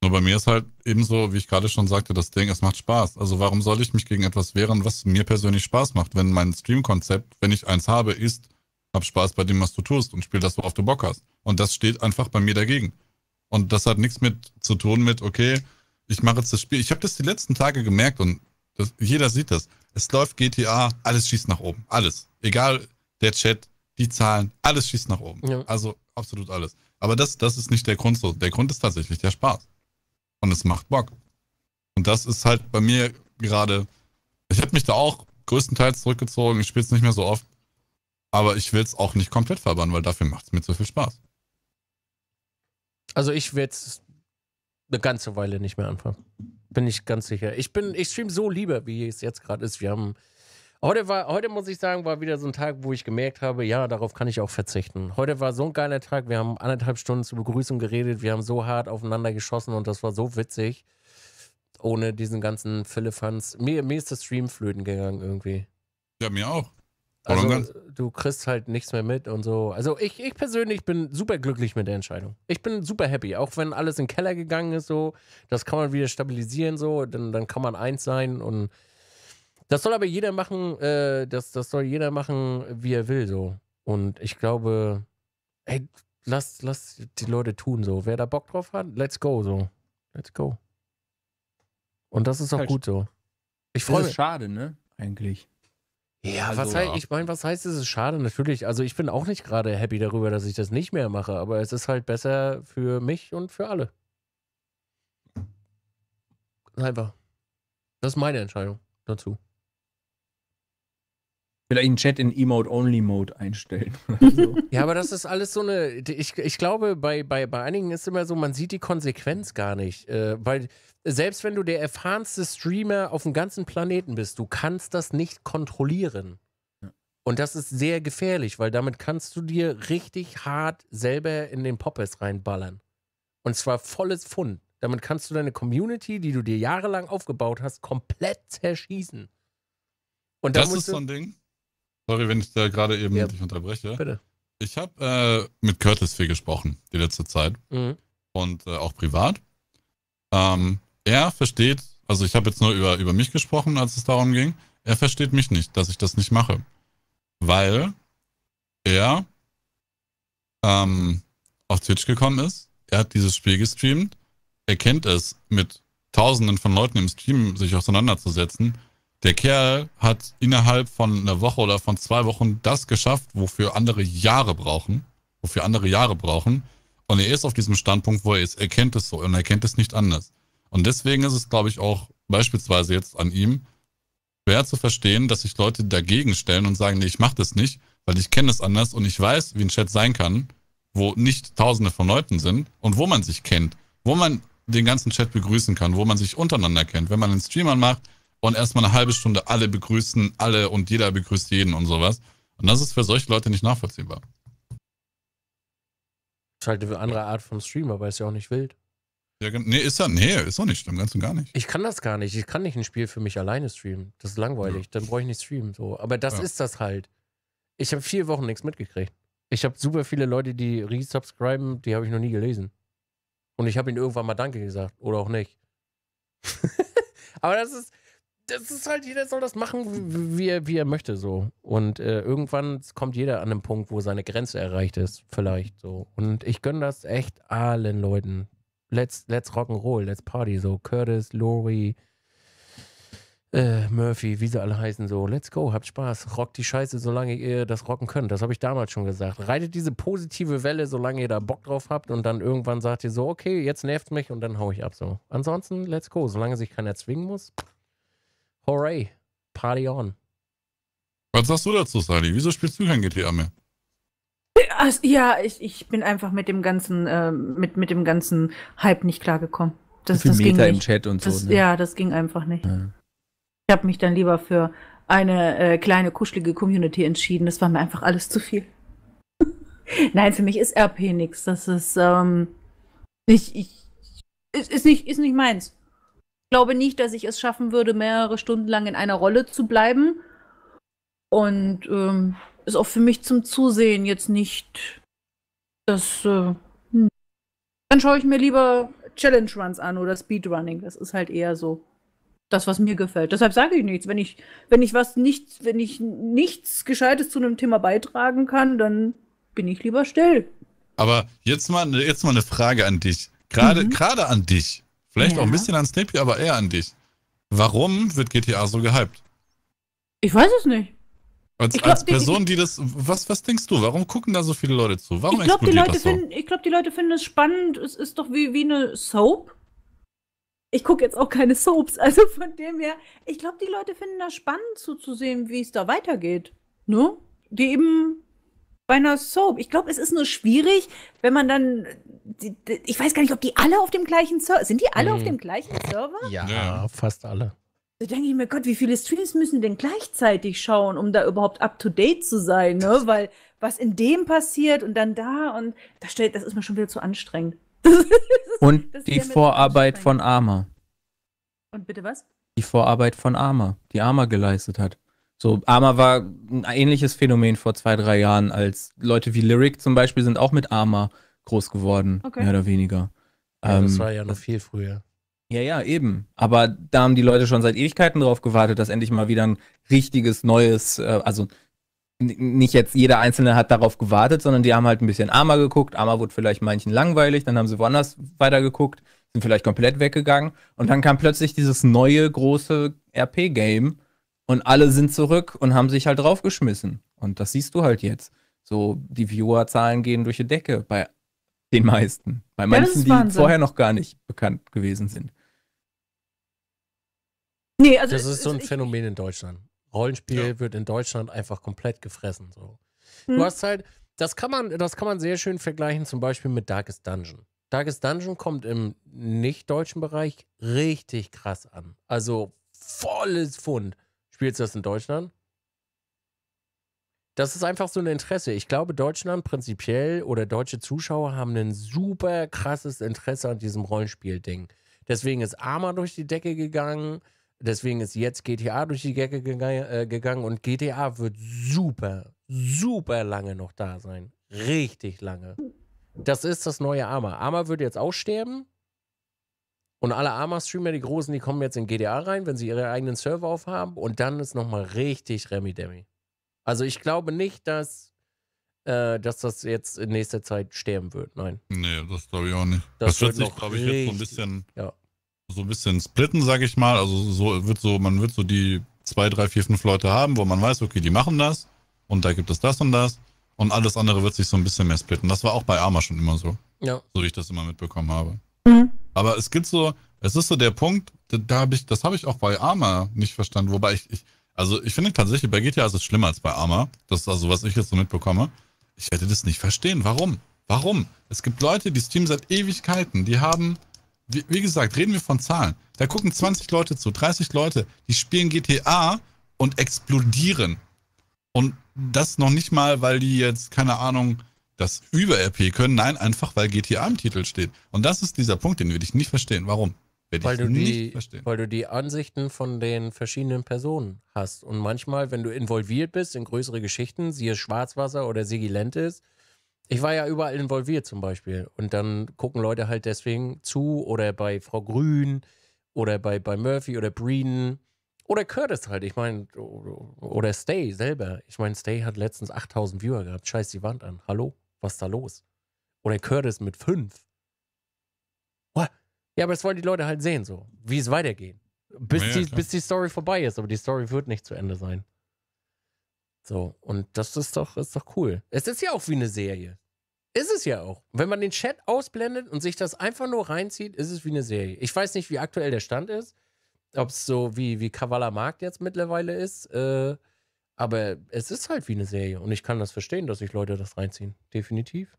Nur bei mir ist halt ebenso, wie ich gerade schon sagte, das Ding, es macht Spaß. Also warum soll ich mich gegen etwas wehren, was mir persönlich Spaß macht, wenn mein Stream-Konzept, wenn ich eins habe, ist, hab Spaß bei dem, was du tust und spiel das, worauf du Bock hast. Und das steht einfach bei mir dagegen. Und das hat nichts mit zu tun mit, okay, ich mache jetzt das Spiel. Ich habe das die letzten Tage gemerkt und das, jeder sieht das. Es läuft GTA, alles schießt nach oben. Alles. Egal der Chat, die Zahlen, alles schießt nach oben. Ja. Also absolut alles. Aber das, das ist nicht der Grund so. Der Grund ist tatsächlich der Spaß. Und es macht Bock. Und das ist halt bei mir gerade. Ich habe mich da auch größtenteils zurückgezogen. Ich spiele es nicht mehr so oft. Aber ich will es auch nicht komplett verbannen, weil dafür macht es mir zu viel Spaß. Also ich werde es eine ganze Weile nicht mehr anfangen. Bin ich ganz sicher. Ich bin, ich stream so lieber, wie es jetzt gerade ist. Wir haben Heute, war, heute muss ich sagen, war wieder so ein Tag, wo ich gemerkt habe, ja, darauf kann ich auch verzichten. Heute war so ein geiler Tag. Wir haben anderthalb Stunden zur Begrüßung geredet. Wir haben so hart aufeinander geschossen und das war so witzig. Ohne diesen ganzen Philippans. Mir, mir ist das Stream flöten gegangen irgendwie. Ja, mir auch. Also, äh, du kriegst halt nichts mehr mit und so. Also ich, ich persönlich bin super glücklich mit der Entscheidung. Ich bin super happy, auch wenn alles in den Keller gegangen ist, so, das kann man wieder stabilisieren, so, dann, dann kann man eins sein und das soll aber jeder machen, äh, das, das soll jeder machen, wie er will, so. Und ich glaube, ey, lass, lass die Leute tun, so. Wer da Bock drauf hat, let's go, so. Let's go. Und das ist auch gut so. Ich freue mich. Schade, ne? Eigentlich. Ja, also, was heißt, ich meine, was heißt es ist schade? Natürlich, also ich bin auch nicht gerade happy darüber, dass ich das nicht mehr mache, aber es ist halt besser für mich und für alle. Einfach. Das ist meine Entscheidung dazu. Vielleicht einen Chat in Emote-Only-Mode einstellen. So. ja, aber das ist alles so eine. Ich, ich glaube, bei, bei, bei einigen ist immer so, man sieht die Konsequenz gar nicht. Äh, weil selbst wenn du der erfahrenste Streamer auf dem ganzen Planeten bist, du kannst das nicht kontrollieren. Und das ist sehr gefährlich, weil damit kannst du dir richtig hart selber in den Poppers reinballern. Und zwar volles Fund. Damit kannst du deine Community, die du dir jahrelang aufgebaut hast, komplett zerschießen. Und das ist so ein Ding. Sorry, wenn ich da gerade eben ja. dich unterbreche. Bitte. Ich habe äh, mit Curtis viel gesprochen, die letzte Zeit. Mhm. Und äh, auch privat. Ähm, er versteht, also ich habe jetzt nur über, über mich gesprochen, als es darum ging. Er versteht mich nicht, dass ich das nicht mache. Weil er ähm, auf Twitch gekommen ist. Er hat dieses Spiel gestreamt. Er kennt es, mit Tausenden von Leuten im Stream sich auseinanderzusetzen. Der Kerl hat innerhalb von einer Woche oder von zwei Wochen das geschafft, wofür andere Jahre brauchen. Wofür andere Jahre brauchen. Und er ist auf diesem Standpunkt, wo er ist. Er kennt es so und er kennt es nicht anders. Und deswegen ist es, glaube ich, auch beispielsweise jetzt an ihm, schwer zu verstehen, dass sich Leute dagegen stellen und sagen, nee, ich mache das nicht, weil ich kenne es anders und ich weiß, wie ein Chat sein kann, wo nicht tausende von Leuten sind und wo man sich kennt, wo man den ganzen Chat begrüßen kann, wo man sich untereinander kennt. Wenn man einen Streamer macht, und erstmal eine halbe Stunde alle begrüßen, alle und jeder begrüßt jeden und sowas. Und das ist für solche Leute nicht nachvollziehbar. Das ist halt eine andere Art von Streamer, weil es ja auch nicht wild. Ja, nee, ist ja, nee, ist auch nicht schlimm, ganz und gar nicht. Ich kann das gar nicht. Ich kann nicht ein Spiel für mich alleine streamen. Das ist langweilig. Ja. Dann brauche ich nicht streamen. So. Aber das ja. ist das halt. Ich habe vier Wochen nichts mitgekriegt. Ich habe super viele Leute, die resubscriben, die habe ich noch nie gelesen. Und ich habe ihnen irgendwann mal Danke gesagt. Oder auch nicht. Aber das ist, das ist halt, jeder soll das machen, wie er, wie er möchte, so. Und äh, irgendwann kommt jeder an einen Punkt, wo seine Grenze erreicht ist, vielleicht so. Und ich gönne das echt allen Leuten. Let's, let's rock'n'roll, let's party, so. Curtis, Lori, äh, Murphy, wie sie alle heißen, so. Let's go, habt Spaß, rockt die Scheiße, solange ihr das rocken könnt. Das habe ich damals schon gesagt. Reitet diese positive Welle, solange ihr da Bock drauf habt und dann irgendwann sagt ihr so, okay, jetzt nervt mich und dann hau ich ab, so. Ansonsten, let's go, solange sich keiner zwingen muss. Hooray. Party on. Was sagst du dazu, Sally? Wieso spielst du kein GTA mehr? Ja, ich, ich bin einfach mit dem ganzen, äh, mit, mit dem ganzen Hype nicht klargekommen. Das, das Meta ging nicht. im Chat und das, so. Ne? Ja, das ging einfach nicht. Ja. Ich habe mich dann lieber für eine äh, kleine, kuschelige Community entschieden. Das war mir einfach alles zu viel. Nein, für mich ist RP nichts. Das ist, ähm, ich, ich, ist, ist, nicht, ist nicht meins glaube nicht, dass ich es schaffen würde, mehrere Stunden lang in einer Rolle zu bleiben. Und ähm, ist auch für mich zum Zusehen jetzt nicht das. Äh, hm. Dann schaue ich mir lieber Challenge Runs an oder Speedrunning. Das ist halt eher so das, was mir gefällt. Deshalb sage ich nichts. Wenn ich, wenn ich was nicht, wenn ich nichts Gescheites zu einem Thema beitragen kann, dann bin ich lieber still. Aber jetzt mal, jetzt mal eine Frage an dich. Gerade, mhm. gerade an dich. Vielleicht ja. auch ein bisschen an Snoopy, aber eher an dich. Warum wird GTA so gehypt? Ich weiß es nicht. Als, glaub, als Person, ich, die das. Was, was denkst du? Warum gucken da so viele Leute zu? Warum ich glaub, die Leute das so? finden, Ich glaube, die Leute finden es spannend. Es ist doch wie, wie eine Soap. Ich gucke jetzt auch keine Soaps. Also von dem her, ich glaube, die Leute finden das spannend zuzusehen, wie es da weitergeht. Ne? Die eben bei einer Soap. Ich glaube, es ist nur schwierig, wenn man dann. Die, die, ich weiß gar nicht, ob die alle auf dem gleichen Server. Sind die alle hm. auf mhm. dem gleichen Server? Ja, ja, fast alle. Da denke ich mir, Gott, wie viele Streams müssen denn gleichzeitig schauen, um da überhaupt up to date zu sein, ne? Weil was in dem passiert und dann da und das stellt, das ist mir schon wieder zu anstrengend. und die Vorarbeit von Arma. Und bitte was? Die Vorarbeit von Arma, die Arma geleistet hat. So, Arma war ein ähnliches Phänomen vor zwei, drei Jahren, als Leute wie Lyric zum Beispiel sind auch mit Arma groß geworden, okay. mehr oder weniger. Ja, ähm, das war ja noch viel früher. Ja, ja, eben. Aber da haben die Leute schon seit Ewigkeiten darauf gewartet, dass endlich mal wieder ein richtiges, neues, äh, also nicht jetzt jeder Einzelne hat darauf gewartet, sondern die haben halt ein bisschen Arma geguckt. Arma wurde vielleicht manchen langweilig, dann haben sie woanders weitergeguckt, sind vielleicht komplett weggegangen. Und dann kam plötzlich dieses neue, große RP-Game und alle sind zurück und haben sich halt draufgeschmissen. Und das siehst du halt jetzt. So, die Viewerzahlen gehen durch die Decke bei den meisten. Bei manchen, ja, die vorher noch gar nicht bekannt gewesen sind. Nee, also das ist so ein ich, Phänomen in Deutschland. Rollenspiel ja. wird in Deutschland einfach komplett gefressen. So. Hm. Du hast halt, das kann man, das kann man sehr schön vergleichen, zum Beispiel mit Darkest Dungeon. Darkest Dungeon kommt im nicht-deutschen Bereich richtig krass an. Also volles Fund. Spielst du das in Deutschland? Das ist einfach so ein Interesse. Ich glaube, Deutschland prinzipiell oder deutsche Zuschauer haben ein super krasses Interesse an diesem Rollenspiel-Ding. Deswegen ist Arma durch die Decke gegangen. Deswegen ist jetzt GTA durch die Decke äh, gegangen. Und GTA wird super, super lange noch da sein. Richtig lange. Das ist das neue Arma. Arma wird jetzt auch sterben. Und alle Arma-Streamer, die Großen, die kommen jetzt in GDA rein, wenn sie ihre eigenen Server aufhaben. Und dann ist nochmal richtig Remi-Demi. Also ich glaube nicht, dass, äh, dass das jetzt in nächster Zeit sterben wird. Nein. Nee, das glaube ich auch nicht. Das, das wird, wird sich, glaube ich, jetzt so ein bisschen, ja. so ein bisschen splitten, sage ich mal. Also so wird so, man wird so die zwei, drei, vier, fünf Leute haben, wo man weiß, okay, die machen das und da gibt es das und das. Und alles andere wird sich so ein bisschen mehr splitten. Das war auch bei Arma schon immer so. Ja. So wie ich das immer mitbekommen habe. Mhm. Aber es gibt so, es ist so der Punkt, da habe ich, das habe ich auch bei Arma nicht verstanden. Wobei ich, ich, also ich finde tatsächlich, bei GTA ist es schlimmer als bei Arma. Das ist also, was ich jetzt so mitbekomme. Ich werde das nicht verstehen. Warum? Warum? Es gibt Leute, die streamen seit Ewigkeiten, die haben, wie, wie gesagt, reden wir von Zahlen. Da gucken 20 Leute zu, 30 Leute, die spielen GTA und explodieren. Und das noch nicht mal, weil die jetzt, keine Ahnung, das über RP können. Nein, einfach weil GTA im Titel steht. Und das ist dieser Punkt, den würde ich nicht verstehen. Warum? Werde weil du die, verstehen. Weil du die Ansichten von den verschiedenen Personen hast. Und manchmal, wenn du involviert bist in größere Geschichten, siehe Schwarzwasser oder Sigilentis, ich war ja überall involviert zum Beispiel. Und dann gucken Leute halt deswegen zu oder bei Frau Grün oder bei, bei Murphy oder Breeden oder Curtis halt. Ich meine, oder Stay selber. Ich meine, Stay hat letztens 8000 Viewer gehabt. Scheiß die Wand an. Hallo? Was ist da los? Oder Curtis mit fünf. What? Ja, aber das wollen die Leute halt sehen, so, wie es weitergeht. Bis, ja, die, bis die Story vorbei ist, aber die Story wird nicht zu Ende sein. So, und das ist doch, ist doch cool. Es ist ja auch wie eine Serie. Ist es ja auch. Wenn man den Chat ausblendet und sich das einfach nur reinzieht, ist es wie eine Serie. Ich weiß nicht, wie aktuell der Stand ist. Ob es so wie, wie Kavala Markt jetzt mittlerweile ist. Äh, aber es ist halt wie eine Serie und ich kann das verstehen, dass sich Leute das reinziehen. Definitiv.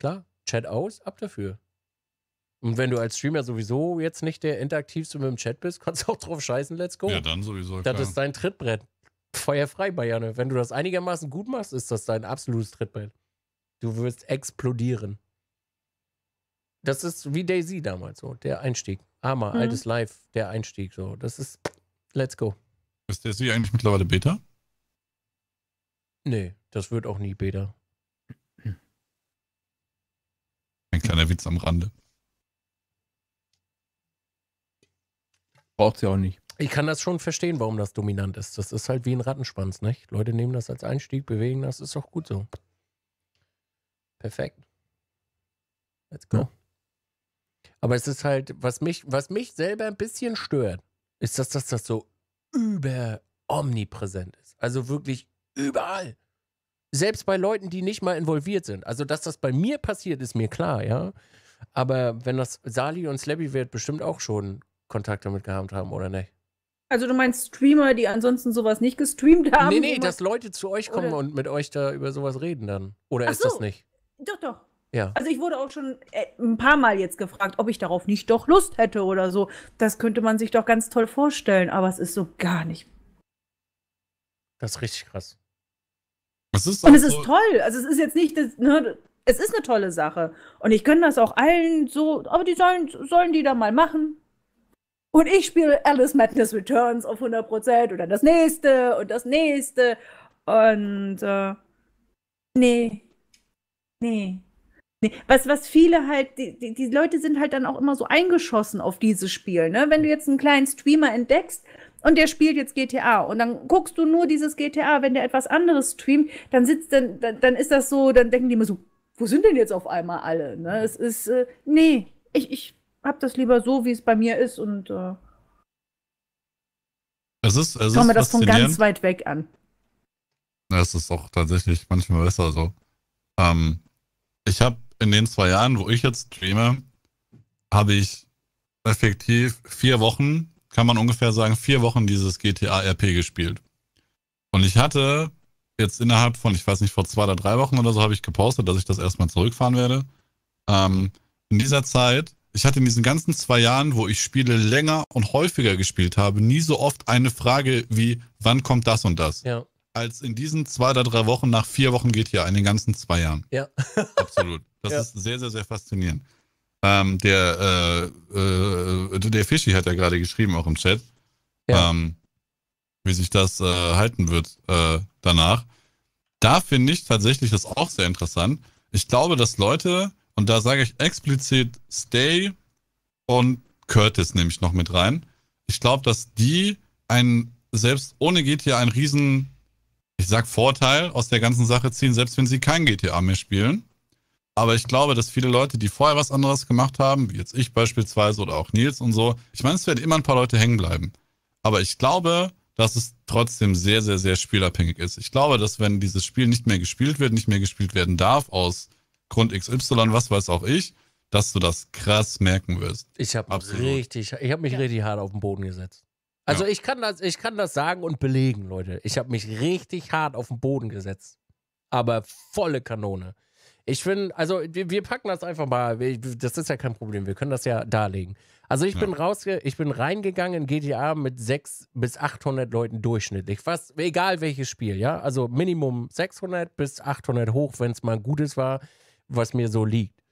Klar, Chat aus, ab dafür. Und wenn du als Streamer sowieso jetzt nicht der interaktivste mit dem Chat bist, kannst du auch drauf scheißen, let's go. Ja, dann sowieso. Das klar. ist dein Trittbrett. Feuerfrei, Bayern. Wenn du das einigermaßen gut machst, ist das dein absolutes Trittbrett. Du wirst explodieren. Das ist wie Daisy damals, so der Einstieg. Armer, mhm. altes Live, der Einstieg, so. Das ist, let's go. Ist der sie eigentlich mittlerweile Beta? Nee, das wird auch nie Beta. Ein kleiner Witz am Rande. Braucht sie auch nicht. Ich kann das schon verstehen, warum das dominant ist. Das ist halt wie ein Rattenschwanz, nicht? Leute nehmen das als Einstieg, bewegen das, ist doch gut so. Perfekt. Let's go. Ja. Aber es ist halt, was mich, was mich selber ein bisschen stört, ist, dass das, das so über omnipräsent ist. Also wirklich überall. Selbst bei Leuten, die nicht mal involviert sind. Also, dass das bei mir passiert, ist mir klar, ja. Aber wenn das Sali und Slabby wird, bestimmt auch schon Kontakt damit gehabt haben, oder nicht? Also du meinst Streamer, die ansonsten sowas nicht gestreamt haben? Nee, nee, dass Leute zu euch kommen oder? und mit euch da über sowas reden dann. Oder Ach ist so. das nicht? Doch, doch. Ja. Also ich wurde auch schon äh, ein paar Mal jetzt gefragt, ob ich darauf nicht doch Lust hätte oder so. Das könnte man sich doch ganz toll vorstellen, aber es ist so gar nicht. Das ist richtig krass. Ist und es so ist toll. Also es ist jetzt nicht, das, ne, es ist eine tolle Sache. Und ich gönne das auch allen so, aber die sollen, sollen die da mal machen. Und ich spiele Alice Madness Returns auf 100% und dann das nächste und das nächste. Und äh, nee, nee. Nee, was, was viele halt, die, die, die Leute sind halt dann auch immer so eingeschossen auf dieses Spiel. Ne? Wenn du jetzt einen kleinen Streamer entdeckst und der spielt jetzt GTA und dann guckst du nur dieses GTA, wenn der etwas anderes streamt, dann sitzt dann, dann, dann ist das so, dann denken die immer so, wo sind denn jetzt auf einmal alle? Ne? Es ist, äh, nee, ich, ich hab das lieber so, wie es bei mir ist und äh, es ist, es schau mir das von ganz weit weg an. Es ist auch tatsächlich manchmal besser so. Ähm, ich habe in den zwei Jahren, wo ich jetzt streame, habe ich effektiv vier Wochen, kann man ungefähr sagen, vier Wochen dieses GTA RP gespielt. Und ich hatte jetzt innerhalb von, ich weiß nicht, vor zwei oder drei Wochen oder so habe ich gepostet, dass ich das erstmal zurückfahren werde. Ähm, in dieser Zeit, ich hatte in diesen ganzen zwei Jahren, wo ich Spiele länger und häufiger gespielt habe, nie so oft eine Frage wie, wann kommt das und das? Ja. Als in diesen zwei oder drei Wochen nach vier Wochen geht hier, in den ganzen zwei Jahren. Ja. Absolut. Das ja. ist sehr, sehr, sehr faszinierend. Ähm, der, äh, äh, der Fischi hat ja gerade geschrieben, auch im Chat, ja. ähm, wie sich das äh, halten wird äh, danach. Da finde ich tatsächlich das auch sehr interessant. Ich glaube, dass Leute, und da sage ich explizit Stay und Curtis nehme ich noch mit rein. Ich glaube, dass die einen, selbst ohne GTA, einen riesen, ich sag Vorteil aus der ganzen Sache ziehen, selbst wenn sie kein GTA mehr spielen. Aber ich glaube, dass viele Leute, die vorher was anderes gemacht haben, wie jetzt ich beispielsweise oder auch Nils und so, ich meine, es werden immer ein paar Leute hängen bleiben. Aber ich glaube, dass es trotzdem sehr, sehr, sehr spielabhängig ist. Ich glaube, dass wenn dieses Spiel nicht mehr gespielt wird, nicht mehr gespielt werden darf, aus Grund XY, was weiß auch ich, dass du das krass merken wirst. Ich habe richtig, ich habe mich ja. richtig hart auf den Boden gesetzt. Also ja. ich kann das, ich kann das sagen und belegen, Leute. Ich habe mich richtig hart auf den Boden gesetzt. Aber volle Kanone. Ich bin, also wir packen das einfach mal. Das ist ja kein Problem. Wir können das ja darlegen. Also ich ja. bin rausge, ich bin reingegangen in GTA mit 600 bis 800 Leuten durchschnittlich. Fast egal welches Spiel, ja. Also Minimum 600 bis 800 hoch, wenn es mal ein gutes war, was mir so liegt.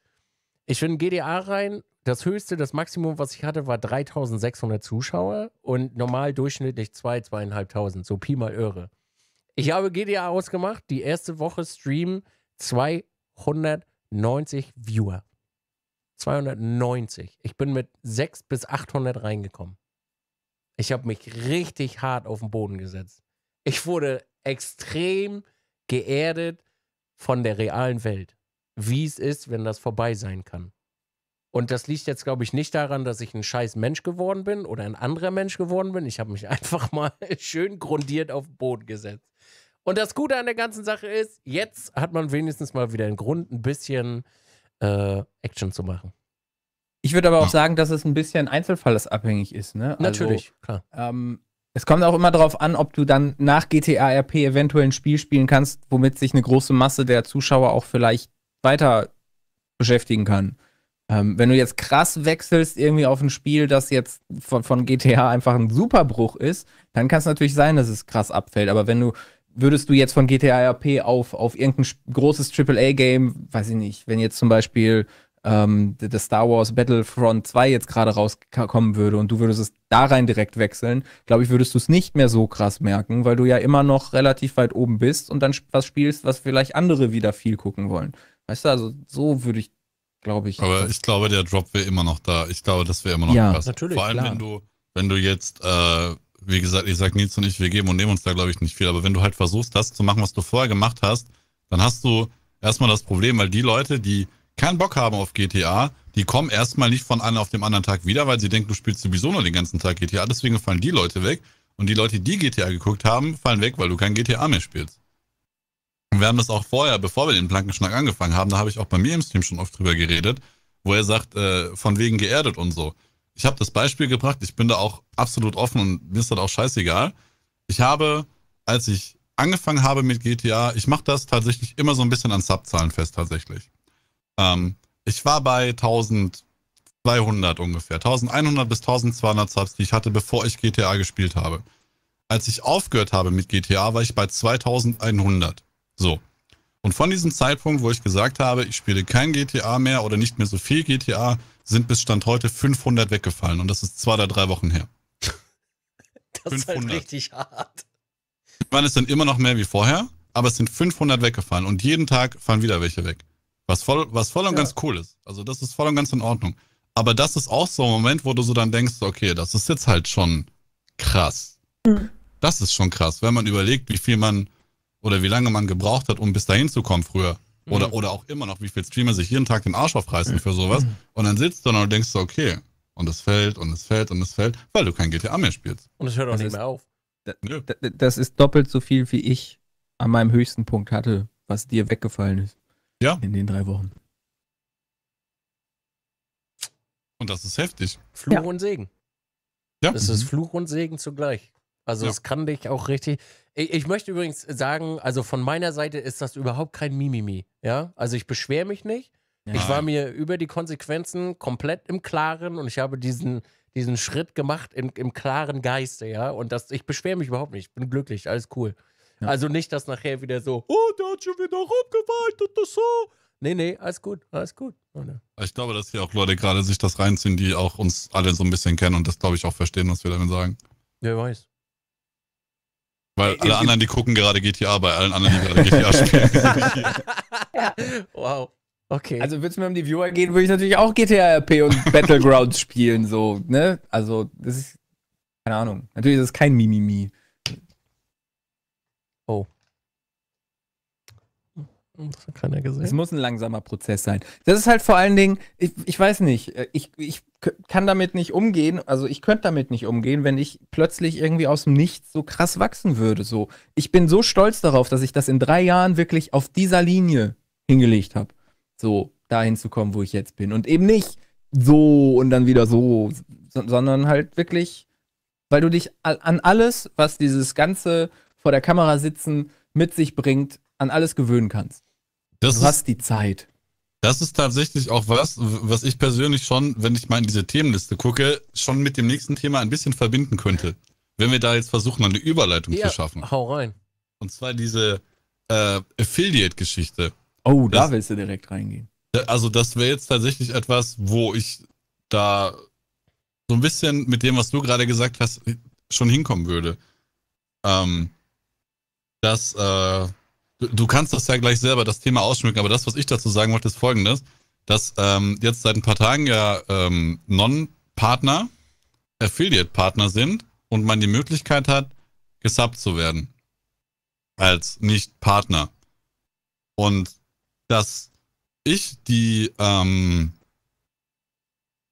Ich bin in GTA rein. Das höchste, das Maximum, was ich hatte, war 3600 Zuschauer und normal durchschnittlich 2, 2.500. So Pi mal Irre. Ich habe GTA ausgemacht, die erste Woche Stream 2000. 290 Viewer. 290. Ich bin mit 600 bis 800 reingekommen. Ich habe mich richtig hart auf den Boden gesetzt. Ich wurde extrem geerdet von der realen Welt, wie es ist, wenn das vorbei sein kann. Und das liegt jetzt, glaube ich, nicht daran, dass ich ein scheiß Mensch geworden bin oder ein anderer Mensch geworden bin. Ich habe mich einfach mal schön grundiert auf den Boden gesetzt. Und das Gute an der ganzen Sache ist, jetzt hat man wenigstens mal wieder einen Grund, ein bisschen äh, Action zu machen. Ich würde aber auch sagen, dass es ein bisschen einzelfallesabhängig ist. Ne? Also, Natürlich, klar. Ähm, es kommt auch immer darauf an, ob du dann nach GTA RP eventuell ein Spiel spielen kannst, womit sich eine große Masse der Zuschauer auch vielleicht weiter beschäftigen kann. Ähm, wenn du jetzt krass wechselst irgendwie auf ein Spiel, das jetzt von, von GTA einfach ein Superbruch ist, dann kann es natürlich sein, dass es krass abfällt. Aber wenn du würdest du jetzt von GTA RP auf, auf irgendein großes AAA-Game, weiß ich nicht, wenn jetzt zum Beispiel ähm, das Star Wars Battlefront 2 jetzt gerade rauskommen würde und du würdest es da rein direkt wechseln, glaube ich, würdest du es nicht mehr so krass merken, weil du ja immer noch relativ weit oben bist und dann was spielst, was vielleicht andere wieder viel gucken wollen. Weißt du, also so würde ich, glaube ich. Aber ich glaube, der Drop wäre immer noch da. Ich glaube, das wäre immer noch ja, krass. Natürlich, Vor allem, klar. wenn du, wenn du jetzt äh, wie gesagt, ich sag Nils und ich, wir geben und nehmen uns da, glaube ich, nicht viel. Aber wenn du halt versuchst, das zu machen, was du vorher gemacht hast, dann hast du erstmal das Problem, weil die Leute, die keinen Bock haben auf GTA, die kommen erstmal nicht von einem auf dem anderen Tag wieder, weil sie denken, du spielst sowieso nur den ganzen Tag GTA. Deswegen fallen die Leute weg. Und die Leute, die GTA geguckt haben, fallen weg, weil du kein GTA mehr spielst. Und wir haben das auch vorher, bevor wir den Plankenschnack angefangen haben, da habe ich auch bei mir im Stream schon oft drüber geredet, wo er sagt, äh, von wegen geerdet und so ich habe das Beispiel gebracht, ich bin da auch absolut offen und mir ist das auch scheißegal. Ich habe, als ich angefangen habe mit GTA, ich mache das tatsächlich immer so ein bisschen an Subzahlen fest tatsächlich. Ähm, ich war bei 1200 ungefähr, 1100 bis 1200 Subs, die ich hatte, bevor ich GTA gespielt habe. Als ich aufgehört habe mit GTA, war ich bei 2100. So. Und von diesem Zeitpunkt, wo ich gesagt habe, ich spiele kein GTA mehr oder nicht mehr so viel GTA, sind bis Stand heute 500 weggefallen. Und das ist zwei oder drei Wochen her. Das 500. ist halt richtig hart. Ich meine, es sind immer noch mehr wie vorher, aber es sind 500 weggefallen. Und jeden Tag fallen wieder welche weg. Was voll, was voll und ja. ganz cool ist. Also das ist voll und ganz in Ordnung. Aber das ist auch so ein Moment, wo du so dann denkst, okay, das ist jetzt halt schon krass. Mhm. Das ist schon krass, wenn man überlegt, wie viel man oder wie lange man gebraucht hat, um bis dahin zu kommen früher. Oder, mhm. oder auch immer noch, wie viel Streamer sich jeden Tag den Arsch aufreißen für sowas. Mhm. Und dann sitzt du da und denkst so, okay, und es fällt und es fällt und es fällt, weil du kein GTA mehr spielst. Und es hört auch das nicht mehr auf. Das ist doppelt so viel, wie ich an meinem höchsten Punkt hatte, was dir weggefallen ist. Ja. In den drei Wochen. Und das ist heftig. Fluch ja. und Segen. Ja. Das ist mhm. Fluch und Segen zugleich. Also ja. es kann dich auch richtig. Ich, ich, möchte übrigens sagen, also von meiner Seite ist das überhaupt kein Mimimi. Ja, also ich beschwere mich nicht. Ja. Ich war mir über die Konsequenzen komplett im Klaren und ich habe diesen, diesen Schritt gemacht in, im klaren Geiste, ja. Und das, ich beschwere mich überhaupt nicht. Ich bin glücklich, alles cool. Ja. Also nicht, dass nachher wieder so, oh, der hat schon wieder rumgeweiht und das so. Nee, nee, alles gut, alles gut. Ich glaube, dass hier auch Leute gerade sich das reinziehen, die auch uns alle so ein bisschen kennen und das, glaube ich, auch verstehen, was wir damit sagen. Wer weiß. Weil äh, alle ich, äh, anderen, die gucken gerade GTA, bei allen anderen, die gerade GTA spielen. ja. wow. Okay. Also würde es mir um die Viewer gehen, würde ich natürlich auch GTA RP und Battlegrounds spielen, so, ne? Also, das ist. Keine Ahnung. Natürlich ist es kein Mimimi. Oh. Das hat keiner gesehen. Es muss ein langsamer Prozess sein. Das ist halt vor allen Dingen, ich, ich weiß nicht, äh, ich, ich kann damit nicht umgehen, also ich könnte damit nicht umgehen, wenn ich plötzlich irgendwie aus dem Nichts so krass wachsen würde. So. Ich bin so stolz darauf, dass ich das in drei Jahren wirklich auf dieser Linie hingelegt habe. So, dahin zu kommen, wo ich jetzt bin. Und eben nicht so und dann wieder so, sondern halt wirklich, weil du dich an alles, was dieses ganze vor der Kamera sitzen mit sich bringt, an alles gewöhnen kannst. Das du ist, hast die Zeit. Das ist tatsächlich auch was, was ich persönlich schon, wenn ich mal in diese Themenliste gucke, schon mit dem nächsten Thema ein bisschen verbinden könnte. Wenn wir da jetzt versuchen, eine Überleitung ja, zu schaffen. Hau rein. Und zwar diese äh, Affiliate-Geschichte. Oh, das, da willst du direkt reingehen. Also, das wäre jetzt tatsächlich etwas, wo ich da so ein bisschen mit dem, was du gerade gesagt hast, schon hinkommen würde. Ähm, dass äh, Du kannst das ja gleich selber, das Thema ausschmücken, aber das, was ich dazu sagen wollte, ist folgendes, dass ähm, jetzt seit ein paar Tagen ja ähm, Non-Partner, Affiliate-Partner sind und man die Möglichkeit hat, gesubbt zu werden. Als Nicht-Partner. Und dass ich die, ähm,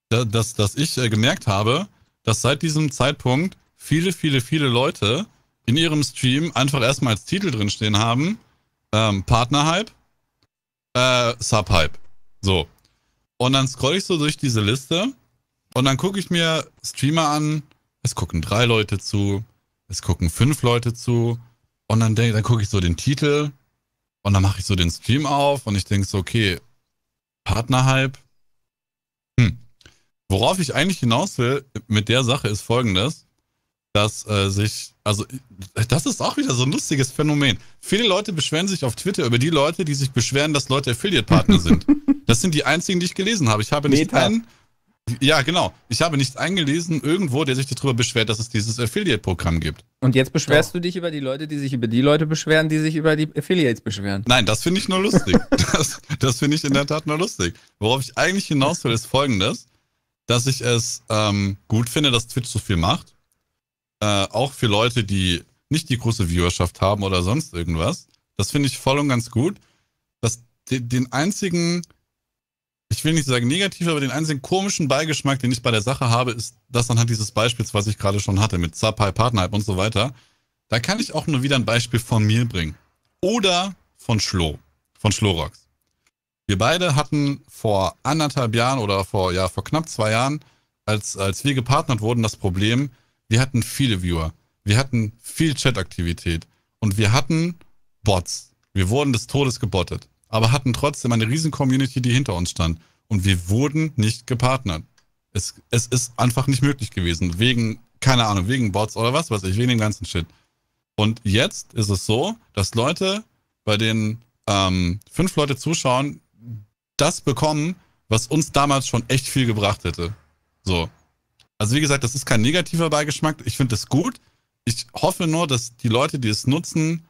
dass, dass ich äh, gemerkt habe, dass seit diesem Zeitpunkt viele, viele, viele Leute in ihrem Stream einfach erstmal als Titel drinstehen haben, ähm, Partnerhype, äh, Subhype. So. Und dann scroll ich so durch diese Liste und dann gucke ich mir Streamer an. Es gucken drei Leute zu, es gucken fünf Leute zu. Und dann denke, dann gucke ich so den Titel und dann mache ich so den Stream auf und ich denke so, okay, Partnerhype. Hm. Worauf ich eigentlich hinaus will mit der Sache ist folgendes dass äh, sich, also das ist auch wieder so ein lustiges Phänomen. Viele Leute beschweren sich auf Twitter über die Leute, die sich beschweren, dass Leute Affiliate-Partner sind. Das sind die einzigen, die ich gelesen habe. Ich habe nicht Meta. einen, ja genau, ich habe nicht einen irgendwo, der sich darüber beschwert, dass es dieses Affiliate-Programm gibt. Und jetzt beschwerst ja. du dich über die Leute, die sich über die Leute beschweren, die sich über die Affiliates beschweren. Nein, das finde ich nur lustig. das das finde ich in der Tat nur lustig. Worauf ich eigentlich hinaus will, ist folgendes, dass ich es ähm, gut finde, dass Twitch so viel macht äh, auch für Leute, die nicht die große Viewerschaft haben oder sonst irgendwas. Das finde ich voll und ganz gut. Dass den, den einzigen, ich will nicht sagen negativ, aber den einzigen komischen Beigeschmack, den ich bei der Sache habe, ist das anhand dieses Beispiels, was ich gerade schon hatte, mit Zapai, Partnerhype und so weiter. Da kann ich auch nur wieder ein Beispiel von mir bringen. Oder von Schlo, von Schlorox. Wir beide hatten vor anderthalb Jahren oder vor, ja, vor knapp zwei Jahren, als, als wir gepartnert wurden, das Problem, wir hatten viele Viewer. Wir hatten viel Chataktivität. Und wir hatten Bots. Wir wurden des Todes gebottet. Aber hatten trotzdem eine riesen Community, die hinter uns stand. Und wir wurden nicht gepartnert. Es, es ist einfach nicht möglich gewesen. Wegen, keine Ahnung, wegen Bots oder was weiß ich, wegen dem ganzen Shit. Und jetzt ist es so, dass Leute, bei denen ähm, fünf Leute zuschauen, das bekommen, was uns damals schon echt viel gebracht hätte. So. Also wie gesagt, das ist kein negativer Beigeschmack. Ich finde es gut. Ich hoffe nur, dass die Leute, die es nutzen,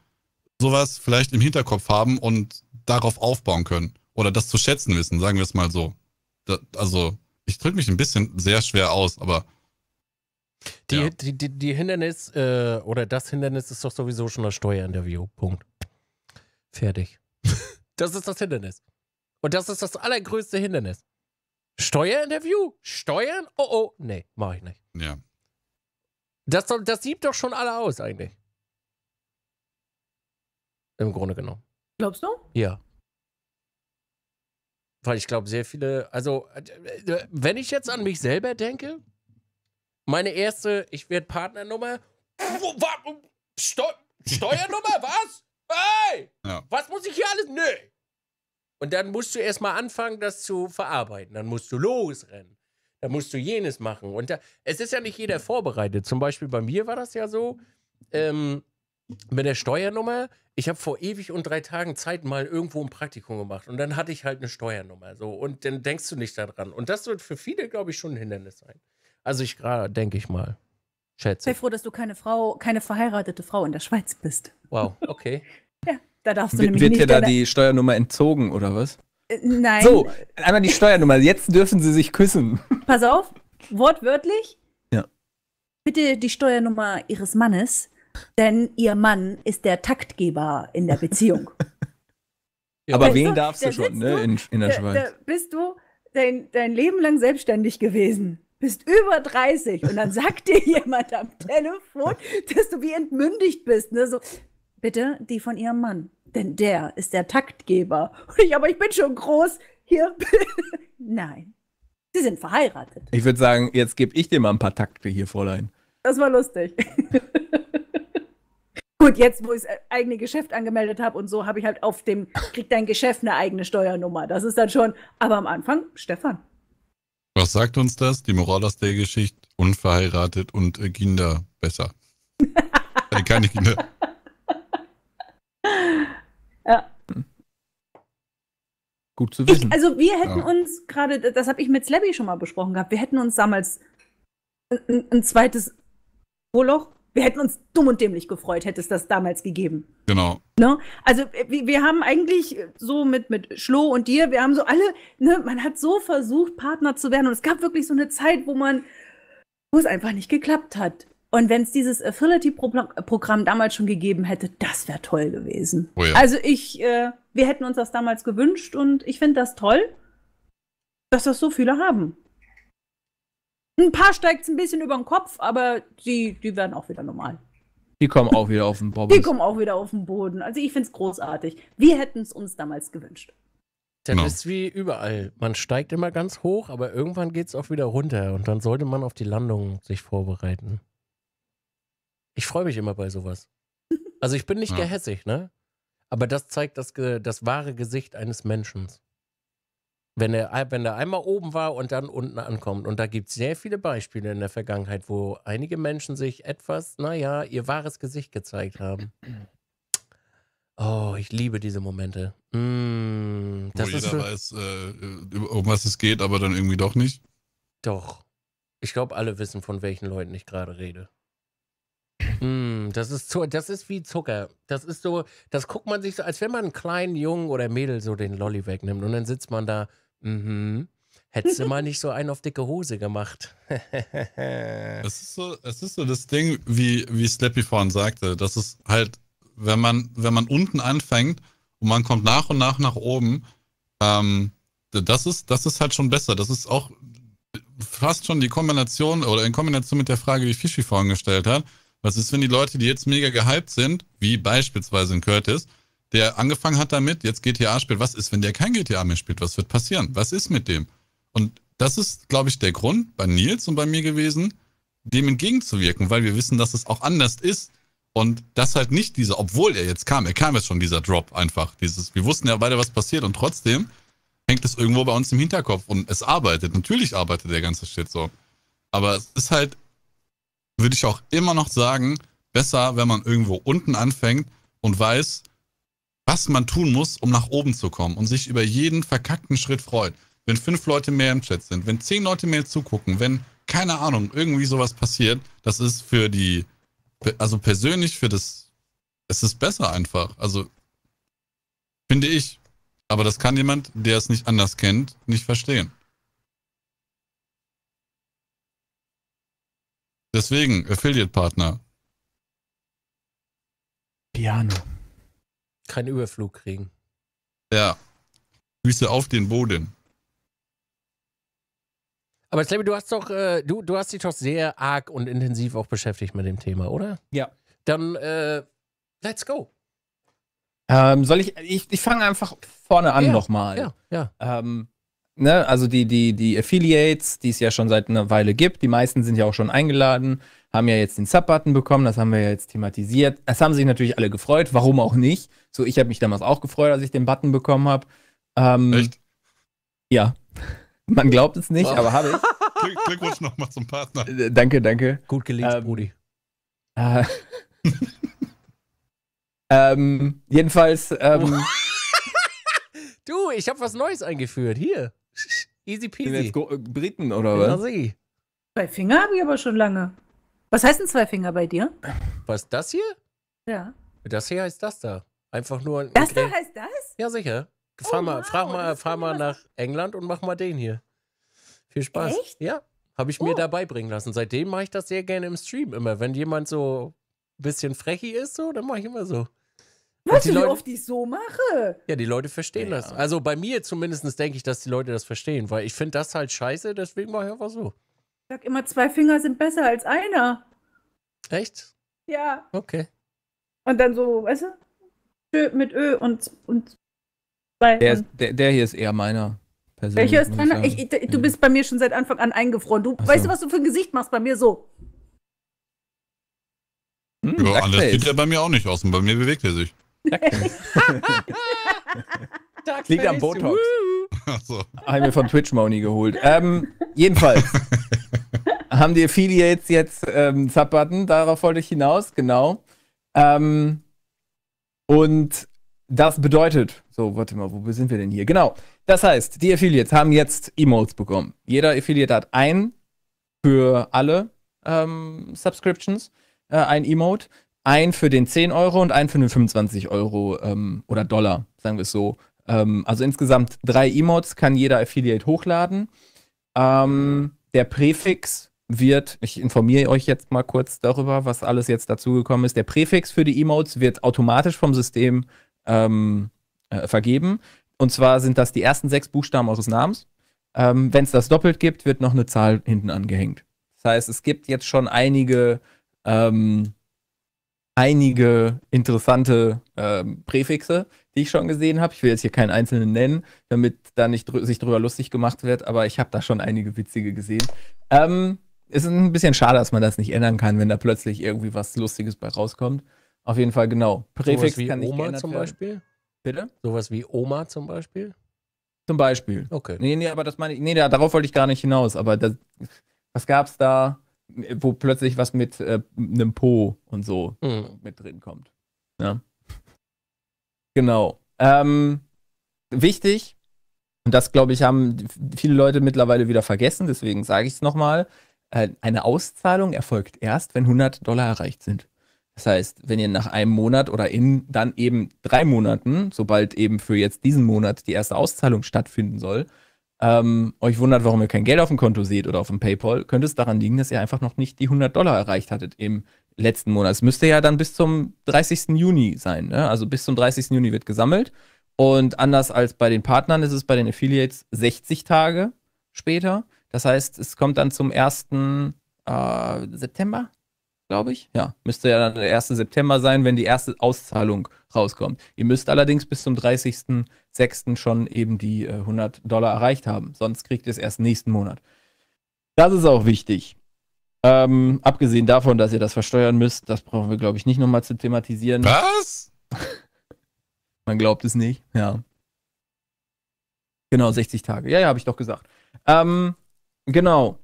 sowas vielleicht im Hinterkopf haben und darauf aufbauen können. Oder das zu schätzen wissen, sagen wir es mal so. Da, also, ich drücke mich ein bisschen sehr schwer aus, aber. Die, ja. die, die, die Hindernis äh, oder das Hindernis ist doch sowieso schon das Steuerinterview. Punkt. Fertig. das ist das Hindernis. Und das ist das allergrößte Hindernis. Steuerinterview? Steuern? Oh, oh. Nee, mach ich nicht. Ja. Das, das sieht doch schon alle aus, eigentlich. Im Grunde genommen. Glaubst du? Ja. Weil ich glaube, sehr viele, also, äh, äh, wenn ich jetzt an mich selber denke, meine erste, ich werde Partnernummer, Steu Steuernummer, was? Hey! Ja. Was muss ich hier alles? Nee. Und dann musst du erstmal anfangen, das zu verarbeiten. Dann musst du losrennen. Dann musst du jenes machen. Und da, es ist ja nicht jeder vorbereitet. Zum Beispiel bei mir war das ja so, ähm, mit der Steuernummer, ich habe vor ewig und drei Tagen Zeit mal irgendwo ein Praktikum gemacht und dann hatte ich halt eine Steuernummer. So, und dann denkst du nicht daran. Und das wird für viele, glaube ich, schon ein Hindernis sein. Also ich gerade, denke ich mal. Schätze. Ich bin froh, dass du keine Frau, keine verheiratete Frau in der Schweiz bist. Wow, okay. ja. Da darfst du w nämlich wird nicht. Wird dir da, die Steuernummer entzogen oder was? Äh, nein. So, einmal die Steuernummer. Jetzt dürfen sie sich küssen. Pass auf, wortwörtlich. Ja. Bitte die Steuernummer ihres Mannes, denn ihr Mann ist der Taktgeber in der Beziehung. ja, aber wen du, darfst du schon, ne, in, in, der da, Schweiz? Da bist du dein, dein Leben lang selbstständig gewesen bist über 30 und dann sagt dir jemand am Telefon, dass du wie entmündigt bist. Ne? So, bitte die von ihrem Mann denn der ist der Taktgeber. Und ich, aber ich bin schon groß. Hier. Nein. Sie sind verheiratet. Ich würde sagen, jetzt gebe ich dir mal ein paar Takte hier, Fräulein. Das war lustig. Gut, jetzt, wo ich das äh, eigene Geschäft angemeldet habe und so, habe ich halt auf dem, kriegt dein Geschäft eine eigene Steuernummer. Das ist dann schon, aber am Anfang, Stefan. Was sagt uns das? Die Moral aus der Geschichte, unverheiratet und äh, Kinder besser. äh, keine Kinder. Ja. Gut zu wissen. Ich, also wir hätten ja. uns gerade, das habe ich mit Slabby schon mal besprochen gehabt, wir hätten uns damals ein, ein zweites Rohloch, wir hätten uns dumm und dämlich gefreut, hätte es das damals gegeben. Genau. Ne? Also wir, wir, haben eigentlich so mit, mit Schlo und dir, wir haben so alle, ne, man hat so versucht, Partner zu werden und es gab wirklich so eine Zeit, wo man, wo es einfach nicht geklappt hat. Und wenn es dieses affinity programm damals schon gegeben hätte, das wäre toll gewesen. Oh ja. Also ich, äh, wir hätten uns das damals gewünscht und ich finde das toll, dass das so viele haben. Ein paar steigt es ein bisschen über den Kopf, aber die, die werden auch wieder normal. Die kommen auch wieder auf den Boden. Die kommen auch wieder auf den Boden. Also ich finde es großartig. Wir hätten es uns damals gewünscht. Das no. ist wie überall. Man steigt immer ganz hoch, aber irgendwann geht es auch wieder runter und dann sollte man auf die Landung sich vorbereiten. Ich freue mich immer bei sowas. Also ich bin nicht ja. gehässig, ne? Aber das zeigt das, das wahre Gesicht eines Menschen. Wenn er, wenn er einmal oben war und dann unten ankommt. Und da gibt es sehr viele Beispiele in der Vergangenheit, wo einige Menschen sich etwas, naja, ihr wahres Gesicht gezeigt haben. Oh, ich liebe diese Momente. Mm, das Wo ist jeder weiß, äh, äh, um was es geht, aber dann irgendwie doch nicht. Doch. Ich glaube, alle wissen, von welchen Leuten ich gerade rede. Ähm, das, ist zu, das ist wie Zucker. Das ist so, das guckt man sich so, als wenn man einen kleinen Jungen oder Mädel so den Lolli wegnimmt und dann sitzt man da, mhm. Hättest du mal nicht so einen auf dicke Hose gemacht. es, ist so, es ist so das Ding, wie, wie Slappy vorhin sagte. Das ist halt, wenn man, wenn man unten anfängt und man kommt nach und nach nach oben, ähm, das, ist, das ist halt schon besser. Das ist auch fast schon die Kombination oder in Kombination mit der Frage, die Fischi vorhin gestellt hat. Was ist, wenn die Leute, die jetzt mega gehypt sind, wie beispielsweise in Curtis, der angefangen hat damit, jetzt GTA spielt, was ist, wenn der kein GTA mehr spielt? Was wird passieren? Was ist mit dem? Und das ist, glaube ich, der Grund bei Nils und bei mir gewesen, dem entgegenzuwirken, weil wir wissen, dass es auch anders ist. Und das halt nicht diese, obwohl er jetzt kam, er kam jetzt schon dieser Drop einfach. Dieses, wir wussten ja beide, was passiert und trotzdem hängt es irgendwo bei uns im Hinterkopf und es arbeitet. Natürlich arbeitet der ganze Shit so. Aber es ist halt würde ich auch immer noch sagen, besser, wenn man irgendwo unten anfängt und weiß, was man tun muss, um nach oben zu kommen und sich über jeden verkackten Schritt freut. Wenn fünf Leute mehr im Chat sind, wenn zehn Leute mehr zugucken, wenn, keine Ahnung, irgendwie sowas passiert, das ist für die, also persönlich für das, es ist besser einfach. Also, finde ich. Aber das kann jemand, der es nicht anders kennt, nicht verstehen. Deswegen, Affiliate-Partner. Piano. Kein Überflug kriegen. Ja. Füße auf den Boden. Aber Slammy, du hast doch, äh, du, du hast dich doch sehr arg und intensiv auch beschäftigt mit dem Thema, oder? Ja. Dann, äh, let's go. Ähm, soll ich, ich, ich fange einfach vorne an ja, nochmal. Ja, ja. Ähm, ne, also die, die, die Affiliates, die es ja schon seit einer Weile gibt, die meisten sind ja auch schon eingeladen, haben ja jetzt den Sub-Button bekommen, das haben wir ja jetzt thematisiert. Das haben sich natürlich alle gefreut, warum auch nicht. So, ich habe mich damals auch gefreut, als ich den Button bekommen habe. Ähm, Echt? Ja. Man glaubt es nicht, oh. aber habe ich. Glückwunsch nochmal zum Partner. Äh, danke, danke. Gut gelegt, ähm, Brudi. Äh, ähm, jedenfalls. Ähm, du, ich habe was Neues eingeführt. Hier. Easy peasy. Sind jetzt Go äh, Briten oder was? Zwei Finger habe ich aber schon lange. Was heißen zwei Finger bei dir? Was, das hier? Ja. Das hier heißt das da. Einfach nur ein. Das da heißt das? Ja, sicher. Fahr oh, mal, wow, frag mal, fahr mal nach England und mach mal den hier. Viel Spaß. Echt? Ja. Habe ich oh. mir dabei bringen lassen. Seitdem mache ich das sehr gerne im Stream immer. Wenn jemand so ein bisschen frechi ist, so, dann mache ich immer so. Weißt du, wie Leute, oft ich so mache? Ja, die Leute verstehen ja. das. Also bei mir zumindest denke ich, dass die Leute das verstehen, weil ich finde das halt scheiße, deswegen mache ich einfach so. Ich sag immer, zwei Finger sind besser als einer. Echt? Ja. Okay. Und dann so, weißt du? Ö mit Ö und, und zwei. Der, der, der hier ist eher meiner. Welcher ist deiner? du bist bei mir schon seit Anfang an eingefroren. Du, so. Weißt du, was du für ein Gesicht machst? Bei mir so. Hm, ja, anders geht er bei mir auch nicht aus. Und bei mir bewegt er sich. Duck Liegt am Botox. Also. Haben wir von Twitch Money geholt. Ähm, jedenfalls haben die Affiliates jetzt ähm, Sub-Button, darauf wollte ich hinaus, genau. Ähm, und das bedeutet, so, warte mal, wo sind wir denn hier? Genau. Das heißt, die Affiliates haben jetzt Emotes bekommen. Jeder Affiliate hat ein für alle ähm, Subscriptions, äh, ein Emote. Ein für den 10 Euro und ein für den 25 Euro ähm, oder Dollar, sagen wir es so. Ähm, also insgesamt drei Emotes kann jeder Affiliate hochladen. Ähm, der Präfix wird, ich informiere euch jetzt mal kurz darüber, was alles jetzt dazugekommen ist. Der Präfix für die Emotes wird automatisch vom System ähm, äh, vergeben. Und zwar sind das die ersten sechs Buchstaben eures Namens. Ähm, Wenn es das doppelt gibt, wird noch eine Zahl hinten angehängt. Das heißt, es gibt jetzt schon einige ähm, einige interessante äh, Präfixe, die ich schon gesehen habe. Ich will jetzt hier keinen einzelnen nennen, damit da nicht drü sich drüber lustig gemacht wird, aber ich habe da schon einige witzige gesehen. Ähm, ist ein bisschen schade, dass man das nicht ändern kann, wenn da plötzlich irgendwie was Lustiges bei rauskommt. Auf jeden Fall, genau. Präfix so wie kann nicht Oma zum Beispiel? Werden. Bitte? Sowas wie Oma zum Beispiel? Zum Beispiel. Okay. Nee, nee, aber das meine ich. Nee, darauf wollte ich gar nicht hinaus. Aber das, was gab's da? wo plötzlich was mit äh, einem Po und so mhm. mit drin kommt. Ja. Genau. Ähm, wichtig, und das glaube ich, haben viele Leute mittlerweile wieder vergessen, deswegen sage ich es nochmal. Äh, eine Auszahlung erfolgt erst, wenn 100 Dollar erreicht sind. Das heißt, wenn ihr nach einem Monat oder in dann eben drei Monaten, sobald eben für jetzt diesen Monat die erste Auszahlung stattfinden soll, ähm, euch wundert, warum ihr kein Geld auf dem Konto seht oder auf dem PayPal, könnte es daran liegen, dass ihr einfach noch nicht die 100 Dollar erreicht hattet im letzten Monat. Es müsste ja dann bis zum 30. Juni sein. Ne? Also bis zum 30. Juni wird gesammelt. Und anders als bei den Partnern ist es bei den Affiliates 60 Tage später. Das heißt, es kommt dann zum 1. Äh, September, glaube ich. Ja, müsste ja dann der 1. September sein, wenn die erste Auszahlung rauskommt. Ihr müsst allerdings bis zum 30.06. schon eben die 100 äh, Dollar erreicht haben. Sonst kriegt ihr es erst nächsten Monat. Das ist auch wichtig. Ähm, abgesehen davon, dass ihr das versteuern müsst, das brauchen wir, glaube ich, nicht nochmal zu thematisieren. Was? Man glaubt es nicht, ja. Genau, 60 Tage. Ja, ja, habe ich doch gesagt. Ähm, genau.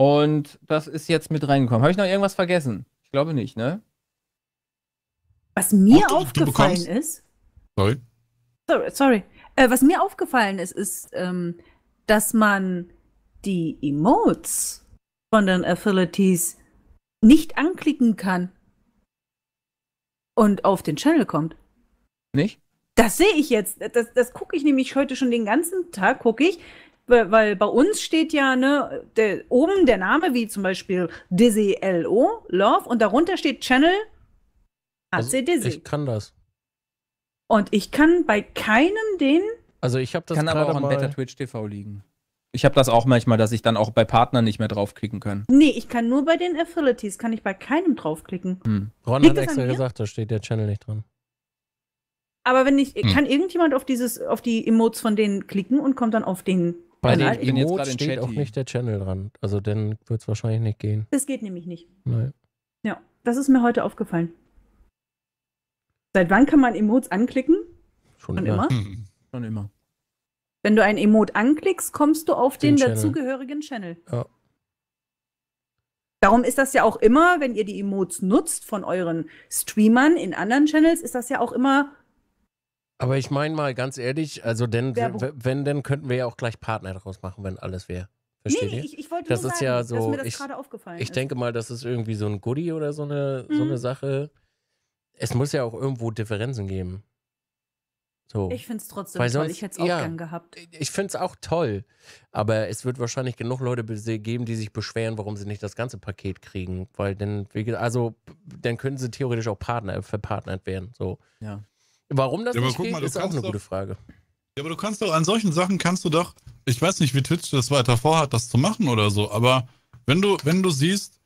Und das ist jetzt mit reingekommen. Habe ich noch irgendwas vergessen? Ich glaube nicht, ne? Was mir Und, aufgefallen ist. Sorry. Sorry. sorry. Äh, was mir aufgefallen ist, ist, ähm, dass man die Emotes von den Affilities nicht anklicken kann und auf den Channel kommt. Nicht? Das sehe ich jetzt. Das, das gucke ich nämlich heute schon den ganzen Tag, gucke ich weil, weil bei uns steht ja ne, der, oben der Name, wie zum Beispiel Dizzy LO, Love, und darunter steht Channel also, AC Dizzy. ich kann das. Und ich kann bei keinem den. Also ich habe das kann aber auch an Better Twitch TV liegen. Ich habe das auch manchmal, dass ich dann auch bei Partnern nicht mehr draufklicken kann. Nee, ich kann nur bei den Affiliates, kann ich bei keinem draufklicken. Hm. Ron Liegt hat extra gesagt, da steht der Channel nicht dran. Aber wenn ich, hm. kann irgendjemand auf dieses, auf die Emotes von denen klicken und kommt dann auf den bei den Emotes jetzt gerade steht Chatty. auch nicht der Channel dran. Also dann wird es wahrscheinlich nicht gehen. Das geht nämlich nicht. Nein. Ja, das ist mir heute aufgefallen. Seit wann kann man Emotes anklicken? Schon, Schon immer. immer? Hm, schon immer. Wenn du ein Emote anklickst, kommst du auf den, den Channel. dazugehörigen Channel. Ja. Darum ist das ja auch immer, wenn ihr die Emotes nutzt von euren Streamern in anderen Channels, ist das ja auch immer aber ich meine mal ganz ehrlich, also denn, wenn, dann könnten wir ja auch gleich Partner daraus machen, wenn alles wäre. Versteht nee, ihr? Ich, ich wollte das nur ist sagen, ja so, dass mir das ich, gerade aufgefallen ich ist. Ich denke mal, das ist irgendwie so ein Goodie oder so eine, mhm. so eine mhm. Sache. Es muss ja auch irgendwo Differenzen geben. So. Ich finde es trotzdem weil toll. Sonst, ich hätte es auch ja, gern gehabt. Ich finde es auch toll. Aber es wird wahrscheinlich genug Leute geben, die sich beschweren, warum sie nicht das ganze Paket kriegen. Weil dann, also, dann können sie theoretisch auch Partner, verpartnert werden. So. Ja. Warum das ja, nicht geht, mal, ist auch eine doch, gute Frage. Ja, aber du kannst doch an solchen Sachen kannst du doch, ich weiß nicht, wie Twitch das weiter vorhat, das zu machen oder so, aber wenn du, wenn du siehst,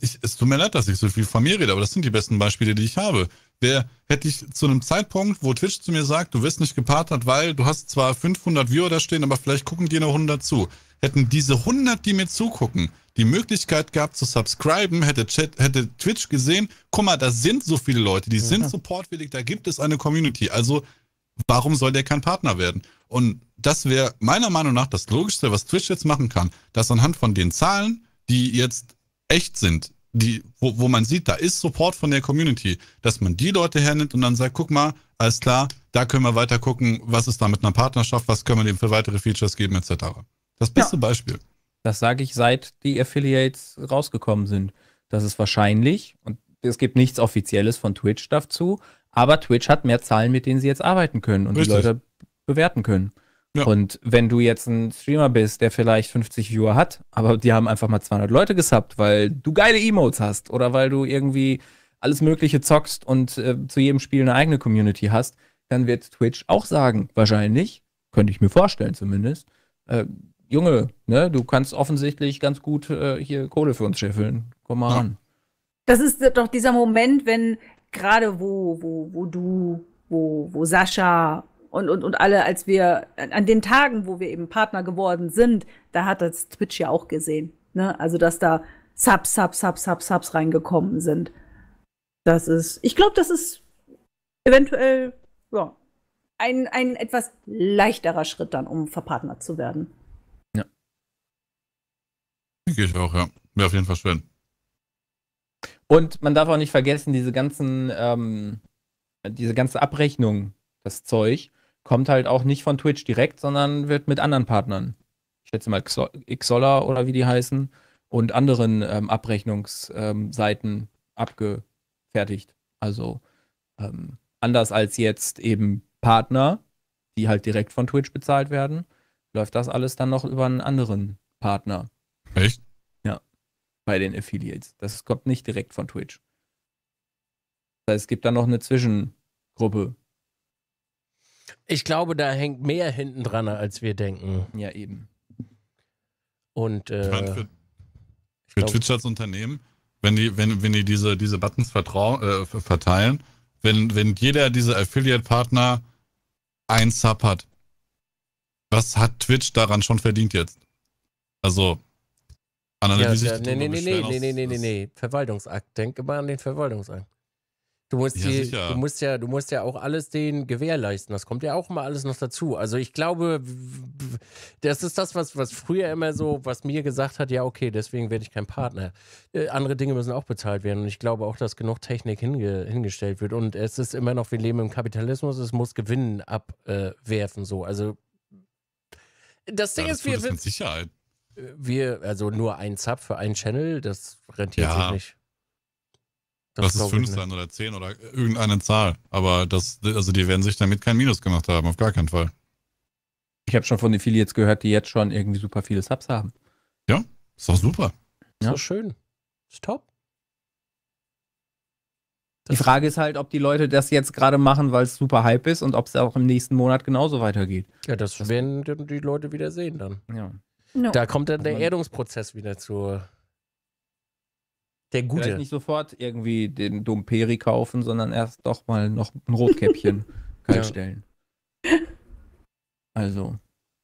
ich, es tut mir leid, dass ich so viel von mir rede, aber das sind die besten Beispiele, die ich habe. Wer hätte ich zu einem Zeitpunkt, wo Twitch zu mir sagt, du wirst nicht gepartnert, weil du hast zwar 500 Viewer da stehen, aber vielleicht gucken dir noch 100 zu. Hätten diese 100, die mir zugucken, die Möglichkeit gehabt zu subscriben, hätte, Chat, hätte Twitch gesehen, guck mal, da sind so viele Leute, die ja. sind supportwillig, da gibt es eine Community. Also warum soll der kein Partner werden? Und das wäre meiner Meinung nach das Logischste, was Twitch jetzt machen kann, dass anhand von den Zahlen, die jetzt echt sind, die, wo, wo man sieht, da ist Support von der Community, dass man die Leute hernimmt und dann sagt, guck mal, alles klar, da können wir weiter gucken, was ist da mit einer Partnerschaft, was können wir dem für weitere Features geben, etc. Das beste ja. Beispiel. Das sage ich, seit die Affiliates rausgekommen sind. Das ist wahrscheinlich, und es gibt nichts Offizielles von Twitch dazu, aber Twitch hat mehr Zahlen, mit denen sie jetzt arbeiten können und Richtig. die Leute bewerten können. Ja. Und wenn du jetzt ein Streamer bist, der vielleicht 50 Viewer hat, aber die haben einfach mal 200 Leute gesubbt, weil du geile Emotes hast oder weil du irgendwie alles Mögliche zockst und äh, zu jedem Spiel eine eigene Community hast, dann wird Twitch auch sagen, wahrscheinlich, könnte ich mir vorstellen zumindest, äh, Junge, ne, du kannst offensichtlich ganz gut äh, hier Kohle für uns scheffeln. Komm mal ran. Das ist doch dieser Moment, wenn gerade wo, wo, wo du, wo, wo Sascha und, und, und alle, als wir an den Tagen, wo wir eben Partner geworden sind, da hat das Twitch ja auch gesehen. Ne? Also, dass da Subs, Subs, Subs, Subs, Subs reingekommen sind. Das ist, ich glaube, das ist eventuell, ja, ein, ein etwas leichterer Schritt dann, um verpartnert zu werden. Denke ich auch, ja. Wäre auf jeden Fall schön. Und man darf auch nicht vergessen, diese ganzen, ähm, diese ganze Abrechnung, das Zeug, kommt halt auch nicht von Twitch direkt, sondern wird mit anderen Partnern. Ich schätze mal Xolla oder wie die heißen und anderen ähm, Abrechnungsseiten ähm, abgefertigt. Also ähm, anders als jetzt eben Partner, die halt direkt von Twitch bezahlt werden, läuft das alles dann noch über einen anderen Partner. Echt? Ja, bei den Affiliates. Das kommt nicht direkt von Twitch. Das heißt, es gibt da noch eine Zwischengruppe. Ich glaube, da hängt mehr hinten dran, als wir denken. Ja, eben. Und äh, ich mein, für, für glaub, Twitch als Unternehmen, wenn die, wenn, wenn die diese, diese Buttons äh, verteilen, wenn, wenn jeder dieser Affiliate-Partner ein Sub hat, was hat Twitch daran schon verdient jetzt? Also, Analyse. Ja, ja, nee, nee, nee, nee, nee, nee, nee, nee, nee. Verwaltungsakt. Denk immer an den Verwaltungsakt. Du musst, ja, die, du musst ja, du musst ja auch alles den gewährleisten. Das kommt ja auch immer alles noch dazu. Also ich glaube, das ist das, was, was früher immer so, was mir gesagt hat, ja, okay, deswegen werde ich kein Partner. Äh, andere Dinge müssen auch bezahlt werden. Und ich glaube auch, dass genug Technik hinge, hingestellt wird. Und es ist immer noch, wir leben im Kapitalismus, es muss Gewinnen abwerfen. Äh, so. Also das Ding ja, das ist, wir. mit Sicherheit wir, also nur ein Sub für einen Channel, das rentiert ja. sich nicht. Das ist es fünf sein oder zehn oder irgendeine Zahl. Aber das, also die werden sich damit kein Minus gemacht haben, auf gar keinen Fall. Ich habe schon von den Affiliates gehört, die jetzt schon irgendwie super viele Subs haben. Ja, ist doch super. Ja. Ist doch schön. Ist top. die Frage ist halt, ob die Leute das jetzt gerade machen, weil es super Hype ist und ob es auch im nächsten Monat genauso weitergeht. Ja, das, das werden die Leute wieder sehen dann. Ja. No. Da kommt dann der Erdungsprozess wieder zu. Der gute. Vielleicht nicht sofort irgendwie den Domperi kaufen, sondern erst doch mal noch ein Rotkäppchen kaltstellen. Also,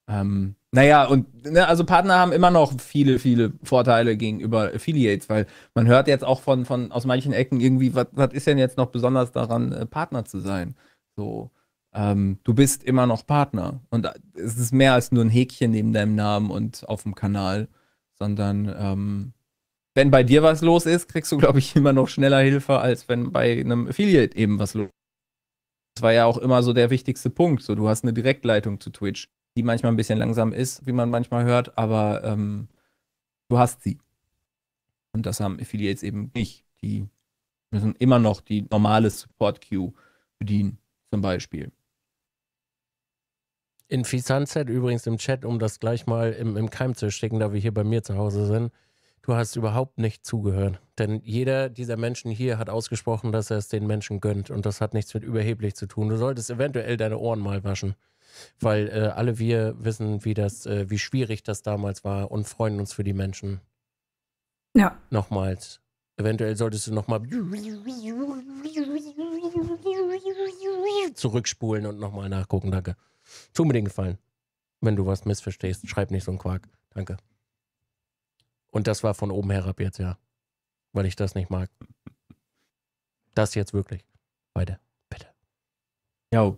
ähm, naja, und ne, also Partner haben immer noch viele, viele Vorteile gegenüber Affiliates, weil man hört jetzt auch von, von aus manchen Ecken irgendwie, was ist denn jetzt noch besonders daran, äh, Partner zu sein? So, ähm, du bist immer noch Partner. Und äh, es ist mehr als nur ein Häkchen neben deinem Namen und auf dem Kanal, sondern ähm, wenn bei dir was los ist, kriegst du, glaube ich, immer noch schneller Hilfe, als wenn bei einem Affiliate eben was los ist. Das war ja auch immer so der wichtigste Punkt. So, du hast eine Direktleitung zu Twitch, die manchmal ein bisschen langsam ist, wie man manchmal hört, aber ähm, du hast sie. Und das haben Affiliates eben nicht. Die müssen immer noch die normale Support-Queue bedienen, zum Beispiel. In Fisanzet übrigens im Chat, um das gleich mal im, im Keim zu ersticken, da wir hier bei mir zu Hause sind, du hast überhaupt nicht zugehört. Denn jeder dieser Menschen hier hat ausgesprochen, dass er es den Menschen gönnt. Und das hat nichts mit überheblich zu tun. Du solltest eventuell deine Ohren mal waschen. Weil äh, alle wir wissen, wie, das, äh, wie schwierig das damals war und freuen uns für die Menschen. Ja. Nochmals. Eventuell solltest du nochmal zurückspulen und nochmal nachgucken. Danke. Tu mir den Gefallen. Wenn du was missverstehst, schreib nicht so einen Quark. Danke. Und das war von oben herab jetzt, ja. Weil ich das nicht mag. Das jetzt wirklich. Beide. Bitte. Ja.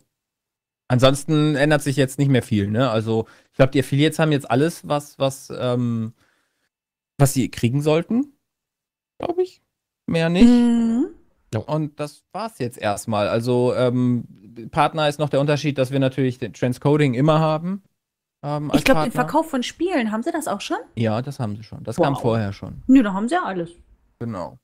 Ansonsten ändert sich jetzt nicht mehr viel, ne? Also, ich glaube, die Affiliates haben jetzt alles, was, was, ähm, was sie kriegen sollten. Glaube ich. Mehr nicht. Mhm. Ja. Und das war's jetzt erstmal. Also ähm, Partner ist noch der Unterschied, dass wir natürlich den Transcoding immer haben. Ähm, ich glaube, den Verkauf von Spielen, haben sie das auch schon? Ja, das haben sie schon. Das wow. kam vorher schon. Nö, da haben sie ja alles. Genau.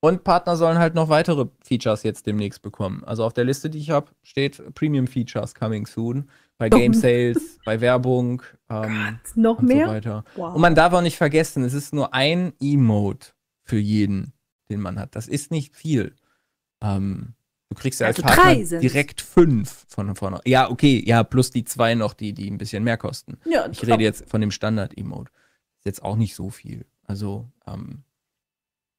Und Partner sollen halt noch weitere Features jetzt demnächst bekommen. Also auf der Liste, die ich habe, steht Premium Features coming soon. Bei Game Sales, bei Werbung. Ähm, noch und mehr? So weiter. Wow. Und man darf auch nicht vergessen, es ist nur ein Emote für jeden den man hat. Das ist nicht viel. Ähm, du kriegst ja also als also Partner direkt fünf von vorne. Ja, okay, ja, plus die zwei noch, die, die ein bisschen mehr kosten. Ja, ich rede jetzt von dem Standard-Emote. Ist jetzt auch nicht so viel. Also, ähm,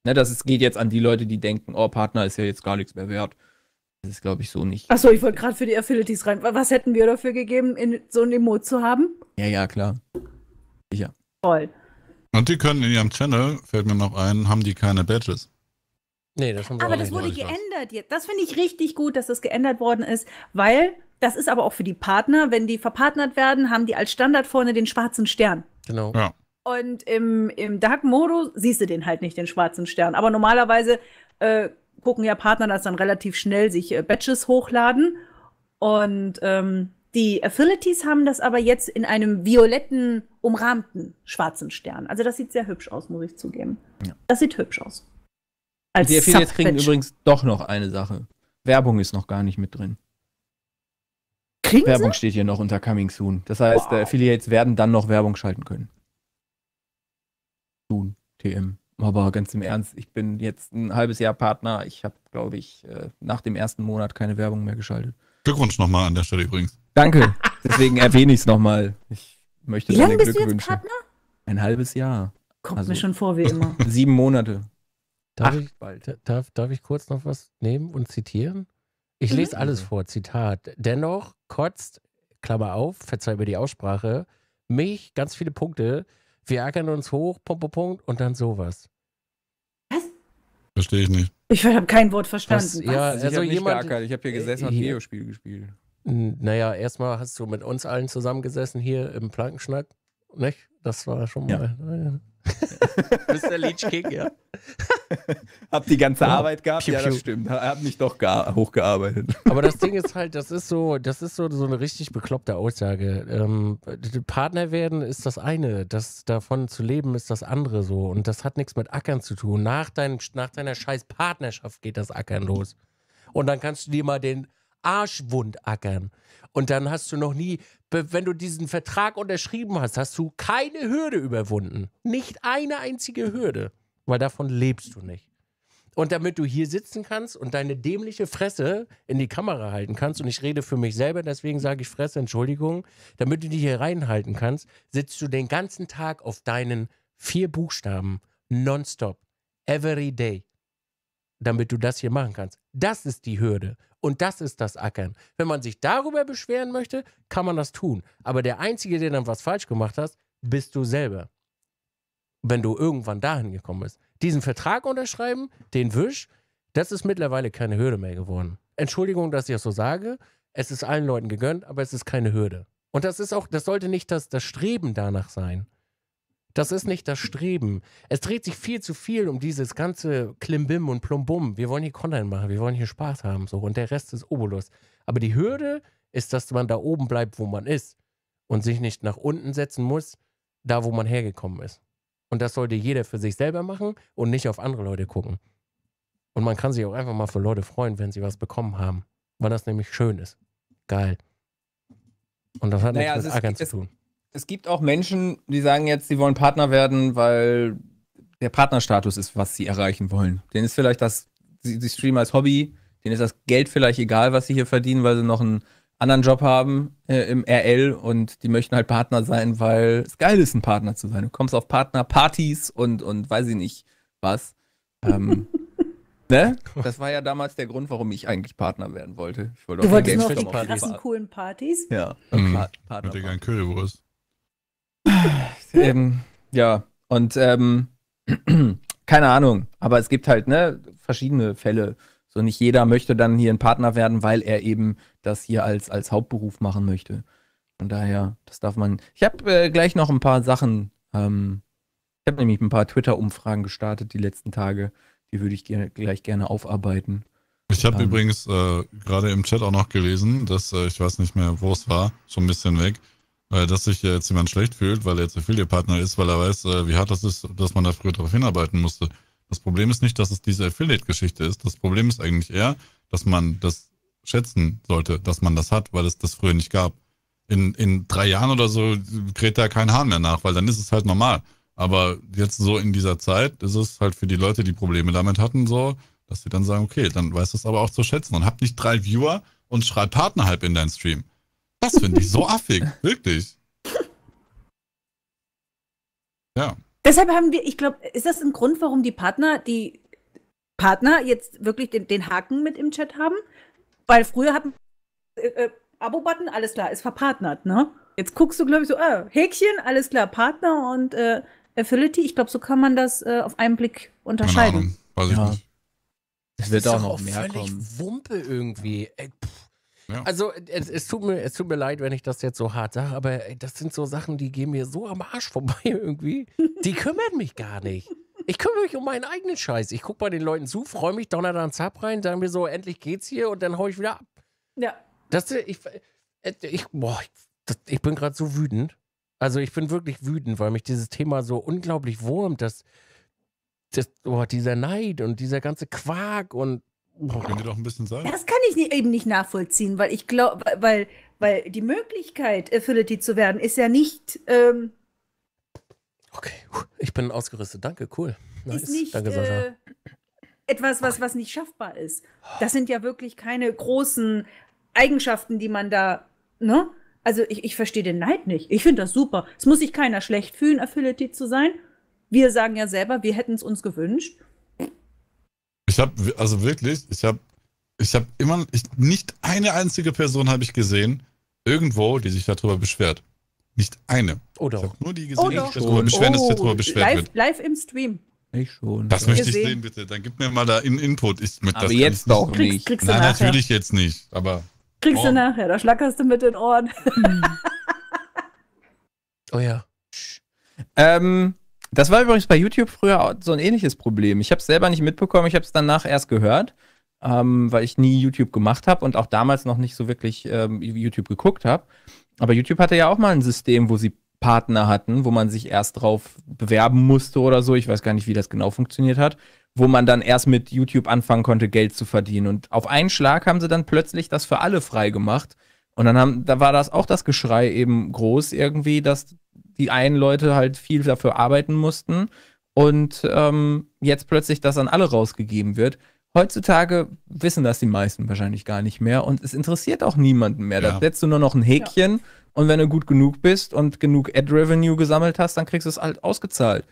ne, das ist, geht jetzt an die Leute, die denken, oh, Partner ist ja jetzt gar nichts mehr wert. Das ist, glaube ich, so nicht. Achso, ich wollte gerade für die Affinities rein. Was hätten wir dafür gegeben, in, so ein Emote zu haben? Ja, ja, klar. Sicher. Toll. Und die können in ihrem Channel, fällt mir noch ein, haben die keine Badges. Nee, das haben wir aber das wurde geändert jetzt. Das finde ich richtig gut, dass das geändert worden ist, weil das ist aber auch für die Partner. Wenn die verpartnert werden, haben die als Standard vorne den schwarzen Stern. Genau. Ja. Und im, im Dark-Modus siehst du den halt nicht, den schwarzen Stern. Aber normalerweise äh, gucken ja Partner das dann relativ schnell, sich äh, Batches hochladen. Und ähm, die Affinities haben das aber jetzt in einem violetten, umrahmten schwarzen Stern. Also das sieht sehr hübsch aus, muss ich zugeben. Ja. Das sieht hübsch aus. Als die Affiliates kriegen übrigens doch noch eine Sache. Werbung ist noch gar nicht mit drin. Kriegen Werbung sie? steht hier noch unter Coming Soon. Das heißt, wow. Affiliates werden dann noch Werbung schalten können. Soon, TM. Aber ganz im Ernst, ich bin jetzt ein halbes Jahr Partner. Ich habe, glaube ich, äh, nach dem ersten Monat keine Werbung mehr geschaltet. Glückwunsch nochmal an der Stelle übrigens. Danke. Deswegen erwähne ich es nochmal. Ich möchte Wie lange bist du jetzt Partner? Ein halbes Jahr. Kommt also mir schon vor wie immer. Sieben Monate. Darf, Ach, ich, bald. Darf, darf ich kurz noch was nehmen und zitieren? Ich mhm. lese alles vor, Zitat. Dennoch kotzt, Klammer auf, verzeih mir die Aussprache, mich, ganz viele Punkte, wir ärgern uns hoch, Punkt, Punkt, Punkt und dann sowas. Was? Verstehe ich nicht. Ich habe kein Wort verstanden. Was? Ja, also ich habe nicht hier äh, gesessen und äh, Videospiel gespielt. Naja, erstmal hast du mit uns allen zusammengesessen hier im Plankenschnack, nicht? Das war schon mal. Ja. Mr. Leech King, ja. Hab die ganze Arbeit gehabt, piu, piu. ja, das stimmt. Hab mich doch hochgearbeitet. Aber das Ding ist halt, das ist so, das ist so, so eine richtig bekloppte Aussage. Ähm, Partner werden ist das eine, das davon zu leben ist das andere so. Und das hat nichts mit Ackern zu tun. Nach, dein, nach deiner scheiß Partnerschaft geht das Ackern los. Und dann kannst du dir mal den Arschwund ackern. Und dann hast du noch nie, wenn du diesen Vertrag unterschrieben hast, hast du keine Hürde überwunden. Nicht eine einzige Hürde, weil davon lebst du nicht. Und damit du hier sitzen kannst und deine dämliche Fresse in die Kamera halten kannst, und ich rede für mich selber, deswegen sage ich Fresse, Entschuldigung, damit du dich hier reinhalten kannst, sitzt du den ganzen Tag auf deinen vier Buchstaben nonstop, every day damit du das hier machen kannst. Das ist die Hürde und das ist das Ackern. Wenn man sich darüber beschweren möchte, kann man das tun. Aber der Einzige, der dann was falsch gemacht hat, bist du selber. Wenn du irgendwann dahin gekommen bist. Diesen Vertrag unterschreiben, den Wisch, das ist mittlerweile keine Hürde mehr geworden. Entschuldigung, dass ich das so sage. Es ist allen Leuten gegönnt, aber es ist keine Hürde. Und das ist auch, das sollte nicht das, das Streben danach sein. Das ist nicht das Streben. Es dreht sich viel zu viel um dieses ganze Klimbim und Plumbum. Wir wollen hier Content machen, wir wollen hier Spaß haben, so. Und der Rest ist Obolus. Aber die Hürde ist, dass man da oben bleibt, wo man ist. Und sich nicht nach unten setzen muss, da wo man hergekommen ist. Und das sollte jeder für sich selber machen und nicht auf andere Leute gucken. Und man kann sich auch einfach mal für Leute freuen, wenn sie was bekommen haben. Weil das nämlich schön ist. Geil. Und das hat naja, nichts mit also Ackern zu tun es gibt auch Menschen, die sagen jetzt, sie wollen Partner werden, weil der Partnerstatus ist, was sie erreichen wollen. Denen ist vielleicht das, sie, sie streamen als Hobby, denen ist das Geld vielleicht egal, was sie hier verdienen, weil sie noch einen anderen Job haben äh, im RL und die möchten halt Partner sein, weil es geil ist, ein Partner zu sein. Du kommst auf Partnerpartys und, und weiß ich nicht was. Ähm, ne? Das war ja damals der Grund, warum ich eigentlich Partner werden wollte. Ich wollte du wolltest noch die krassen, coolen Partys? Ja. Mhm. Pa Partner. Ich hätte gern Currywurst ähm, ja, und ähm, keine Ahnung, aber es gibt halt ne, verschiedene Fälle. So nicht jeder möchte dann hier ein Partner werden, weil er eben das hier als, als Hauptberuf machen möchte. Von daher, das darf man. Ich habe äh, gleich noch ein paar Sachen. Ähm, ich habe nämlich ein paar Twitter-Umfragen gestartet die letzten Tage. Die würde ich gerne, gleich gerne aufarbeiten. Ich habe ähm. übrigens äh, gerade im Chat auch noch gelesen, dass äh, ich weiß nicht mehr, wo es war, so ein bisschen weg, äh, dass sich jetzt jemand schlecht fühlt, weil er jetzt Affiliate-Partner ist, weil er weiß, äh, wie hart das ist, dass man da früher darauf hinarbeiten musste. Das Problem ist nicht, dass es diese Affiliate-Geschichte ist. Das Problem ist eigentlich eher, dass man das schätzen sollte, dass man das hat, weil es das früher nicht gab. In, in drei Jahren oder so kräht da kein Hahn mehr nach, weil dann ist es halt normal. Aber jetzt so in dieser Zeit ist es halt für die Leute, die Probleme damit hatten, so, dass sie dann sagen, okay, dann weißt du es aber auch zu schätzen und hab nicht drei Viewer und schreib Partner halb in deinen Stream. Das finde ich so affig, wirklich. Ja. Deshalb haben wir, ich glaube, ist das ein Grund, warum die Partner, die Partner jetzt wirklich den, den Haken mit im Chat haben? Weil früher hatten äh, äh Abo-Button, alles klar, ist verpartnert, ne? Jetzt guckst du, glaube ich, so, äh, Häkchen, alles klar, Partner und äh, Affiliate. Ich glaube, so kann man das äh, auf einen Blick unterscheiden. Keine Ahnung, weiß ich ja. nicht. Es wird auch noch mehr völlig kommen. Wumpe irgendwie. Ey, pff. Ja. Also es, es, tut mir, es tut mir leid, wenn ich das jetzt so hart sage, aber äh, das sind so Sachen, die gehen mir so am Arsch vorbei irgendwie. Die kümmern mich gar nicht. Ich kümmere mich um meinen eigenen Scheiß. Ich gucke bei den Leuten zu, freue mich, donner dann Zap rein, sagen mir so, endlich geht's hier und dann hau ich wieder ab. Ja. Das, äh, ich, äh, ich, boah, ich, das, ich bin gerade so wütend. Also ich bin wirklich wütend, weil mich dieses Thema so unglaublich wurmt, dass, dass oh, dieser Neid und dieser ganze Quark und Oh, können doch ein bisschen sagen? Das kann ich nie, eben nicht nachvollziehen, weil ich glaube, weil, weil die Möglichkeit, Affiliate zu werden, ist ja nicht. Ähm, okay, ich bin ausgerüstet. Danke, cool. Nice. Ist nicht, Danke, Sascha. Äh, etwas, was, was nicht schaffbar ist. Das sind ja wirklich keine großen Eigenschaften, die man da, ne? Also ich, ich verstehe den Neid nicht. Ich finde das super. Es muss sich keiner schlecht fühlen, Affiliate zu sein. Wir sagen ja selber, wir hätten es uns gewünscht. Ich habe, also wirklich, ich habe ich habe immer, ich, nicht eine einzige Person habe ich gesehen, irgendwo, die sich darüber beschwert. Nicht eine. Oder? Oh, ich nur die oh, gesehen, oh, die sich darüber beschweren, oh, dass sich darüber oh, beschwert live, wird. Live im Stream. Ich schon. Das möchte ich sehen. bitte. Dann gib mir mal da in Input. Ich, mit aber das jetzt doch nicht. nicht. Kriegst, kriegst Nein, natürlich jetzt nicht. Aber kriegst oh. du nachher. Da schlackerst du mit den Ohren. Hm. oh ja. Ähm, das war übrigens bei YouTube früher so ein ähnliches Problem. Ich habe es selber nicht mitbekommen, ich habe es danach erst gehört, ähm, weil ich nie YouTube gemacht habe und auch damals noch nicht so wirklich ähm, YouTube geguckt habe. Aber YouTube hatte ja auch mal ein System, wo sie Partner hatten, wo man sich erst drauf bewerben musste oder so. Ich weiß gar nicht, wie das genau funktioniert hat, wo man dann erst mit YouTube anfangen konnte, Geld zu verdienen. Und auf einen Schlag haben sie dann plötzlich das für alle frei gemacht. Und dann haben, da war das auch das Geschrei eben groß irgendwie, dass die einen Leute halt viel dafür arbeiten mussten und ähm, jetzt plötzlich das an alle rausgegeben wird. Heutzutage wissen das die meisten wahrscheinlich gar nicht mehr und es interessiert auch niemanden mehr. Ja. Da setzt du nur noch ein Häkchen ja. und wenn du gut genug bist und genug Ad-Revenue gesammelt hast, dann kriegst du es halt ausgezahlt.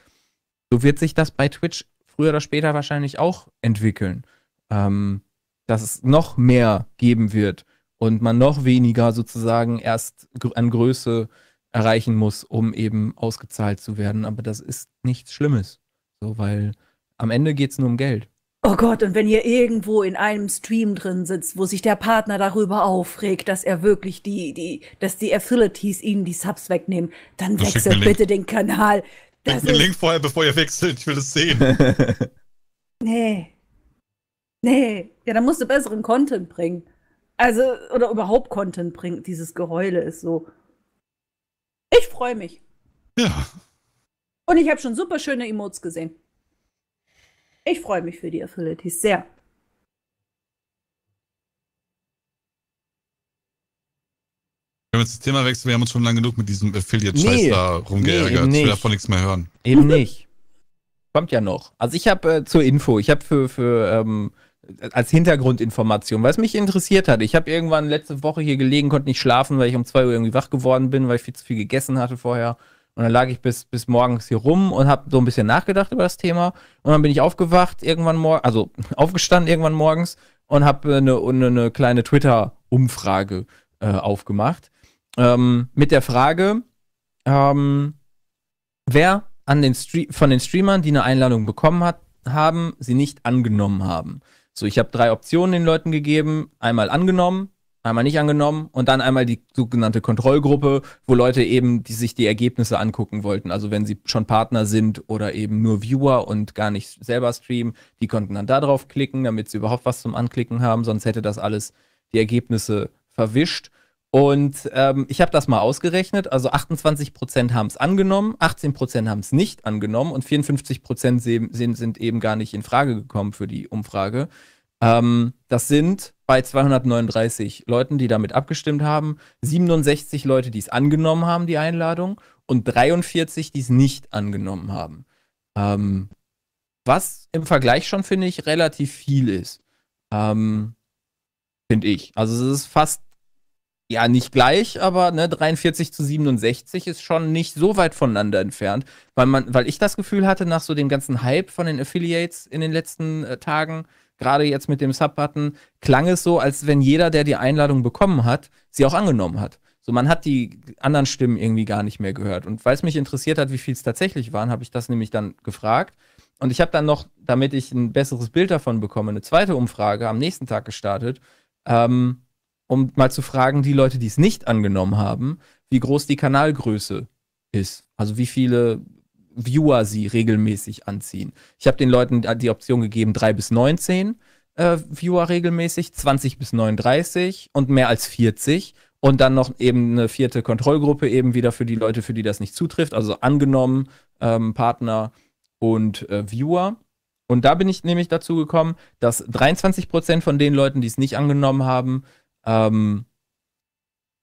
So wird sich das bei Twitch früher oder später wahrscheinlich auch entwickeln, ähm, dass es noch mehr geben wird und man noch weniger sozusagen erst an Größe äh, erreichen muss, um eben ausgezahlt zu werden. Aber das ist nichts Schlimmes. So, weil am Ende geht es nur um Geld. Oh Gott, und wenn ihr irgendwo in einem Stream drin sitzt, wo sich der Partner darüber aufregt, dass er wirklich die, die, dass die Affiliates ihnen die Subs wegnehmen, dann so wechselt bitte den Kanal. Das Schick den Link vorher, bevor ihr wechselt, ich will es sehen. nee. Nee. Ja, dann musst du besseren Content bringen. Also, oder überhaupt Content bringen. Dieses Geheule ist so ich freue mich. Ja. Und ich habe schon super schöne Emotes gesehen. Ich freue mich für die Affilities sehr. Wenn wir das Thema wechseln, wir haben uns schon lange genug mit diesem Affiliate-Scheiß nee, da rumgeärgert. Nee, ich will davon nichts mehr hören. Eben nicht. Kommt ja noch. Also ich habe äh, zur Info, ich habe für, für ähm, als Hintergrundinformation, weil es mich interessiert hat. Ich habe irgendwann letzte Woche hier gelegen, konnte nicht schlafen, weil ich um zwei Uhr irgendwie wach geworden bin, weil ich viel zu viel gegessen hatte vorher. Und dann lag ich bis, bis morgens hier rum und habe so ein bisschen nachgedacht über das Thema. Und dann bin ich aufgewacht irgendwann morgens, also aufgestanden irgendwann morgens und habe eine, äh, eine, eine, kleine Twitter-Umfrage äh, aufgemacht. Ähm, mit der Frage, ähm, wer an den von den Streamern, die eine Einladung bekommen hat, haben, sie nicht angenommen haben. So, ich habe drei Optionen den Leuten gegeben. Einmal angenommen, einmal nicht angenommen und dann einmal die sogenannte Kontrollgruppe, wo Leute eben die sich die Ergebnisse angucken wollten. Also wenn sie schon Partner sind oder eben nur Viewer und gar nicht selber streamen, die konnten dann da drauf klicken, damit sie überhaupt was zum Anklicken haben. Sonst hätte das alles die Ergebnisse verwischt. Und ähm, ich habe das mal ausgerechnet. Also 28 haben es angenommen, 18 haben es nicht angenommen und 54 Prozent sind eben gar nicht in Frage gekommen für die Umfrage. Ähm, das sind bei 239 Leuten, die damit abgestimmt haben, 67 Leute, die es angenommen haben, die Einladung, und 43, die es nicht angenommen haben. Ähm, was im Vergleich schon, finde ich, relativ viel ist. Ähm, finde ich. Also es ist fast ja nicht gleich, aber ne, 43 zu 67 ist schon nicht so weit voneinander entfernt, weil man, weil ich das Gefühl hatte, nach so dem ganzen Hype von den Affiliates in den letzten äh, Tagen, gerade jetzt mit dem Sub-Button, klang es so, als wenn jeder, der die Einladung bekommen hat, sie auch angenommen hat. So, man hat die anderen Stimmen irgendwie gar nicht mehr gehört. Und weil es mich interessiert hat, wie viel es tatsächlich waren, habe ich das nämlich dann gefragt. Und ich habe dann noch, damit ich ein besseres Bild davon bekomme, eine zweite Umfrage am nächsten Tag gestartet. Ähm, um mal zu fragen, die Leute, die es nicht angenommen haben, wie groß die Kanalgröße ist. Also wie viele Viewer sie regelmäßig anziehen. Ich habe den Leuten die Option gegeben, 3 bis 19 äh, Viewer regelmäßig, 20 bis 39 und mehr als 40. Und dann noch eben eine vierte Kontrollgruppe eben wieder für die Leute, für die das nicht zutrifft. Also angenommen, ähm, Partner und äh, Viewer. Und da bin ich nämlich dazu gekommen, dass 23% von den Leuten, die es nicht angenommen haben, ähm,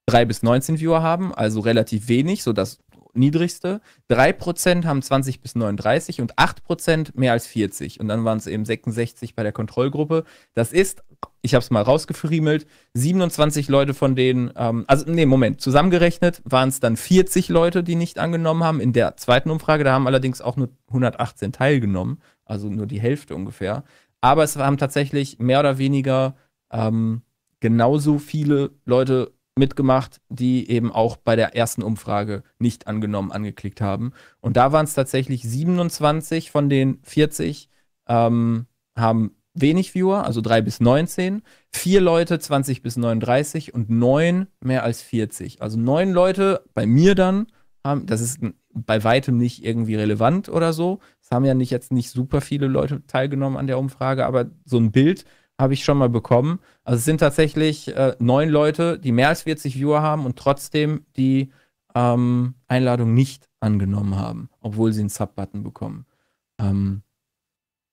3 bis 19 Viewer haben, also relativ wenig, so das niedrigste. 3% haben 20 bis 39 und 8% mehr als 40. Und dann waren es eben 66 bei der Kontrollgruppe. Das ist, ich habe es mal rausgefriemelt, 27 Leute von denen, ähm, also nee, Moment, zusammengerechnet waren es dann 40 Leute, die nicht angenommen haben. In der zweiten Umfrage, da haben allerdings auch nur 118 teilgenommen, also nur die Hälfte ungefähr. Aber es haben tatsächlich mehr oder weniger ähm, genauso viele Leute mitgemacht, die eben auch bei der ersten Umfrage nicht angenommen angeklickt haben. Und da waren es tatsächlich 27 von den 40 ähm, haben wenig Viewer, also 3 bis 19, vier Leute 20 bis 39 und 9 mehr als 40. Also 9 Leute bei mir dann haben, das ist bei weitem nicht irgendwie relevant oder so. Es haben ja nicht jetzt nicht super viele Leute teilgenommen an der Umfrage, aber so ein Bild habe ich schon mal bekommen. Also es sind tatsächlich äh, neun Leute, die mehr als 40 Viewer haben und trotzdem die ähm, Einladung nicht angenommen haben, obwohl sie einen Sub-Button bekommen. Ähm,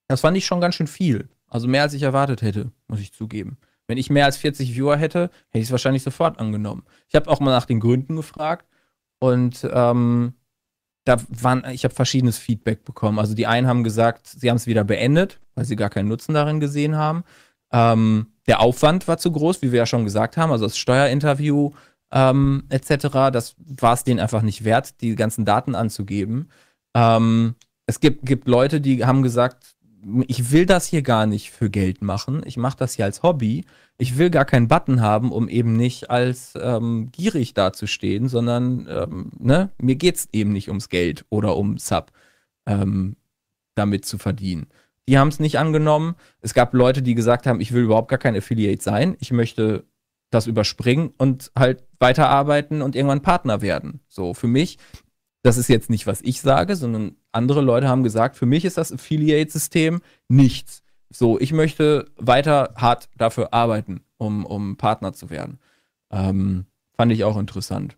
das fand ich schon ganz schön viel. Also mehr als ich erwartet hätte, muss ich zugeben. Wenn ich mehr als 40 Viewer hätte, hätte ich es wahrscheinlich sofort angenommen. Ich habe auch mal nach den Gründen gefragt und ähm, da waren, ich habe verschiedenes Feedback bekommen. Also die einen haben gesagt, sie haben es wieder beendet, weil sie gar keinen Nutzen darin gesehen haben. Ähm, der Aufwand war zu groß, wie wir ja schon gesagt haben, also das Steuerinterview ähm, etc., das war es denen einfach nicht wert, die ganzen Daten anzugeben. Ähm, es gibt, gibt Leute, die haben gesagt, ich will das hier gar nicht für Geld machen, ich mache das hier als Hobby, ich will gar keinen Button haben, um eben nicht als ähm, gierig dazustehen, sondern ähm, ne, mir geht es eben nicht ums Geld oder um Sub ähm, damit zu verdienen die haben es nicht angenommen. Es gab Leute, die gesagt haben, ich will überhaupt gar kein Affiliate sein, ich möchte das überspringen und halt weiterarbeiten und irgendwann Partner werden. So, für mich, das ist jetzt nicht, was ich sage, sondern andere Leute haben gesagt, für mich ist das Affiliate-System nichts. So, ich möchte weiter hart dafür arbeiten, um, um Partner zu werden. Ähm, fand ich auch interessant.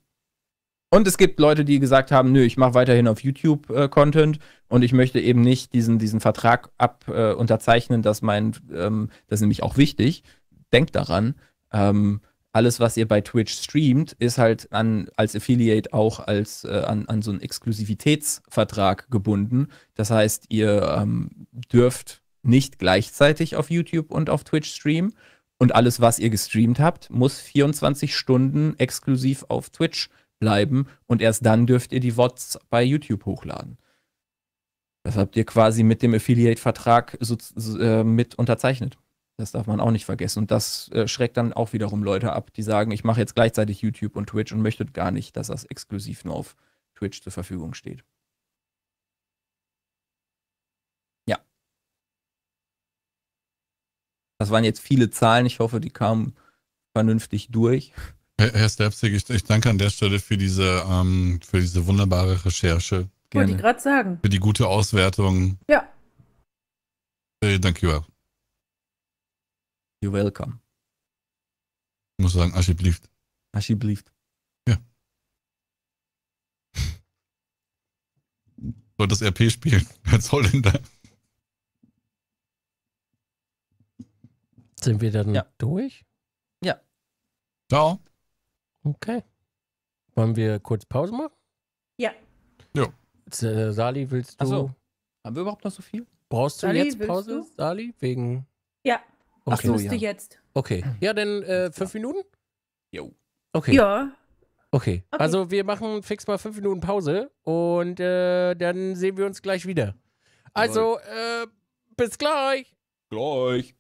Und es gibt Leute, die gesagt haben, nö, ich mache weiterhin auf YouTube äh, Content und ich möchte eben nicht diesen, diesen Vertrag ab äh, unterzeichnen, dass mein, ähm, das ist nämlich auch wichtig, denkt daran, ähm, alles, was ihr bei Twitch streamt, ist halt an, als Affiliate auch als, äh, an, an so einen Exklusivitätsvertrag gebunden. Das heißt, ihr ähm, dürft nicht gleichzeitig auf YouTube und auf Twitch streamen und alles, was ihr gestreamt habt, muss 24 Stunden exklusiv auf Twitch bleiben und erst dann dürft ihr die VODs bei YouTube hochladen. Das habt ihr quasi mit dem Affiliate-Vertrag so, so, äh, mit unterzeichnet. Das darf man auch nicht vergessen. Und das äh, schreckt dann auch wiederum Leute ab, die sagen, ich mache jetzt gleichzeitig YouTube und Twitch und möchte gar nicht, dass das exklusiv nur auf Twitch zur Verfügung steht. Ja. Das waren jetzt viele Zahlen. Ich hoffe, die kamen vernünftig durch. Herr Sterbstick, ich, ich, danke an der Stelle für diese, ähm, für diese wunderbare Recherche. Gerne. Wollte ich gerade sagen. Für die gute Auswertung. Ja. Hey, äh, danke, you. You're welcome. Ich muss sagen, alsjeblieft. Alsjeblieft. Ja. soll das RP spielen? Wer soll denn da? Sind wir dann ja. durch? Ja. Ciao. Okay. Wollen wir kurz Pause machen? Ja. Ja. Äh, Sali, willst du. Achso. Haben wir überhaupt noch so viel? Brauchst du Sali, jetzt Pause, du? Sali? Wegen. Ja. Okay. Ach so, ja. jetzt. Okay. Ja, dann äh, fünf Minuten? Jo. Okay. Ja. Okay. okay. Also wir machen fix mal fünf Minuten Pause und äh, dann sehen wir uns gleich wieder. Also, äh, bis gleich. Gleich.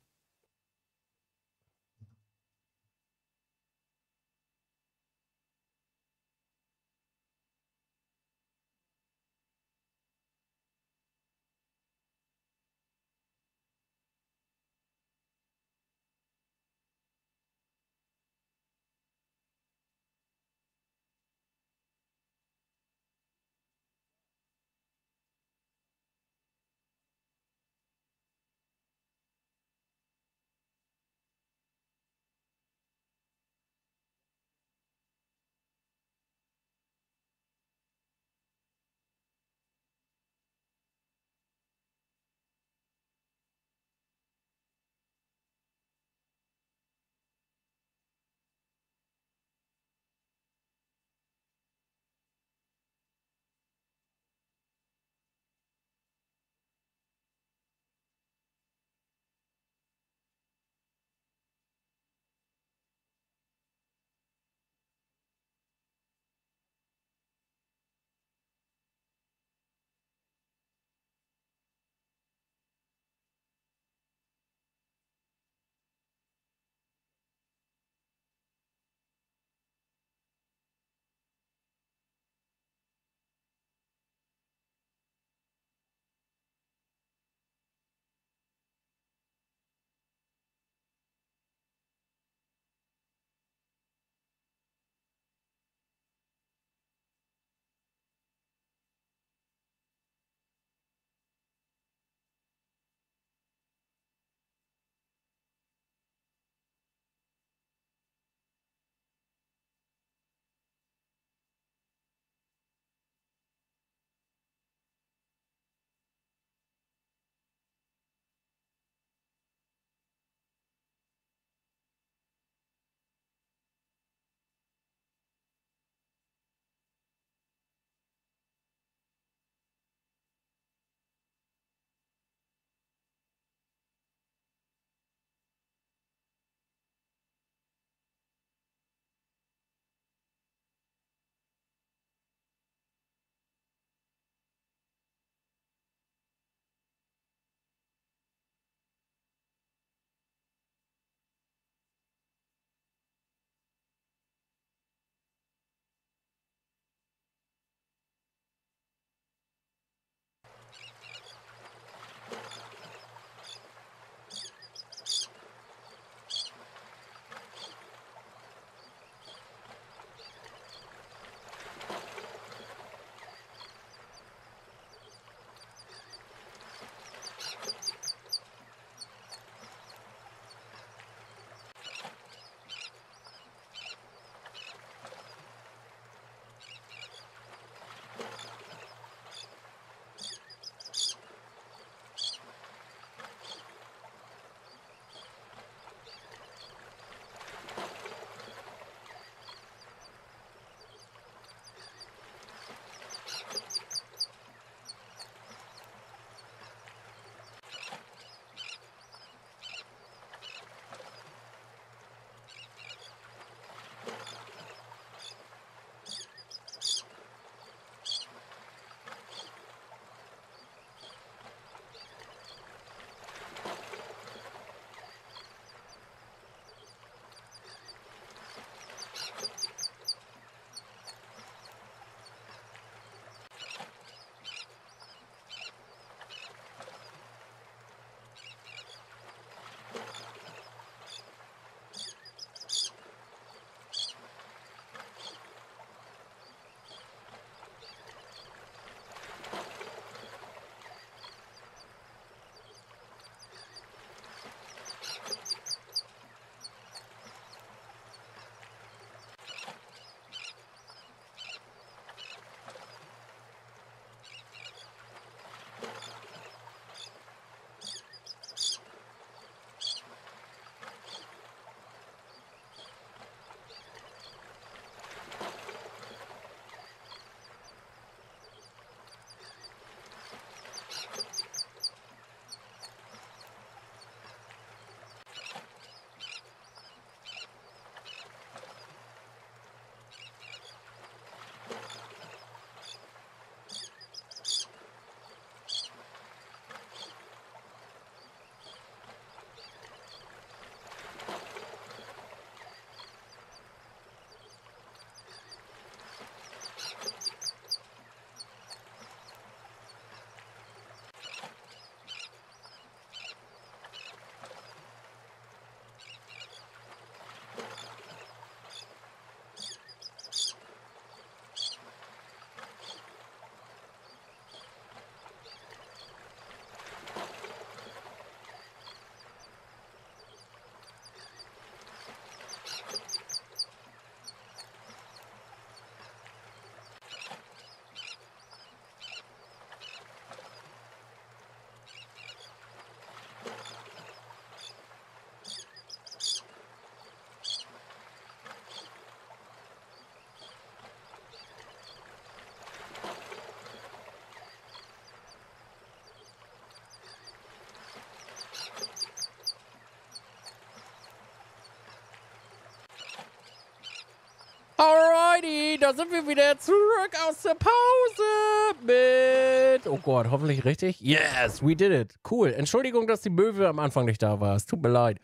sind wir wieder zurück aus der Pause mit. Oh Gott, hoffentlich richtig. Yes, we did it. Cool. Entschuldigung, dass die Möwe am Anfang nicht da war. Es tut mir leid.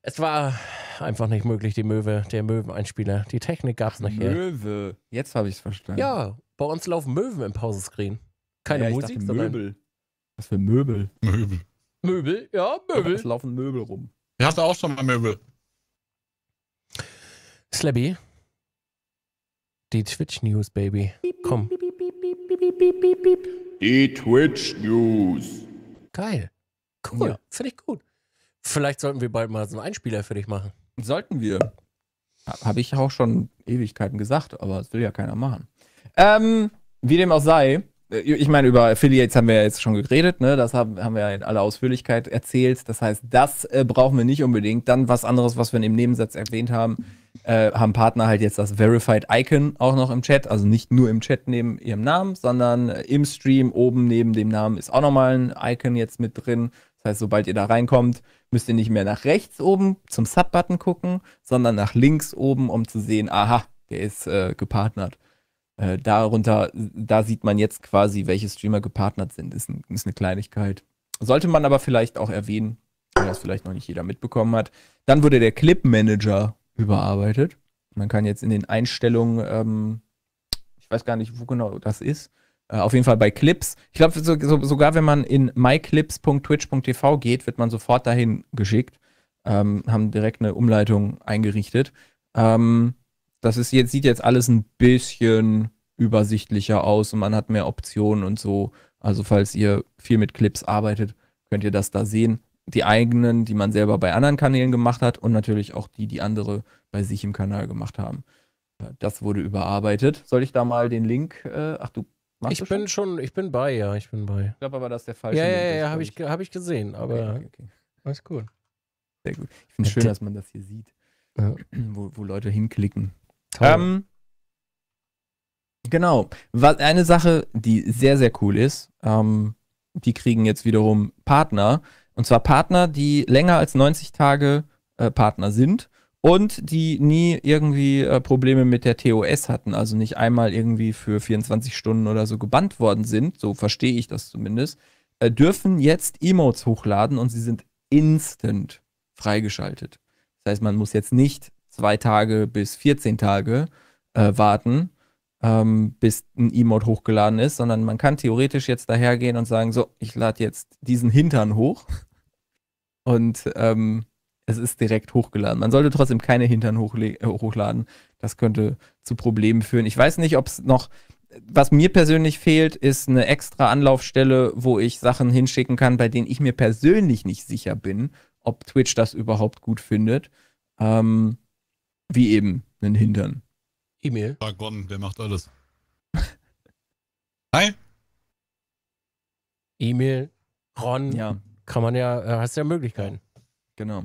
Es war einfach nicht möglich, die Möwe, der Möweneinspieler. Die Technik gab es nicht her. Möwe. Jetzt habe ich es verstanden. Ja, bei uns laufen Möwen im Pausescreen. Keine ja, ja, Musik, dachte, Möbel. Was für Möbel? Möbel. Möbel, ja, Möbel. Es laufen Möbel rum. Ich hatte auch schon mal Möbel. Slabby, die Twitch News, Baby. Komm. Die Twitch News. Geil. Cool. Ja. Finde ich gut. Vielleicht sollten wir bald mal so einen Einspieler für dich machen. Sollten wir. Habe ich auch schon Ewigkeiten gesagt, aber das will ja keiner machen. Ähm, wie dem auch sei, äh, ich meine, über Affiliates haben wir ja jetzt schon geredet, ne? Das haben, haben wir ja in aller Ausführlichkeit erzählt. Das heißt, das äh, brauchen wir nicht unbedingt. Dann was anderes, was wir im Nebensatz erwähnt haben, äh, haben Partner halt jetzt das Verified Icon auch noch im Chat. Also nicht nur im Chat neben ihrem Namen, sondern äh, im Stream oben neben dem Namen ist auch nochmal ein Icon jetzt mit drin. Das heißt, sobald ihr da reinkommt, müsst ihr nicht mehr nach rechts oben zum Sub-Button gucken, sondern nach links oben, um zu sehen, aha, der ist äh, gepartnert äh, darunter, da sieht man jetzt quasi, welche Streamer gepartnert sind. Ist, ein, ist eine Kleinigkeit. Sollte man aber vielleicht auch erwähnen, weil das vielleicht noch nicht jeder mitbekommen hat. Dann wurde der Clip Manager überarbeitet. Man kann jetzt in den Einstellungen, ähm, ich weiß gar nicht, wo genau das ist, äh, auf jeden Fall bei Clips. Ich glaube, so, so, sogar wenn man in myclips.twitch.tv geht, wird man sofort dahin geschickt. Ähm, haben direkt eine Umleitung eingerichtet. Ähm, das ist jetzt, sieht jetzt alles ein bisschen übersichtlicher aus und man hat mehr Optionen und so. Also falls ihr viel mit Clips arbeitet, könnt ihr das da sehen. Die eigenen, die man selber bei anderen Kanälen gemacht hat und natürlich auch die, die andere bei sich im Kanal gemacht haben. Äh, das wurde überarbeitet. Soll ich da mal den Link? Äh, ach, du machst Ich bin schon? schon, ich bin bei, ja, ich bin bei. Ich glaube aber, dass der falsche Ja, ist. ja, ja, habe ich, hab ich gesehen, aber. Okay, okay. Alles cool. Sehr gut. Ich finde es schön, dass man das hier sieht, ja. wo, wo Leute hinklicken. Ähm, genau. Was, eine Sache, die sehr, sehr cool ist, ähm, die kriegen jetzt wiederum Partner. Und zwar Partner, die länger als 90 Tage äh, Partner sind und die nie irgendwie äh, Probleme mit der TOS hatten, also nicht einmal irgendwie für 24 Stunden oder so gebannt worden sind, so verstehe ich das zumindest, äh, dürfen jetzt Emotes hochladen und sie sind instant freigeschaltet. Das heißt, man muss jetzt nicht zwei Tage bis 14 Tage äh, warten, ähm, bis ein Emote hochgeladen ist, sondern man kann theoretisch jetzt dahergehen und sagen, so, ich lade jetzt diesen Hintern hoch und ähm, es ist direkt hochgeladen. Man sollte trotzdem keine Hintern äh, hochladen. Das könnte zu Problemen führen. Ich weiß nicht, ob es noch, was mir persönlich fehlt, ist eine extra Anlaufstelle, wo ich Sachen hinschicken kann, bei denen ich mir persönlich nicht sicher bin, ob Twitch das überhaupt gut findet. Ähm, wie eben, einen Hintern. E-Mail. Sag Bonn, der macht alles. Hi. E-Mail, Ron. Ja. Kann man ja, äh, hast ja Möglichkeiten. Genau.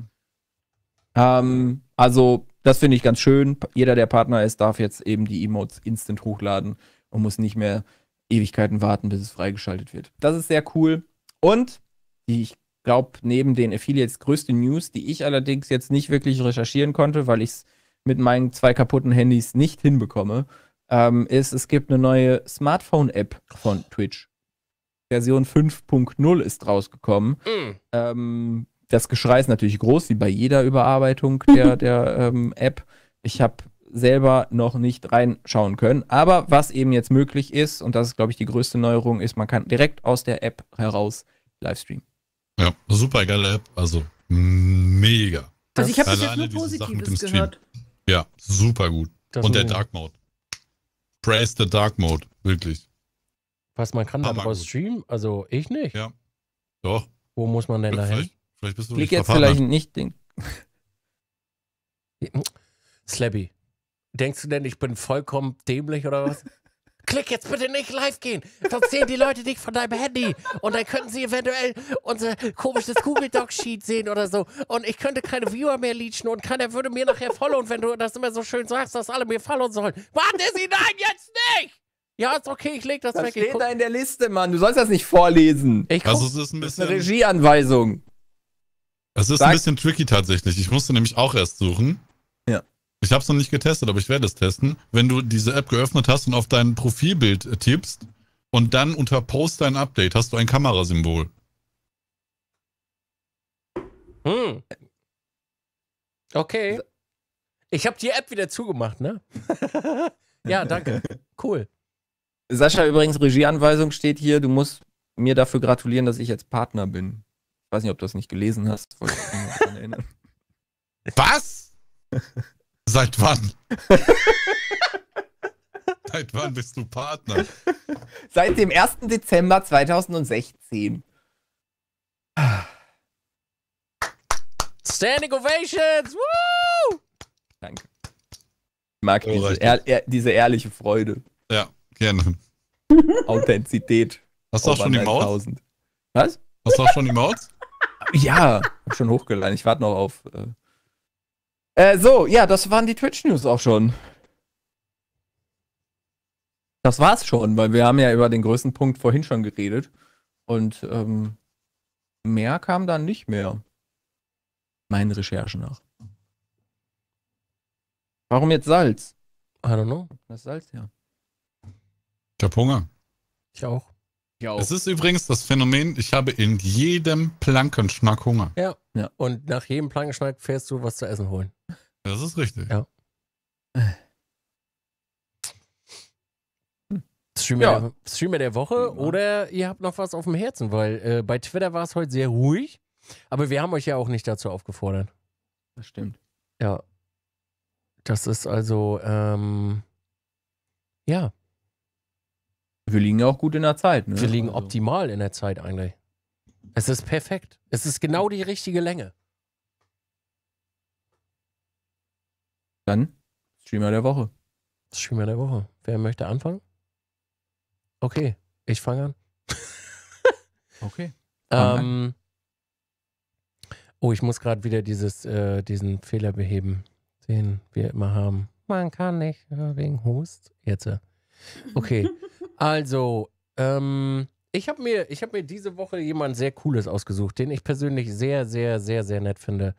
Ähm, also, das finde ich ganz schön. Jeder, der Partner ist, darf jetzt eben die Emotes instant hochladen und muss nicht mehr Ewigkeiten warten, bis es freigeschaltet wird. Das ist sehr cool. Und ich glaube, neben den Affiliates größte News, die ich allerdings jetzt nicht wirklich recherchieren konnte, weil ich es mit meinen zwei kaputten Handys nicht hinbekomme, ähm, ist, es gibt eine neue Smartphone-App von Twitch. Version 5.0 ist rausgekommen. Mm. Ähm, das Geschrei ist natürlich groß, wie bei jeder Überarbeitung der, der ähm, App. Ich habe selber noch nicht reinschauen können. Aber was eben jetzt möglich ist, und das ist, glaube ich, die größte Neuerung, ist, man kann direkt aus der App heraus Livestreamen. Ja, super geile App. Also mega. Also ich habe das jetzt nur Positives gehört. Stream. Ja, super gut. Das Und der Dark Mode. Press the Dark Mode, wirklich. Was, man kann daraus gut. streamen? Also ich nicht. Ja. Doch. Wo muss man denn da hin? Vielleicht bist du Klick jetzt vielleicht nicht den. Slabby. Denkst du denn, ich bin vollkommen dämlich oder was? klick jetzt bitte nicht live gehen, sonst sehen die Leute dich von deinem Handy und dann könnten sie eventuell unser komisches Google Doc Sheet sehen oder so und ich könnte keine Viewer mehr leechen und keiner würde mir nachher followen, wenn du das immer so schön sagst, dass alle mir followen sollen. Warte sie, nein, jetzt nicht! Ja, ist okay, ich leg das, das weg. Das steht guck. da in der Liste, Mann. Du sollst das nicht vorlesen. Ich also guck, also, es ist ein bisschen, eine Regieanweisung. Es ist Sag. ein bisschen tricky tatsächlich. Ich musste nämlich auch erst suchen. Ich habe es noch nicht getestet, aber ich werde es testen. Wenn du diese App geöffnet hast und auf dein Profilbild äh, tippst und dann unter Post ein Update, hast du ein Kamerasymbol. Hm. Okay. Ich habe die App wieder zugemacht, ne? ja, danke. Cool. Sascha, übrigens, Regieanweisung steht hier, du musst mir dafür gratulieren, dass ich jetzt Partner bin. Ich weiß nicht, ob du das nicht gelesen hast. Was? Seit wann? Seit wann bist du Partner? Seit dem 1. Dezember 2016. Standing Ovations! Woo! Danke. Ich mag oh, diese, ehr, ehr, diese, ehrliche Freude. Ja, gerne. Authentizität. Hast du auch schon die Maus? Was? Hast du auch schon die Maus? Ja, hab schon hochgeladen. Ich warte noch auf. Äh, äh, so, ja, das waren die Twitch-News auch schon. Das war's schon, weil wir haben ja über den größten Punkt vorhin schon geredet. Und ähm, mehr kam dann nicht mehr. Meinen Recherchen nach. Warum jetzt Salz? I don't know. Das Salz, ja. Ich hab Hunger. Ich auch. Ich auch. Es ist übrigens das Phänomen, ich habe in jedem Plankenschnack Hunger. Ja, ja. und nach jedem Plankenschnack fährst du was zu essen holen. Das ist richtig. Ja. Streamer, ja. der, Streamer der Woche ja. oder ihr habt noch was auf dem Herzen, weil äh, bei Twitter war es heute sehr ruhig, aber wir haben euch ja auch nicht dazu aufgefordert. Das stimmt. Ja. Das ist also, ähm, ja, wir liegen ja auch gut in der Zeit. Ne? Wir liegen also. optimal in der Zeit eigentlich. Es ist perfekt. Es ist genau die richtige Länge. Dann Streamer der Woche. Streamer der Woche. Wer möchte anfangen? Okay, ich fange an. okay. Ähm, oh, ich muss gerade wieder dieses, äh, diesen Fehler beheben, den wir immer haben. Man kann nicht äh, wegen Host. Jetzt. Äh. Okay. Also, ähm, ich habe mir, hab mir diese Woche jemand sehr Cooles ausgesucht, den ich persönlich sehr, sehr, sehr, sehr nett finde.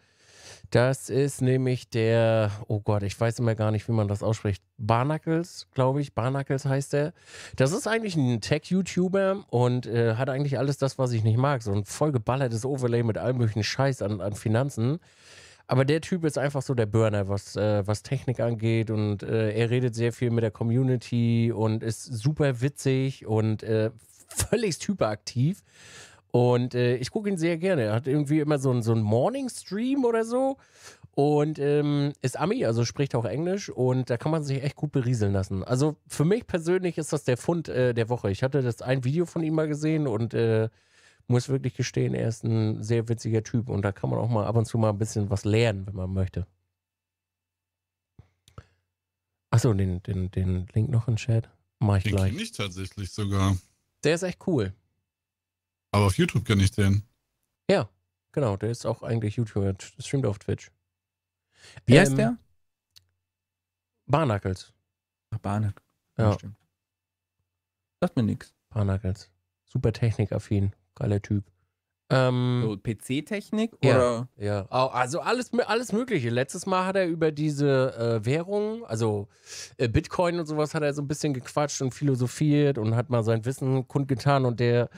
Das ist nämlich der, oh Gott, ich weiß immer gar nicht, wie man das ausspricht. Barnacles, glaube ich. Barnacles heißt er. Das ist eigentlich ein Tech-YouTuber und äh, hat eigentlich alles das, was ich nicht mag. So ein vollgeballertes Overlay mit allem möglichen Scheiß an, an Finanzen. Aber der Typ ist einfach so der Burner, was, äh, was Technik angeht. Und äh, er redet sehr viel mit der Community und ist super witzig und äh, völlig hyperaktiv. Und äh, ich gucke ihn sehr gerne. Er hat irgendwie immer so einen so Morning-Stream oder so. Und ähm, ist Ami, also spricht auch Englisch. Und da kann man sich echt gut berieseln lassen. Also für mich persönlich ist das der Fund äh, der Woche. Ich hatte das ein Video von ihm mal gesehen und äh, muss wirklich gestehen, er ist ein sehr witziger Typ und da kann man auch mal ab und zu mal ein bisschen was lernen, wenn man möchte. Achso, den, den, den Link noch in den Chat. Mach ich den gleich. Den ich tatsächlich sogar. Der ist echt cool. Aber auf YouTube kenne ich den. Ja, genau. Der ist auch eigentlich YouTuber. Streamt auf Twitch. Wie ähm, heißt der? Barnacles. Ach, Barnacles. Ja. ja. Sagt mir nichts. Barnacles. Super technikaffin. Geiler Typ. Ähm, so PC-Technik ja, oder? Ja, also alles, alles Mögliche. Letztes Mal hat er über diese äh, Währung, also äh, Bitcoin und sowas, hat er so ein bisschen gequatscht und philosophiert und hat mal sein Wissen kundgetan. Und der,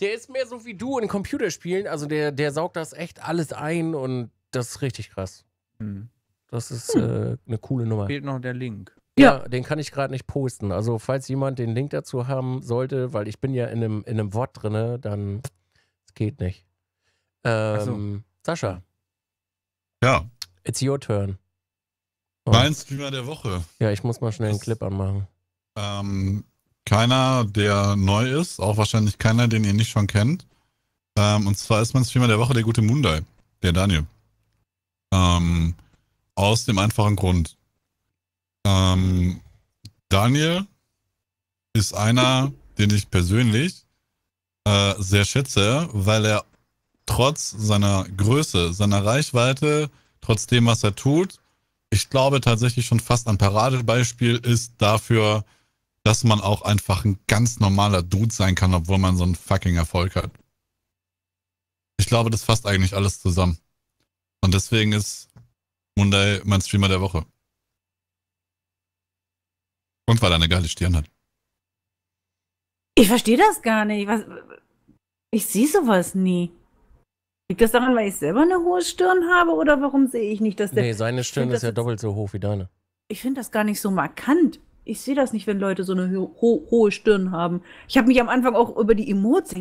der ist mehr so wie du in Computerspielen. Also der, der saugt das echt alles ein und das ist richtig krass. Hm. Das ist hm. äh, eine coole Nummer. Fehlt noch der Link. Ja, ja, den kann ich gerade nicht posten. Also falls jemand den Link dazu haben sollte, weil ich bin ja in einem, in einem Wort drinne, dann es geht nicht. Ähm, so. Sascha. Ja. It's your turn. Oh. Mein Streamer der Woche. Ja, ich muss mal schnell einen Clip anmachen. Ähm, keiner, der neu ist, auch wahrscheinlich keiner, den ihr nicht schon kennt. Ähm, und zwar ist mein Streamer der Woche der gute Mundai, der Daniel. Ähm, aus dem einfachen Grund. Ähm, Daniel ist einer, den ich persönlich äh, sehr schätze, weil er trotz seiner Größe, seiner Reichweite, trotz dem, was er tut, ich glaube tatsächlich schon fast ein Paradebeispiel ist dafür, dass man auch einfach ein ganz normaler Dude sein kann, obwohl man so einen fucking Erfolg hat. Ich glaube, das fasst eigentlich alles zusammen. Und deswegen ist Monday mein Streamer der Woche. Und weil er eine geile Stirn hat. Ich verstehe das gar nicht. Was, ich sehe sowas nie. Liegt das daran, weil ich selber eine hohe Stirn habe oder warum sehe ich nicht, dass der. Nee, seine Stirn ist ja doppelt so hoch wie deine. Ich finde das gar nicht so markant. Ich sehe das nicht, wenn Leute so eine ho hohe Stirn haben. Ich habe mich am Anfang auch über die Emotes.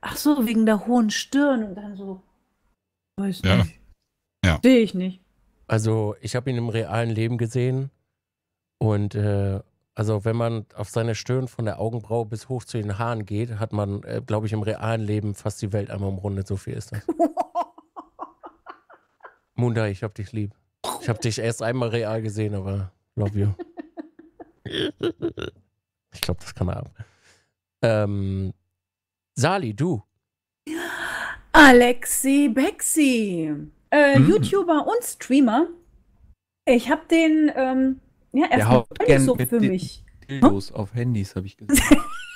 Ach so, wegen der hohen Stirn und dann so. Weiß ja. nicht. Ja. Sehe ich nicht. Also, ich habe ihn im realen Leben gesehen und äh, also wenn man auf seine Stirn von der Augenbraue bis hoch zu den Haaren geht, hat man, äh, glaube ich, im realen Leben fast die Welt einmal umrundet. So viel ist das. Munda, ich hab dich lieb. Ich hab dich erst einmal real gesehen, aber love you. Ich glaube, das kann er haben. Ähm, Sali, du. Alexi Bexi, äh, mhm. YouTuber und Streamer. Ich habe den ähm, ja, erst der haut so für mich. Dildos hm? auf Handys, habe ich gesagt.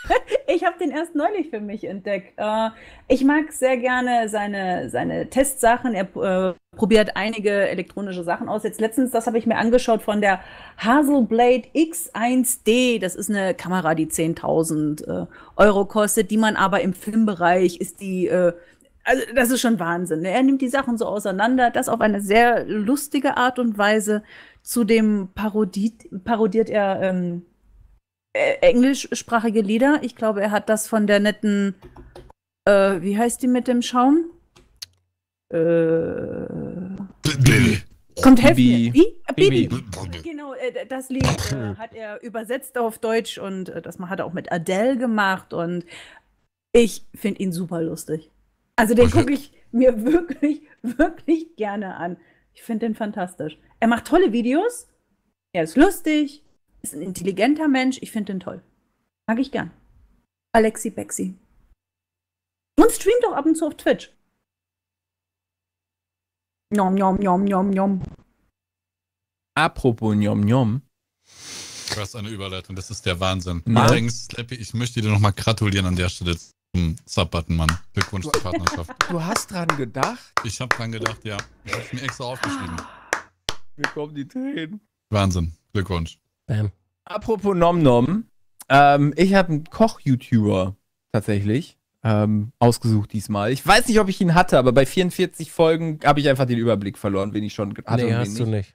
ich habe den erst neulich für mich entdeckt. Äh, ich mag sehr gerne seine, seine Testsachen. Er äh, probiert einige elektronische Sachen aus. Jetzt letztens, das habe ich mir angeschaut von der Hazelblade X1D. Das ist eine Kamera, die 10.000 äh, Euro kostet, die man aber im Filmbereich ist die. Äh, also das ist schon Wahnsinn. Ne? Er nimmt die Sachen so auseinander, das auf eine sehr lustige Art und Weise. Zudem parodiert, parodiert er ähm, englischsprachige Lieder. Ich glaube, er hat das von der netten, äh, wie heißt die mit dem Schaum? Äh, Kommt Heavy. Wie? Äh, Bibi. Genau, äh, das Lied äh, hat er übersetzt auf Deutsch und äh, das hat er auch mit Adele gemacht und ich finde ihn super lustig. Also den gucke ich mir wirklich, wirklich gerne an. Ich finde den fantastisch. Er macht tolle Videos. Er ist lustig. Ist ein intelligenter Mensch. Ich finde den toll. Mag ich gern. Alexi Bexi. Und streamt doch ab und zu auf Twitch. Nom, nom, nom, nom, nom. Apropos nom, nom. Du hast eine Überleitung, das ist der Wahnsinn. Übrigens, Slappy, ich möchte dir nochmal gratulieren an der Stelle zum Sub-Button, Mann. Glückwunsch zur Partnerschaft. Du hast dran gedacht? Ich habe dran gedacht, ja. Hab ich mir extra aufgeschrieben. Mir kommen die Tränen. Wahnsinn. Glückwunsch. Bam. Apropos Nomnom. Ähm, ich habe einen Koch-YouTuber tatsächlich ähm, ausgesucht diesmal. Ich weiß nicht, ob ich ihn hatte, aber bei 44 Folgen habe ich einfach den Überblick verloren, wen ich schon hatte. Nee, und hast nicht. du nicht.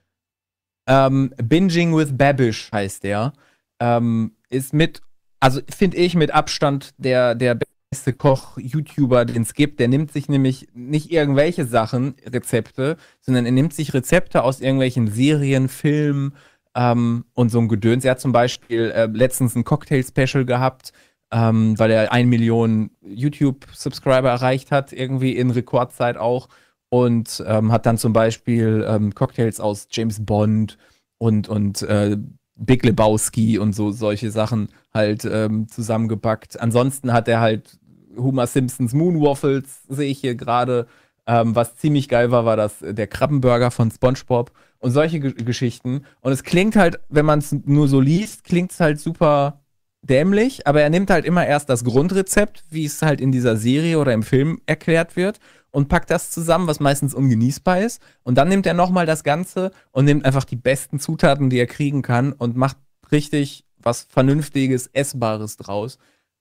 Ähm, Binging with Babish heißt der. Ähm, ist mit, also finde ich, mit Abstand der, der beste Koch, YouTuber, den es gibt, der nimmt sich nämlich nicht irgendwelche Sachen, Rezepte, sondern er nimmt sich Rezepte aus irgendwelchen Serien, Filmen ähm, und so ein Gedöns. Er hat zum Beispiel äh, letztens ein Cocktail-Special gehabt, ähm, weil er 1 Million YouTube-Subscriber erreicht hat, irgendwie in Rekordzeit auch. Und ähm, hat dann zum Beispiel ähm, Cocktails aus James Bond und, und äh, Big Lebowski und so solche Sachen halt ähm, zusammengepackt. Ansonsten hat er halt Homer Simpsons Moon Waffles sehe ich hier gerade. Ähm, was ziemlich geil war, war das äh, der Krabbenburger von SpongeBob und solche G Geschichten. Und es klingt halt, wenn man es nur so liest, klingt es halt super dämlich, aber er nimmt halt immer erst das Grundrezept, wie es halt in dieser Serie oder im Film erklärt wird und packt das zusammen, was meistens ungenießbar ist. Und dann nimmt er nochmal das Ganze und nimmt einfach die besten Zutaten, die er kriegen kann und macht richtig was Vernünftiges, Essbares draus.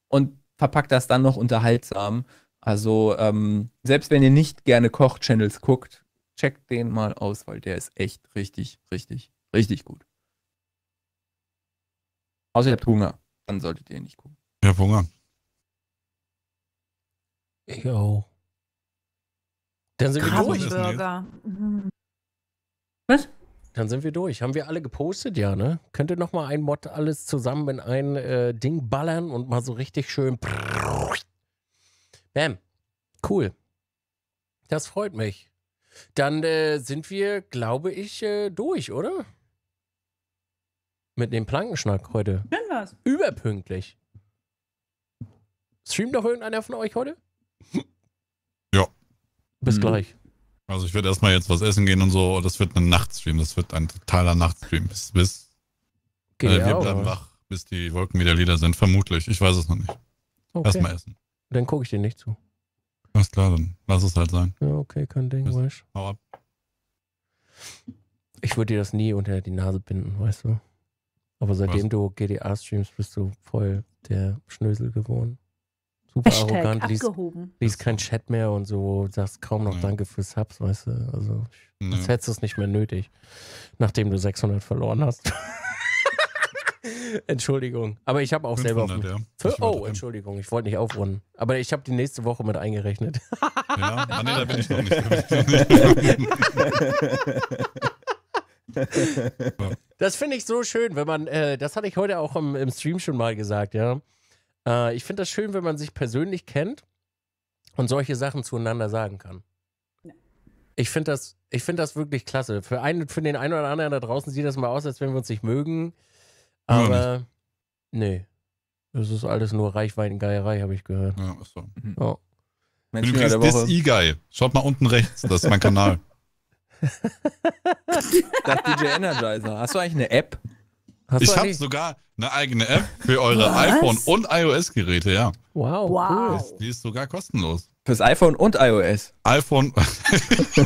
Und verpackt das dann noch unterhaltsam. Also ähm, selbst wenn ihr nicht gerne Koch-Channels guckt, checkt den mal aus, weil der ist echt richtig, richtig, richtig gut. Außer ihr habt Hunger, dann solltet ihr ihn nicht gucken. Ich hab Hunger. Ich auch. Dann sind wir durch. Mhm. Was? Dann sind wir durch. Haben wir alle gepostet, ja, ne? Könnt ihr nochmal ein Mod alles zusammen in ein äh, Ding ballern und mal so richtig schön. Bam. Cool. Das freut mich. Dann äh, sind wir, glaube ich, äh, durch, oder? Mit dem Plankenschnack heute. Wenn was. Überpünktlich. Streamt doch irgendeiner von euch heute? Ja. Bis mhm. gleich. Also ich werde erstmal jetzt was essen gehen und so. das wird ein Nachtstream. Das wird ein totaler Nachtstream. Bis, bis äh, wir auch, bleiben wach, bis die Wolken wieder lila sind. Vermutlich. Ich weiß es noch nicht. Okay. Erstmal essen. Dann gucke ich dir nicht zu. Alles klar, dann lass es halt sein. Ja, okay, kein Ding, weißt du. Hau ab. Ich würde dir das nie unter die Nase binden, weißt du. Aber seitdem Was? du GDA streamst, bist du voll der Schnösel geworden super Hashtag arrogant, liest, liest kein Chat mehr und so, sagst kaum noch ja. Danke für Subs, weißt du. Also, ja. das hättest du es nicht mehr nötig, nachdem du 600 verloren hast. Entschuldigung. Aber ich habe auch 500, selber. Ja. oh, Entschuldigung, ich wollte nicht aufrunden. Aber ich habe die nächste Woche mit eingerechnet. ja, ah, nee, da bin ich noch nicht. das finde ich so schön, wenn man, äh, das hatte ich heute auch im, im Stream schon mal gesagt, ja äh, ich finde das schön, wenn man sich persönlich kennt und solche Sachen zueinander sagen kann. Ja. Ich finde das, find das wirklich klasse. Für, einen, für den einen oder anderen da draußen sieht das mal aus, als wenn wir uns nicht mögen. Aber nee. Das ist alles nur Reichweitengeierei, habe ich gehört. Ja, ist so. Oh. Mensch, Übrigens, das E-Guy. Schaut mal unten rechts, das ist mein Kanal. das DJ Energizer. Hast du eigentlich eine App? Hast ich habe sogar eine eigene App für eure Was? iPhone und iOS-Geräte, ja. Wow. wow. Cool. Die ist sogar kostenlos. Fürs iPhone und iOS. iPhone.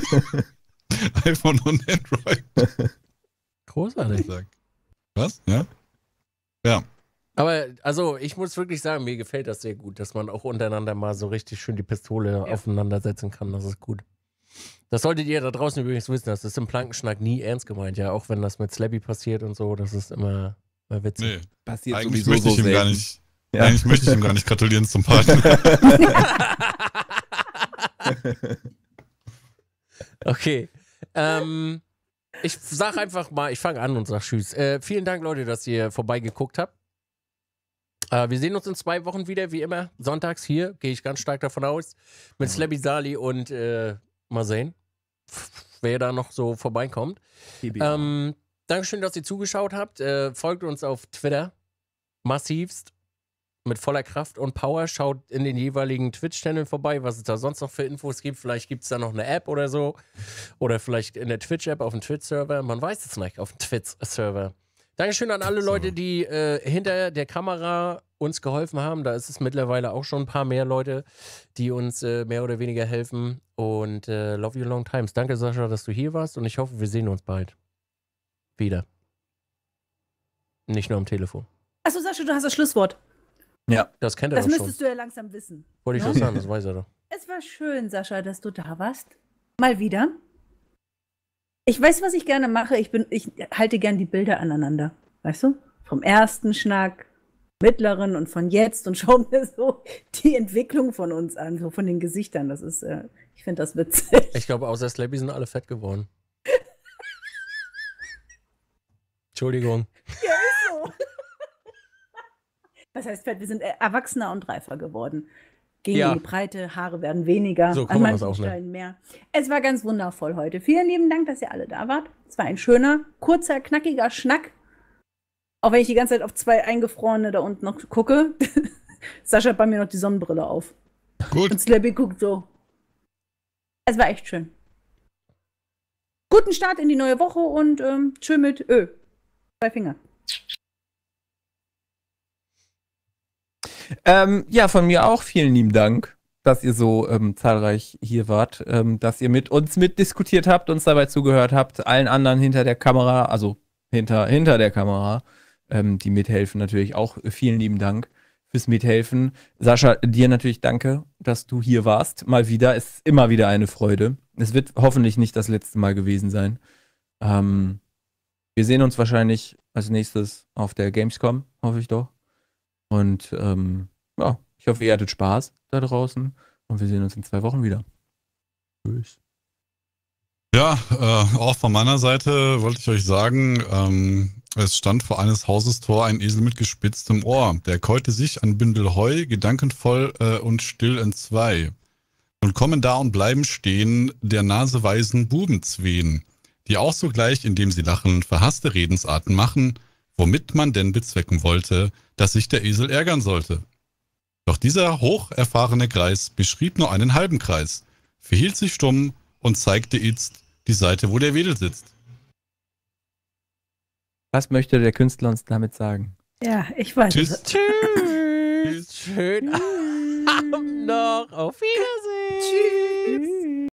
iPhone und Android. Großartig. Was? Ja? Ja. Aber also ich muss wirklich sagen, mir gefällt das sehr gut, dass man auch untereinander mal so richtig schön die Pistole ja. aufeinander setzen kann. Das ist gut. Das solltet ihr da draußen übrigens wissen, das ist im Plankenschnack nie ernst gemeint, ja, auch wenn das mit Slappy passiert und so, das ist immer, immer witzig. Nee, passiert eigentlich möchte ich so ihm gar nicht, ja. eigentlich möchte ich ihm gar nicht gratulieren zum Partner. okay. Ähm, ich sag einfach mal, ich fange an und sag Tschüss. Äh, vielen Dank, Leute, dass ihr vorbeigeguckt habt. Äh, wir sehen uns in zwei Wochen wieder, wie immer. Sonntags hier, gehe ich ganz stark davon aus. Mit Slabby Sali und äh, mal sehen wer da noch so vorbeikommt. Ähm, Dankeschön, dass ihr zugeschaut habt. Äh, folgt uns auf Twitter massivst mit voller Kraft und Power. Schaut in den jeweiligen Twitch-Channel vorbei, was es da sonst noch für Infos gibt. Vielleicht gibt es da noch eine App oder so. Oder vielleicht in der Twitch-App auf dem Twitch-Server. Man weiß es nicht, auf dem Twitch-Server. Dankeschön an alle Leute, die äh, hinter der Kamera uns geholfen haben. Da ist es mittlerweile auch schon ein paar mehr Leute, die uns äh, mehr oder weniger helfen. Und äh, love you long times. Danke, Sascha, dass du hier warst und ich hoffe, wir sehen uns bald. Wieder. Nicht nur am Telefon. Achso, Sascha, du hast das Schlusswort. Ja. Das kennt er Das müsstest schon. du ja langsam wissen. Wollte ich ne? sagen, das weiß er doch. Es war schön, Sascha, dass du da warst. Mal wieder. Ich weiß, was ich gerne mache. Ich, bin, ich halte gern die Bilder aneinander. Weißt du? Vom ersten Schnack, mittleren und von jetzt und schau mir so die Entwicklung von uns an, so von den Gesichtern. Das ist. Äh, ich finde das witzig. Ich glaube, außer Slappy sind alle fett geworden. Entschuldigung. Ja, ist so. Was heißt fett? Wir sind äh, erwachsener und reifer geworden. Gehen ja. in die Breite, Haare werden weniger, so, an manchen auch, Stellen mehr. Es war ganz wundervoll heute. Vielen lieben Dank, dass ihr alle da wart. Es war ein schöner, kurzer, knackiger Schnack. Auch wenn ich die ganze Zeit auf zwei Eingefrorene da unten noch gucke. Sascha hat bei mir noch die Sonnenbrille auf. Gut. Und Slappy guckt so. Es war echt schön. Guten Start in die neue Woche und ähm, schön mit Ö. Zwei Finger. Ähm, ja, von mir auch vielen lieben Dank, dass ihr so ähm, zahlreich hier wart, ähm, dass ihr mit uns mitdiskutiert habt, uns dabei zugehört habt, allen anderen hinter der Kamera, also hinter, hinter der Kamera, ähm, die mithelfen natürlich auch vielen lieben Dank bis mithelfen. Sascha, dir natürlich danke, dass du hier warst. Mal wieder. Es ist immer wieder eine Freude. Es wird hoffentlich nicht das letzte Mal gewesen sein. Ähm, wir sehen uns wahrscheinlich als nächstes auf der Gamescom, hoffe ich doch. Und ähm, ja, ich hoffe, ihr hattet Spaß da draußen und wir sehen uns in zwei Wochen wieder. Tschüss. Ja, äh, auch von meiner Seite wollte ich euch sagen, ähm, es stand vor eines Hauses Tor ein Esel mit gespitztem Ohr. Der keute sich an Bündel Heu, gedankenvoll äh, und still entzwei. Und kommen da und bleiben stehen der Nase weisen Bubenzwehen, die auch sogleich, indem sie lachen, verhasste Redensarten machen, womit man denn bezwecken wollte, dass sich der Esel ärgern sollte. Doch dieser hocherfahrene Kreis beschrieb nur einen halben Kreis, verhielt sich stumm und zeigte itzt die Seite, wo der Wedel sitzt. Was möchte der Künstler uns damit sagen? Ja, ich weiß Tschüss. Es. Tschüss. Schönen Abend noch. Auf Wiedersehen. Tschüss.